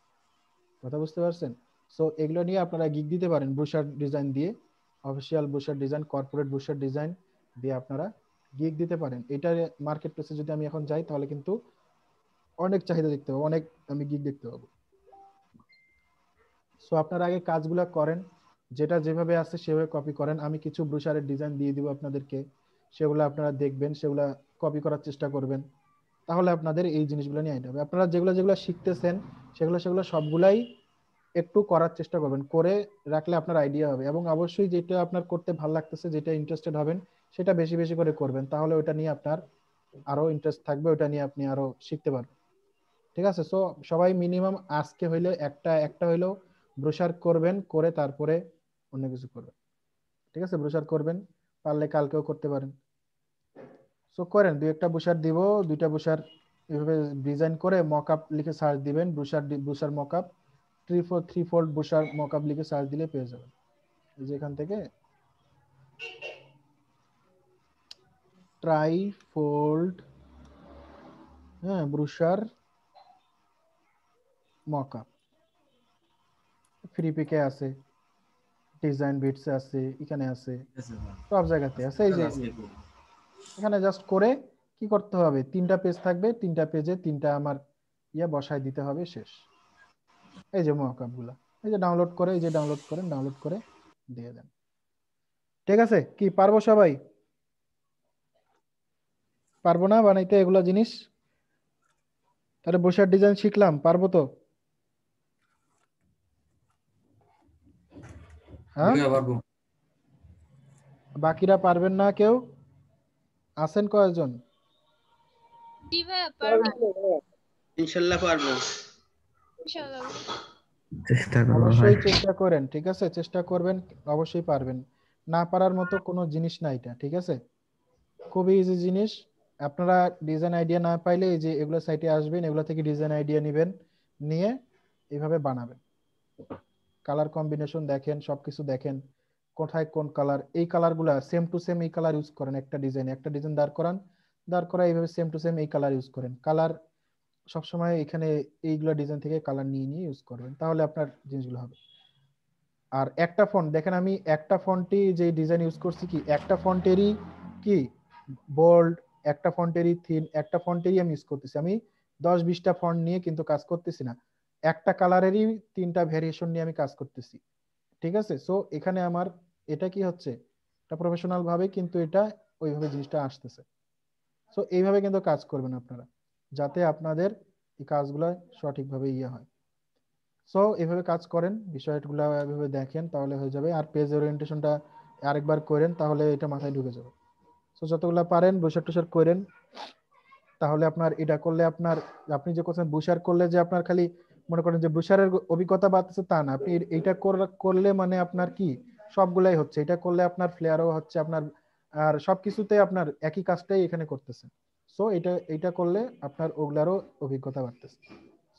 কথা বুঝতে পারছেন সো এগুলো নিয়ে আপনারা গিক দিতে পারেন ব্রুশার ডিজাইন দিয়ে official brochure design corporate brochure design দিয়ে আপনারা গিক দিতে পারেন এটা মার্কেট প্লেসে যদি আমি এখন যাই তাহলে কিন্তু অনেক চাহিদা দেখতে পাবো অনেক আমি গিগ দেখতে পাবো সো আপনারা আগে কাজগুলো করেন যেটা যেভাবে আছে সেভাবে কপি করেন আমি কিছু ব্রুশারের ডিজাইন দিয়ে দিব আপনাদেরকে সেগুলো আপনারা দেখবেন সেগুলো কপি করার চেষ্টা করবেন তাহলে আপনাদের এই জিনিসগুলো নিয়ে আইডিয়া হবে আপনারা যেগুলো যেগুলো শিখতেছেন সেগুলো সেগুলো সবগুলাই একটু করার চেষ্টা করবেন করে রাখলে আপনার আইডিয়া হবে এবং অবশ্যই যেটা আপনার করতে ভালো লাগতেছে যেটা ইন্টারেস্টেড হবেন সেটা বেশি বেশি করে করবেন তাহলে ওটা নিয়ে আপনার আরো ইন্টারেস্ট থাকবে ওটা নিয়ে আপনি আরো শিখতে পারবেন ঠিক আছে সো সবাই মিনিমাম আজকে হইলে একটা একটা হইলেও ব্রোসার করবেন করে তারপরে অন্য কিছু করবেন ঠিক আছে ব্রোসার করবেন পারলে কালকেও করতে পারেন সো করেন দুই একটা ব্রোসার দিব দুইটা ব্রোসার এভাবে ডিজাইন করে মকআপ লিখে সার্চ দিবেন brochure mock mockup three four three fold mock mockup লিখে সার্চ দিলে পেয়ে যাবেন যেখান থেকে ট্রাই ফোল্ড হ্যাঁ ব্রুশার মকআপ ফ্রি পিকে আছে ডিজাইন বিটস আছে এখানে আছে সব জায়গাতে আছে এই যে এখানে জাস্ট করে কি করতে হবে তিনটা পেজ থাকবে তিনটা পেজে তিনটা আমার ইয়া বসায় দিতে হবে শেষ এই যে মকআপ গুলা এই যে ডাউনলোড করে এই যে ডাউনলোড করেন ডাউনলোড করে দিয়ে দেন ঠিক আছে কি পারবো সবাই পারবো না বানাইতে এগুলা জিনিস তাহলে বসার ডিজাইন শিখলাম পারবো তো হ্যাঁ বাকিরা পারবেন না কেউ আছেন কয়জন চেষ্টা অবশ্যই চেষ্টা করেন ঠিক আছে চেষ্টা করবেন অবশ্যই পারবেন না পারার মতো কোনো জিনিস না এটা ঠিক আছে খুবই ইজি জিনিস আপনারা ডিজাইন আইডিয়া না পাইলে এই যে এগুলো সাইটে আসবেন এগুলো থেকে ডিজাইন আইডিয়া নেবেন নিয়ে এভাবে বানাবেন কালার কম্বিনেশন দেখেন সবকিছু দেখেন কোথায় কোন কালার এই কালারগুলা সেম টু সেম এই কালার ইউজ করেন একটা ডিজাইন একটা ডিজাইন দাঁড় করান দাঁড় করা এইভাবে সেম টু সেম এই কালার ইউজ করেন কালার সবসময় এখানে এইগুলো ডিজাইন থেকে কালার নিয়ে নিয়ে ইউজ করবেন তাহলে আপনার জিনিসগুলো হবে আর একটা ফন্ট দেখেন আমি একটা ফন্টই যে ডিজাইন ইউজ করছি কি একটা ফন্টেরই কি বোল্ড একটা ফন্টেরই থিন একটা ফন্টেরই আমি ইউজ করতেছি আমি দশ বিশটা ফন্ট নিয়ে কিন্তু কাজ করতেছি না একটা কালারেরই তিনটা ভেরিয়েশন নিয়ে আমি কাজ করতেছি ঠিক আছে সো এখানে আমার এটা কি হচ্ছে এটা প্রফেশনাল ভাবে কিন্তু এটা ওইভাবে জিনিসটা আসতেছে সো এইভাবে কিন্তু কাজ করবেন আপনারা যাতে আপনাদের এই কাজগুলো সঠিকভাবে ইয়ে হয় সো এইভাবে কাজ করেন বিষয়গুলো এভাবে দেখেন তাহলে হয়ে যাবে আর পেজ ওরিয়েন্টেশনটা আরেকবার করেন তাহলে এটা মাথায় ঢুকে যাবে সো যতগুলো পারেন বৈশাখ টুসার করেন তাহলে আপনার এটা করলে আপনার আপনি যে করছেন বুশার করলে যে আপনার খালি মনে করেন যে ব্রুশারের অভিজ্ঞতা বাড়তেছে তা না আপনি করলে মানে আপনার কি সবগুলাই হচ্ছে এটা করলে আপনার ফ্লেয়ারও হচ্ছে আপনার আর সবকিছুতে আপনার একই কাজটাই এখানে করতেছে সো এটা এটা করলে আপনার ওগুলারও অভিজ্ঞতা বাড়তেছে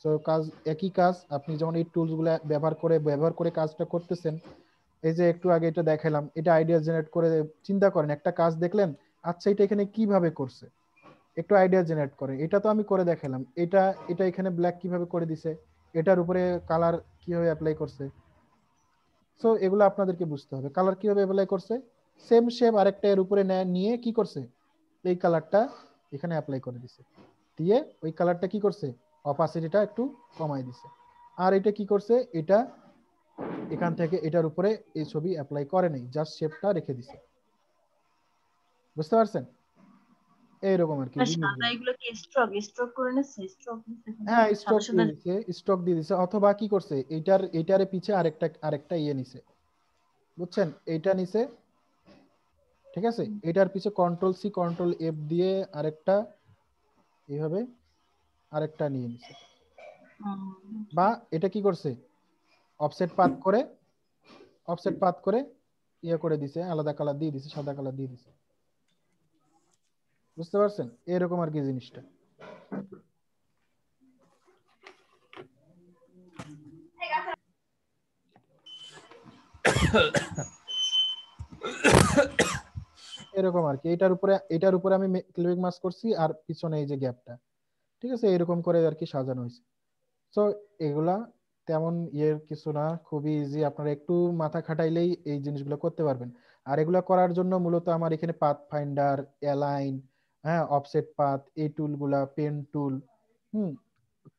সো কাজ একই কাজ আপনি যেমন এই টুলসগুলো ব্যবহার করে ব্যবহার করে কাজটা করতেছেন এই যে একটু আগে এটা দেখালাম এটা আইডিয়া জেনারেট করে চিন্তা করেন একটা কাজ দেখলেন আচ্ছা এটা এখানে কিভাবে করছে একটু আইডিয়া জেনারেট করে এটা তো আমি করে দেখালাম এটা এটা এখানে ব্ল্যাক কিভাবে করে দিছে এটার উপরে কালার কিভাবে অ্যাপ্লাই করছে সো এগুলো আপনাদেরকে বুঝতে হবে কালার কিভাবে অ্যাপ্লাই করছে সেম শেপ আরেকটা এর উপরে নিয়ে কি করছে এই কালারটা এখানে অ্যাপ্লাই করে দিছে দিয়ে ওই কালারটা কি করছে অপাসিটিটা একটু কমাই দিছে আর এটা কি করছে এটা এখান থেকে এটার উপরে এই ছবি অ্যাপ্লাই করে নাই জাস্ট শেপটা রেখে দিছে বুঝতে পারছেন এইরকম আর কি এগুলো কি স্ট্রোক স্ট্রোক করে না স্ট্রোক হ্যাঁ স্ট্রোক দিয়েছে স্ট্রোক দিয়ে দিচ্ছে অথবা কি করছে এটার এটারে পিছে আরেকটা আরেকটা ইয়ে নিছে বুঝছেন এটা নিছে ঠিক আছে এটার পিছে কন্ট্রোল সি কন্ট্রোল এফ দিয়ে আরেকটা এইভাবে আরেকটা নিয়ে নিছে বা এটা কি করছে অফসেট পাত করে অফসেট পাত করে ইয়ে করে দিছে আলাদা কালার দিয়ে দিছে সাদা কালার দিয়ে দিছে বুঝতে পারছেন এরকম আর কি জিনিসটা এরকম আর কি এটার উপরে এটার উপরে আমি ক্লিবিক মাস করছি আর পিছনে এই যে গ্যাপটা ঠিক আছে এরকম করে আর কি সাজানো হয়েছে সো এগুলা তেমন ইয়ের কিছু না খুবই ইজি আপনারা একটু মাথা খাটাইলেই এই জিনিসগুলো করতে পারবেন আর এগুলা করার জন্য মূলত আমার এখানে পাথ ফাইন্ডার অ্যালাইন হ্যাঁ অফসেট পাথ এই টুলগুলা pen tool hmm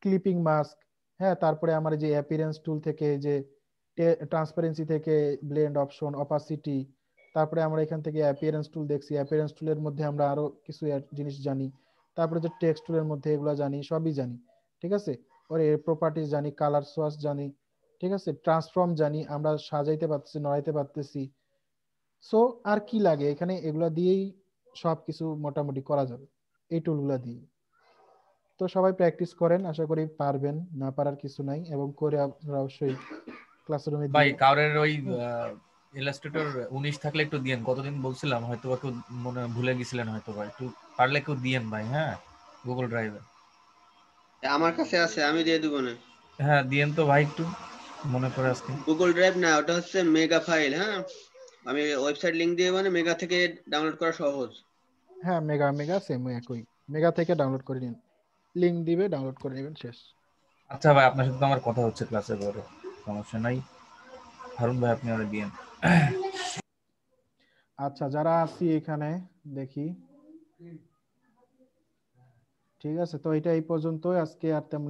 clipping mask হ্যাঁ তারপরে আমার যে অ্যাপিয়ারেন্স টুল থেকে যে ট্রান্সপারেন্সি থেকে ব্লেন্ড অপশন অপাসিটি তারপরে আমরা এখান থেকে অ্যাপিয়ারেন্স টুল দেখছি অ্যাপিয়ারেন্স টুলের মধ্যে আমরা আরো কিছু জিনিস জানি তারপরে যে টেক্সট টুলের মধ্যে এগুলো জানি সবই জানি ঠিক আছে ওর এর প্রপার্টিজ জানি কালার সোয়াস জানি ঠিক আছে ট্রান্সফর্ম জানি আমরা সাজাইতে পারতেছি নড়াইতে পারতেছি সো আর কি লাগে এখানে এগুলো দিয়েই সবকিছু মোটামুটি করা যাবে এই টুলগুলো দিয়ে তো সবাই প্র্যাকটিস করেন আশা করি পারবেন না পারার কিছু নাই এবং করে আপনারা অবশ্যই ক্লাসরুমে ভাই কারের ওই ইলাস্ট্রেটর 19 থাকলে একটু দিয়েন কতদিন বলছিলাম হয়তো বা কেউ মনে ভুলে গেছিলেন হয়তো ভাই একটু পারলে কেউ দিয়েন ভাই হ্যাঁ গুগল ড্রাইভে আমার কাছে আছে আমি দিয়ে দেব না হ্যাঁ দিয়েন তো ভাই একটু মনে করে আসছে গুগল ড্রাইভ না ওটা হচ্ছে মেগা ফাইল হ্যাঁ আমি ওয়েবসাইট লিংক দিয়ে মানে মেগা থেকে ডাউনলোড করা সহজ হ্যাঁ মেগা মেগা সেম একই মেগা থেকে ডাউনলোড করে নিন লিংক দিবে ডাউনলোড করে নেবেন শেষ আচ্ছা ভাই আপনার সাথে তো আমার কথা হচ্ছে ক্লাসে পরে সমস্যা নাই হারুন ভাই আপনি আমাদের দিয়েন আচ্ছা যারা আছি এখানে দেখি ঠিক আছে তো এটা এই পর্যন্তই আজকে আর তেমন